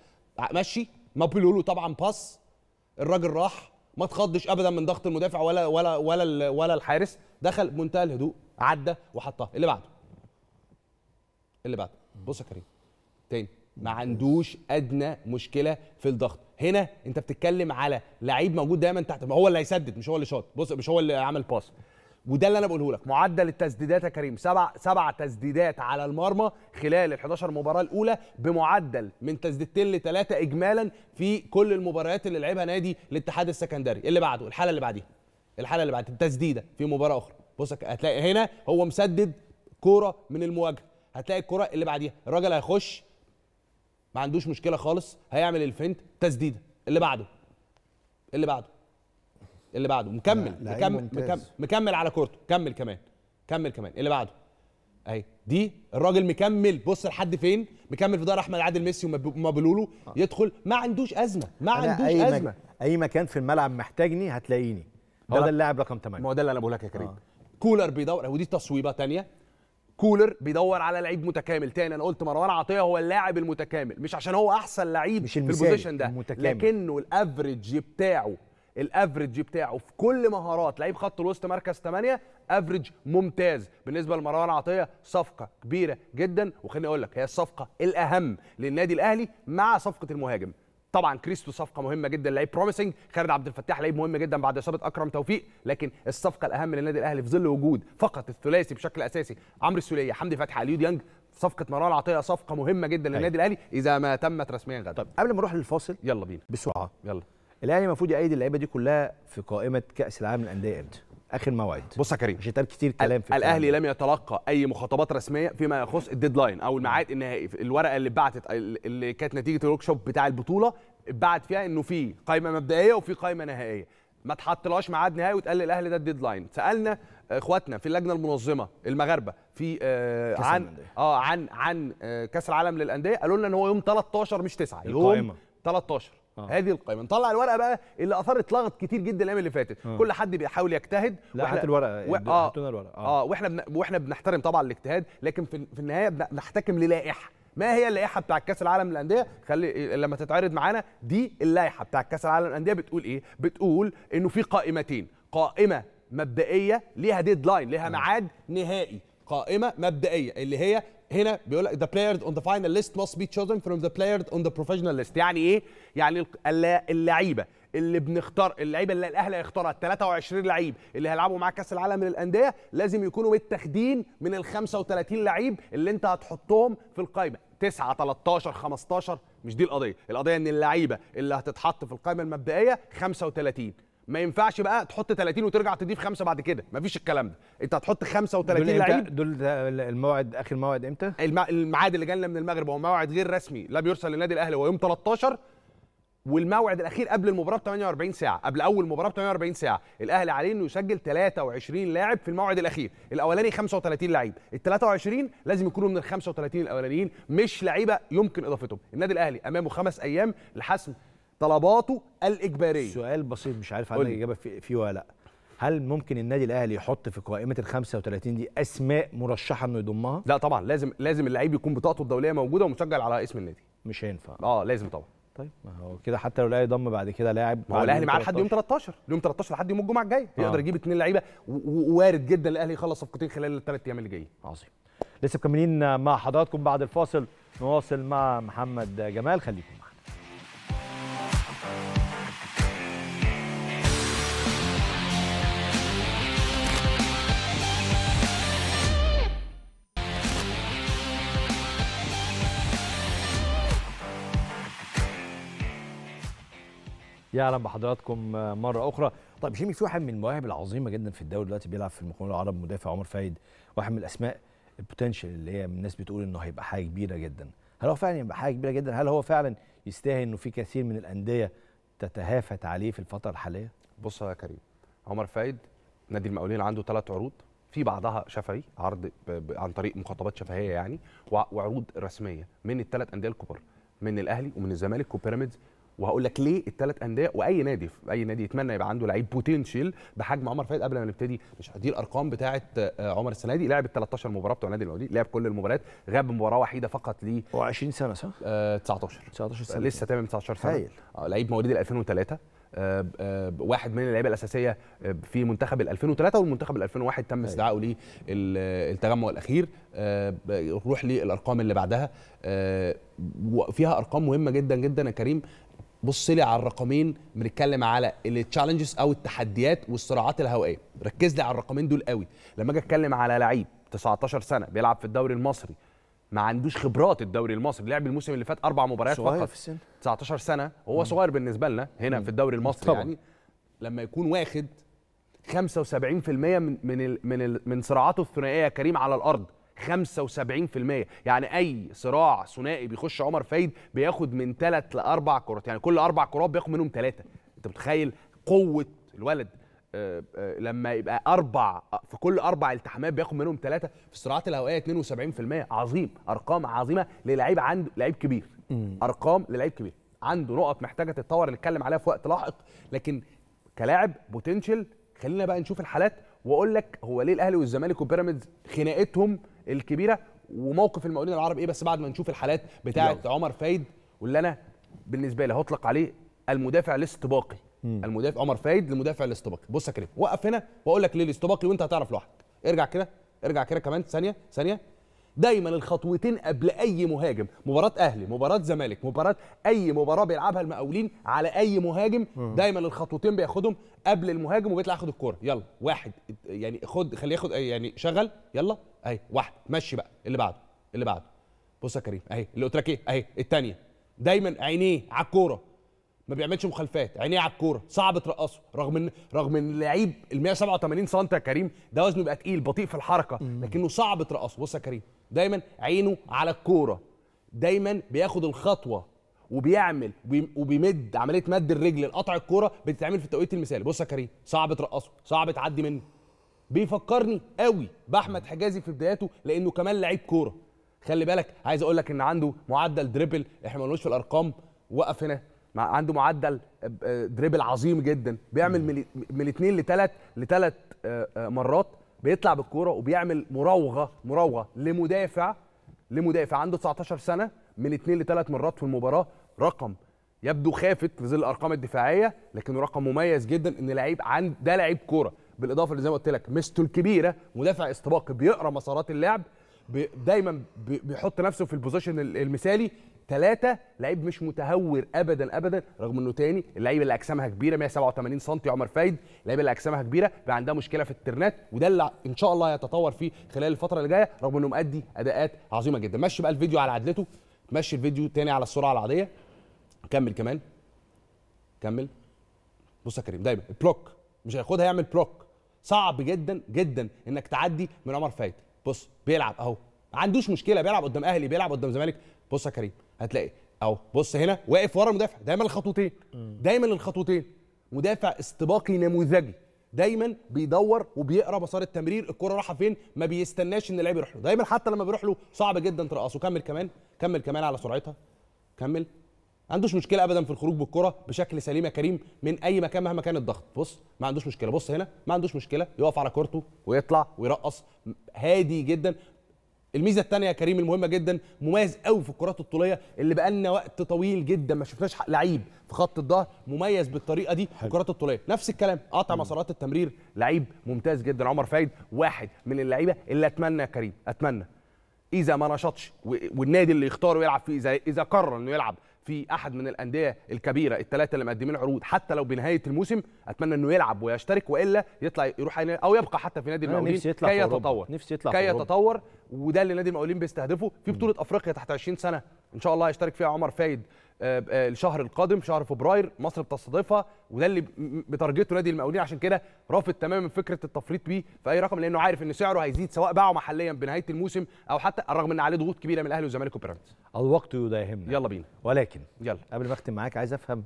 مشي بيقولوا طبعا باس الراجل راح ما اتخضش ابدا من ضغط المدافع ولا ولا ولا ولا الحارس دخل بمنتهى الهدوء عدى وحطها اللي بعده اللي بعده بص يا كريم تاني ما عندوش ادنى مشكله في الضغط هنا انت بتتكلم على لعيب موجود دايما تحت ما هو اللي هيسدد مش هو اللي شاط بص مش هو اللي عمل باس وده اللي انا بقوله لك معدل التسديدات يا كريم سبع سبع تسديدات على المرمى خلال ال 11 مباراه الاولى بمعدل من تسديدتين لثلاثه اجمالا في كل المباريات اللي لعبها نادي الاتحاد السكندري اللي بعده الحاله اللي بعديها الحاله اللي بعد التسديده في مباراه اخرى بص هتلاقي هنا هو مسدد كوره من المواجهه هتلاقي الكوره اللي بعديها الراجل هيخش ما عندوش مشكله خالص هيعمل الفنت تسديده اللي بعده اللي بعده اللي بعده مكمل لا مكمل مكمل مكمل على كورته كمل كمان كمل كمان اللي بعده اهي دي الراجل مكمل بص لحد فين مكمل في ظهر احمد عادل ميسي ومابلولو آه. يدخل ما عندوش ازمه ما عندوش أي ازمه مك... اي مكان في الملعب محتاجني هتلاقيني هو ده اللاعب رقم 8 ما هو ده اللي انا بقول لك يا كريم آه. كولر بيدور ودي تصويبه ثانيه كولر بيدور على لعيب متكامل تاني انا قلت مروان عطيه هو اللاعب المتكامل مش عشان هو احسن لعيب في البوزيشن ده المتكامل. لكنه الافريج بتاعه الافريج بتاعه في كل مهارات لعيب خط الوسط مركز 8 افريج ممتاز بالنسبه لمروان عطيه صفقه كبيره جدا وخليني اقول لك هي الصفقه الاهم للنادي الاهلي مع صفقه المهاجم طبعا كريستو صفقه مهمه جدا لعيب بروميسنج خالد عبد الفتاح لعيب مهم جدا بعد اصابه اكرم توفيق لكن الصفقه الاهم للنادي الاهلي في ظل وجود فقط الثلاثي بشكل اساسي عمرو السوليه حمدي فتحي اليو ديانج صفقه مروان عطيه صفقه مهمه جدا للنادي أيوة. الاهلي اذا ما تمت رسميا غدا طب قبل ما نروح للفاصل يلا بينا بسرعه يلا الاهلي المفروض يأيد اللعيبه دي كلها في قائمه كاس العالم للانديه امتى؟ اخر موعد بص يا كريم مش هيتقال كتير كلام في الاهلي لم يتلقى اي مخاطبات رسميه فيما يخص الديدلاين او الميعاد النهائي الورقه اللي اتبعتت اللي كانت نتيجه الورك شوب بتاع البطوله اتبعت فيها انه في قائمه مبدئيه وفي قائمه نهائيه ما اتحطلهاش ميعاد نهائي وتقال الاهلي ده الديدلاين سالنا اخواتنا في اللجنه المنظمه المغاربه في آه عن اه عن عن آه كاس العالم للانديه قالوا لنا ان هو يوم 13 مش 9 يوم 13 آه. هذه القائمه نطلع الورقه بقى اللي اثارت لغط كتير جدا الايام اللي فاتت آه. كل حد بيحاول يجتهد لا هات الورقه و... اه الورقه اه, آه. واحنا بن... واحنا بنحترم طبعا الاجتهاد لكن في, في النهايه بنحتكم للائحه ما هي اللائحه بتاع كاس العالم للانديه خلي لما تتعرض معانا دي اللائحه بتاع كاس العالم للانديه بتقول ايه بتقول انه في قائمتين قائمه مبدئيه ليها ديدلاين ليها آه. ميعاد نهائي قائمه مبدئيه اللي هي هنا بيقول لك the players on the final list must be chosen from the players on the professional list يعني ايه يعني اللعيبه اللي بنختار اللعيبه اللي الاهلي هيختارها ال 23 لعيب اللي هيلعبوا معاك كاس العالم للانديه لازم يكونوا متاخدين من ال 35 لعيب اللي انت هتحطهم في القائمه 9 13 15 مش دي القضيه القضيه ان اللعيبه اللي هتتحط في القائمه المبدئيه 35 ما ينفعش بقى تحط 30 وترجع تضيف خمسه بعد كده مفيش الكلام ده انت هتحط 35 لعيب دول الموعد اخر موعد امتى الميعاد اللي جالنا من المغرب هو موعد غير رسمي لا بيرسل للنادي الاهلي هو يوم 13 والموعد الاخير قبل المباراه ب 48 ساعه قبل اول مباراه ب 48 ساعه الاهلي عليه انه يسجل 23 لاعب في الموعد الاخير الاولاني 35 لعيب ال 23 لازم يكونوا من ال 35 الاولانيين مش لعيبه يمكن اضافتهم النادي الاهلي امامه خمس ايام لحسم طلباته الاجباريه سؤال بسيط مش عارف عندك اجابه فيه ولا لا هل ممكن النادي الاهلي يحط في قائمه ال 35 دي اسماء مرشحه انه يضمها؟ لا طبعا لازم لازم اللعيب يكون بطاقته الدوليه موجوده ومسجل على اسم النادي مش هينفع اه لازم طبعا طيب ما هو كده حتى لو الاهلي ضم بعد كده لاعب ما هو الاهلي معاه لحد يوم 13 يوم 13 لحد يوم الجمعه الجاي آه. يقدر يجيب اثنين لعيبه ووارد جدا الاهلي يخلص صفقتين خلال الثلاث ايام اللي جايين عظيم لسه مكملين مع حضراتكم بعد الفاصل نواصل مع محمد جمال خليكم معنا يعلم بحضراتكم مره اخرى طيب جيمي في واحد من المواهب العظيمه جدا في الدوري دلوقتي بيلعب في المقاول العرب مدافع عمر فايد واحد من الاسماء البوتنشال اللي هي الناس بتقول انه هيبقى حاجه كبيره جدا هل هو فعلا يبقى حاجه كبيره جدا هل هو فعلا يستاهل انه في كثير من الانديه تتهافت عليه في الفتره الحاليه بص يا كريم عمر فايد نادي المقاولين عنده ثلاث عروض في بعضها شفهي عرض عن طريق مخاطبات شفهيه يعني وعروض رسميه من الثلاث انديه الكبار من الاهلي ومن الزمالك وبيراميدز وهقول لك ليه الثلاث انديه واي نادي اي نادي يتمنى يبقى عنده لعيب بوتنشال بحجم عمر فايد قبل ما نبتدي مش دي الارقام بتاعه آه، عمر السنه دي لعب ال 13 مباراه بتوع النادي الاهلي لعب كل المباريات غاب مباراه وحيده فقط ل هو 20 سنه صح؟ آه 19 19 سنه لسه تمام 19 سنه هايل آه لعيب مواليد 2003 آه آه واحد من اللعيبه الاساسيه آه، في منتخب ال 2003 والمنتخب ال 2001 تم استدعائه للتجمع الاخير آه روح للارقام اللي بعدها آه، فيها ارقام مهمه جدا جدا يا كريم بص لي على الرقمين بنتكلم على التشالنجز او التحديات والصراعات الهوائيه ركز لي على الرقمين دول قوي لما اجي اتكلم على لعيب 19 سنه بيلعب في الدوري المصري ما عندوش خبرات الدوري المصري لعب الموسم اللي فات اربع مباريات صغير فقط في السن 19 سنه هو صغير بالنسبه لنا هنا مم. في الدوري المصري طبعا. يعني لما يكون واخد 75% من من من, من صراعاته الثنائيه كريم على الارض 75% يعني اي صراع ثنائي بيخش عمر فايد بياخد من ثلاث لاربع كرات يعني كل اربع كرات بياخد منهم ثلاثه انت متخيل قوه الولد آه، آه، لما يبقى اربع في كل اربع التحامات بياخد منهم ثلاثه في الصراعات الهوائيه 72% عظيم ارقام عظيمه للعيب عنده لعيب كبير ارقام للعيب كبير عنده نقط محتاجه تتطور نتكلم عليها في وقت لاحق لكن كلاعب بوتنشل خلينا بقى نشوف الحالات واقول لك هو ليه الاهلي والزمالك وبيراميدز خناقتهم الكبيره وموقف المقاولين العرب ايه بس بعد ما نشوف الحالات بتاعه عمر فايد واللي انا بالنسبه لي هطلق عليه المدافع الاستباقي المدافع عمر فايد المدافع الاستباقي بص يا كريم وقف هنا واقول لك ليه الاستباقي وانت هتعرف لوحدك ارجع كده ارجع كده كمان ثانيه ثانيه دايما الخطوتين قبل اي مهاجم مباراه اهلي مباراه زمالك مباراه اي مباراه بيلعبها المقاولين على اي مهاجم دايما الخطوتين بياخدهم قبل المهاجم وبيطلع ياخد الكوره يلا واحد يعني خد خليه ياخد يعني شغل يلا اهي واحد مشي بقى اللي بعده اللي بعده بص يا كريم اهي اللي قلت لك ايه اهي الثانيه دايما عينيه على الكوره ما بيعملش مخالفات عينيه على الكوره صعب ترقصه رغم ان رغم ان اللعيب ال 187 سم يا كريم ده وزنه بيبقى تقيل بطيء في الحركه لكنه صعب ترقصه بص يا كريم دايما عينه على الكوره دايما بياخد الخطوه وبيعمل وبيمد عمليه مد الرجل لقطع الكوره بتتعمل في التوقيت المثالي بص يا كريم صعب ترقصه صعب تعدي منه بيفكرني قوي باحمد حجازي في بداياته لانه كمان لعيب كوره خلي بالك عايز اقول لك ان عنده معدل دريبل احنا ما قلناش في الارقام وقف هنا عنده معدل آه، آه، دريبل عظيم جدا بيعمل من الاثنين لثلاث لثلاث آه، مرات بيطلع بالكوره وبيعمل مراوغه مراوغه لمدافع لمدافع عنده 19 سنه من اثنين لثلاث مرات في المباراه رقم يبدو خافت في ظل الارقام الدفاعيه لكنه رقم مميز جدا ان لعيب عند ده لعيب كوره بالاضافه لزي زي ما قلت لك ميزته الكبيره مدافع استباقي بيقرا مسارات اللعب بي دايما بيحط نفسه في البوزيشن المثالي ثلاثه لعيب مش متهور ابدا ابدا رغم انه تاني اللعيبه اللي اجسامها كبيره 187 سم عمر فايد اللعيبه اللي اجسامها كبيره بقى عندها مشكله في الترنات وده اللي ان شاء الله هيتطور فيه خلال الفتره اللي جايه رغم انه مادي اداءات عظيمه جدا مشي بقى الفيديو على عدلته مشي الفيديو تاني على السرعه العاديه كمل كمان كمل بص يا كريم دايما بلوك مش هياخدها يعمل بلوك صعب جدا جدا انك تعدي من عمر فايد بص بيلعب اهو ما عندوش مشكله بيلعب قدام اهلي بيلعب قدام زمالك بص يا كريم هتلاقي اهو بص هنا واقف ورا المدافع دايما الخطوتين دايما الخطوتين مدافع استباقي نموذجي دايما بيدور وبيقرا مسار التمرير الكره رايحه فين ما بيستناش ان اللعيب يروح له دايما حتى لما بيروح له صعب جدا ترقصه كمل كمان كمل كمان على سرعتها كمل ما عندوش مشكله ابدا في الخروج بالكره بشكل سليم يا كريم من اي مكان مهما كان الضغط بص ما عندوش مشكله بص هنا ما عندوش مشكله يقف على كورته ويطلع ويرقص هادي جدا الميزه الثانيه يا كريم المهمه جدا مميز قوي في الكرات الطوليه اللي بقى لنا وقت طويل جدا ما شفناش لعيب في خط الظهر مميز بالطريقه دي في الكرات الطوليه نفس الكلام قاطع مسارات التمرير لعيب ممتاز جدا عمر فايد واحد من اللعيبه اللي اتمنى يا كريم اتمنى اذا ما نشطش والنادي اللي يختاره يلعب فيه اذا اذا قرر انه يلعب في احد من الانديه الكبيره الثلاثه اللي مقدمين عروض حتى لو بنهايه الموسم اتمنى انه يلعب ويشترك والا يطلع يروح او يبقى حتى في نادي المقاولين نفسي يطلع كي يتطور نفسي يطلع كي يتطور وده اللي نادي المقاولين بيستهدفه في بطوله افريقيا تحت 20 سنه ان شاء الله هيشترك فيها عمر فايد آه، آه، الشهر القادم شهر فبراير مصر بتستضيفها وده اللي بتارجته نادي المقاولين عشان كده رافض تماما فكره التفريط بيه في اي رقم لانه عارف ان سعره هيزيد سواء باعه محليا بنهايه الموسم او حتى رغم ان عليه ضغوط كبيره من الاهلي والزمالك وبيراميدز الوقت يداهمنا يلا بينا ولكن يلا قبل ما اختم معاك عايز افهم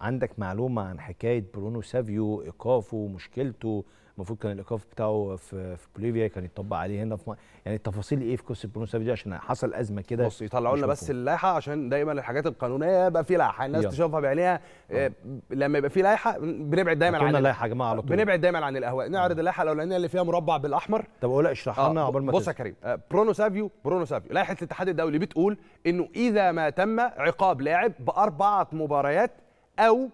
عندك معلومه عن حكايه برونو سافيو ايقافه مشكلته المفروض كان الايقاف بتاعه في في بوليفيا كان يطبق عليه هنا في يعني التفاصيل ايه في قصه برونو سافيج عشان حصل ازمه كده بص يطلعوا لنا بس اللائحه عشان دايما الحاجات القانونيه يبقى في لائحه الناس تشوفها بعينيها آه. آه. لما يبقى في لائحه بنبعد دايما عن اللائحه يا جماعه على طول بنبعد دايما عن الاهواء نعرض اللائحه الاولانيه اللي فيها مربع بالاحمر طب اقول اشرح آه، لنا آه. قبل ما بص يا كريم آه، برونو سافيو برونو سافيو لائحه الاتحاد الدولي بتقول انه اذا ما تم عقاب لاعب باربعه مباريات او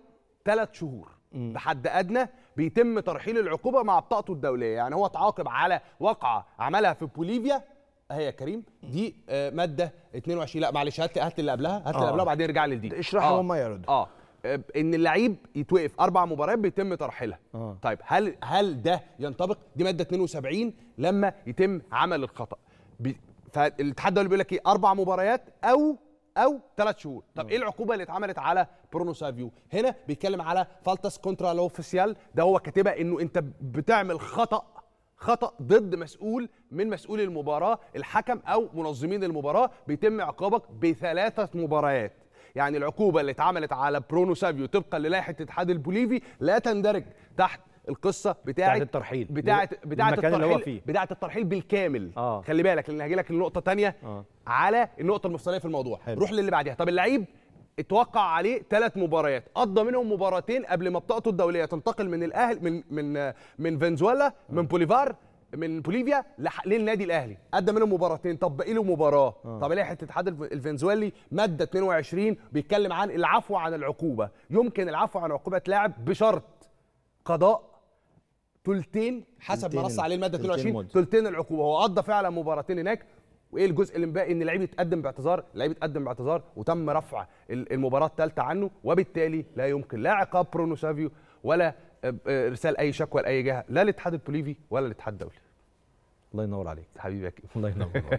ثلاث شهور بحد ادنى بيتم ترحيل العقوبه مع بطاقته الدوليه يعني هو اتعاقب على وقعه عملها في بوليفيا آه، هي يا كريم دي آه، ماده 22 لا معلش هات هات اللي قبلها هات اللي آه. قبلها وبعدين ارجع لي اشرح اشرحها وما يرد اه ان اللعيب يتوقف اربع مباريات بيتم ترحيلها آه. طيب هل هل ده ينطبق دي ماده 72 لما يتم عمل الخطا بي... فالاتحاد الدولي بيقول لك ايه اربع مباريات او او ثلاث شهور طب ايه العقوبه اللي اتعملت على برونو سافيو هنا بيتكلم على فالتس كونترا لوفيسيال ده هو كاتبها انه انت بتعمل خطا خطا ضد مسؤول من مسؤول المباراه الحكم او منظمين المباراه بيتم عقابك بثلاثه مباريات يعني العقوبه اللي اتعملت على برونو سافيو طبقا للائحه الاتحاد البوليفي لا تندرج تحت القصه بتاعه الترحيل بتاعه بتاعه الترحيل اللي هو فيه. بتاعه الترحيل بالكامل آه. خلي بالك لان هجي لك النقطه الثانيه آه. على النقطه المفصليه في الموضوع حلو. روح للي بعديها طب اللعيب اتوقع عليه ثلاث مباريات قضى منهم مباراتين قبل ما بطاقته الدوليه تنتقل من الاهلي من من من فنزويلا آه. من بوليفار من بوليفيا للنادي الاهلي ادى منهم مباراتين طب باقي له مباراه آه. طب لائحه الاتحاد الفنزويلي ماده 22 بيتكلم عن العفو عن العقوبه يمكن العفو عن عقوبه لاعب بشرط قضاء ثلثين حسب ما نص عليه الماده 22 ثلثين العقوبه هو قضى فعلا مباراتين هناك وايه الجزء اللي باقي ان اللعيب يتقدم باعتذار اللعيب يتقدم باعتذار وتم رفع المباراه الثالثه عنه وبالتالي لا يمكن لا عقاب برونو سافيو ولا ارسال آه، آه، اي شكوى لاي جهه لا الاتحاد البوليفي ولا الاتحاد الدولي الله ينور عليك حبيبك الله ينور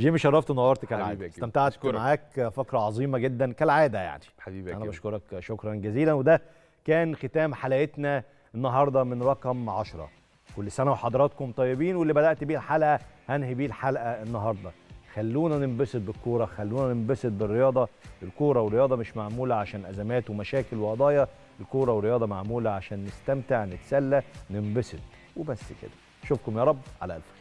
جيمي شرفت ونورت كالعاده استمتعت معاك فقره عظيمه جدا كالعاده يعني حبيبي انا بشكرك شكرا جزيلا وده كان ختام حلقتنا النهارده من رقم 10 كل سنه وحضراتكم طيبين واللي بدات بيه الحلقه هنهي بيه الحلقه النهارده خلونا ننبسط بالكوره خلونا ننبسط بالرياضه الكوره والرياضه مش معموله عشان ازمات ومشاكل وقضايا الكوره والرياضه معموله عشان نستمتع نتسلى ننبسط وبس كده اشوفكم يا رب على الف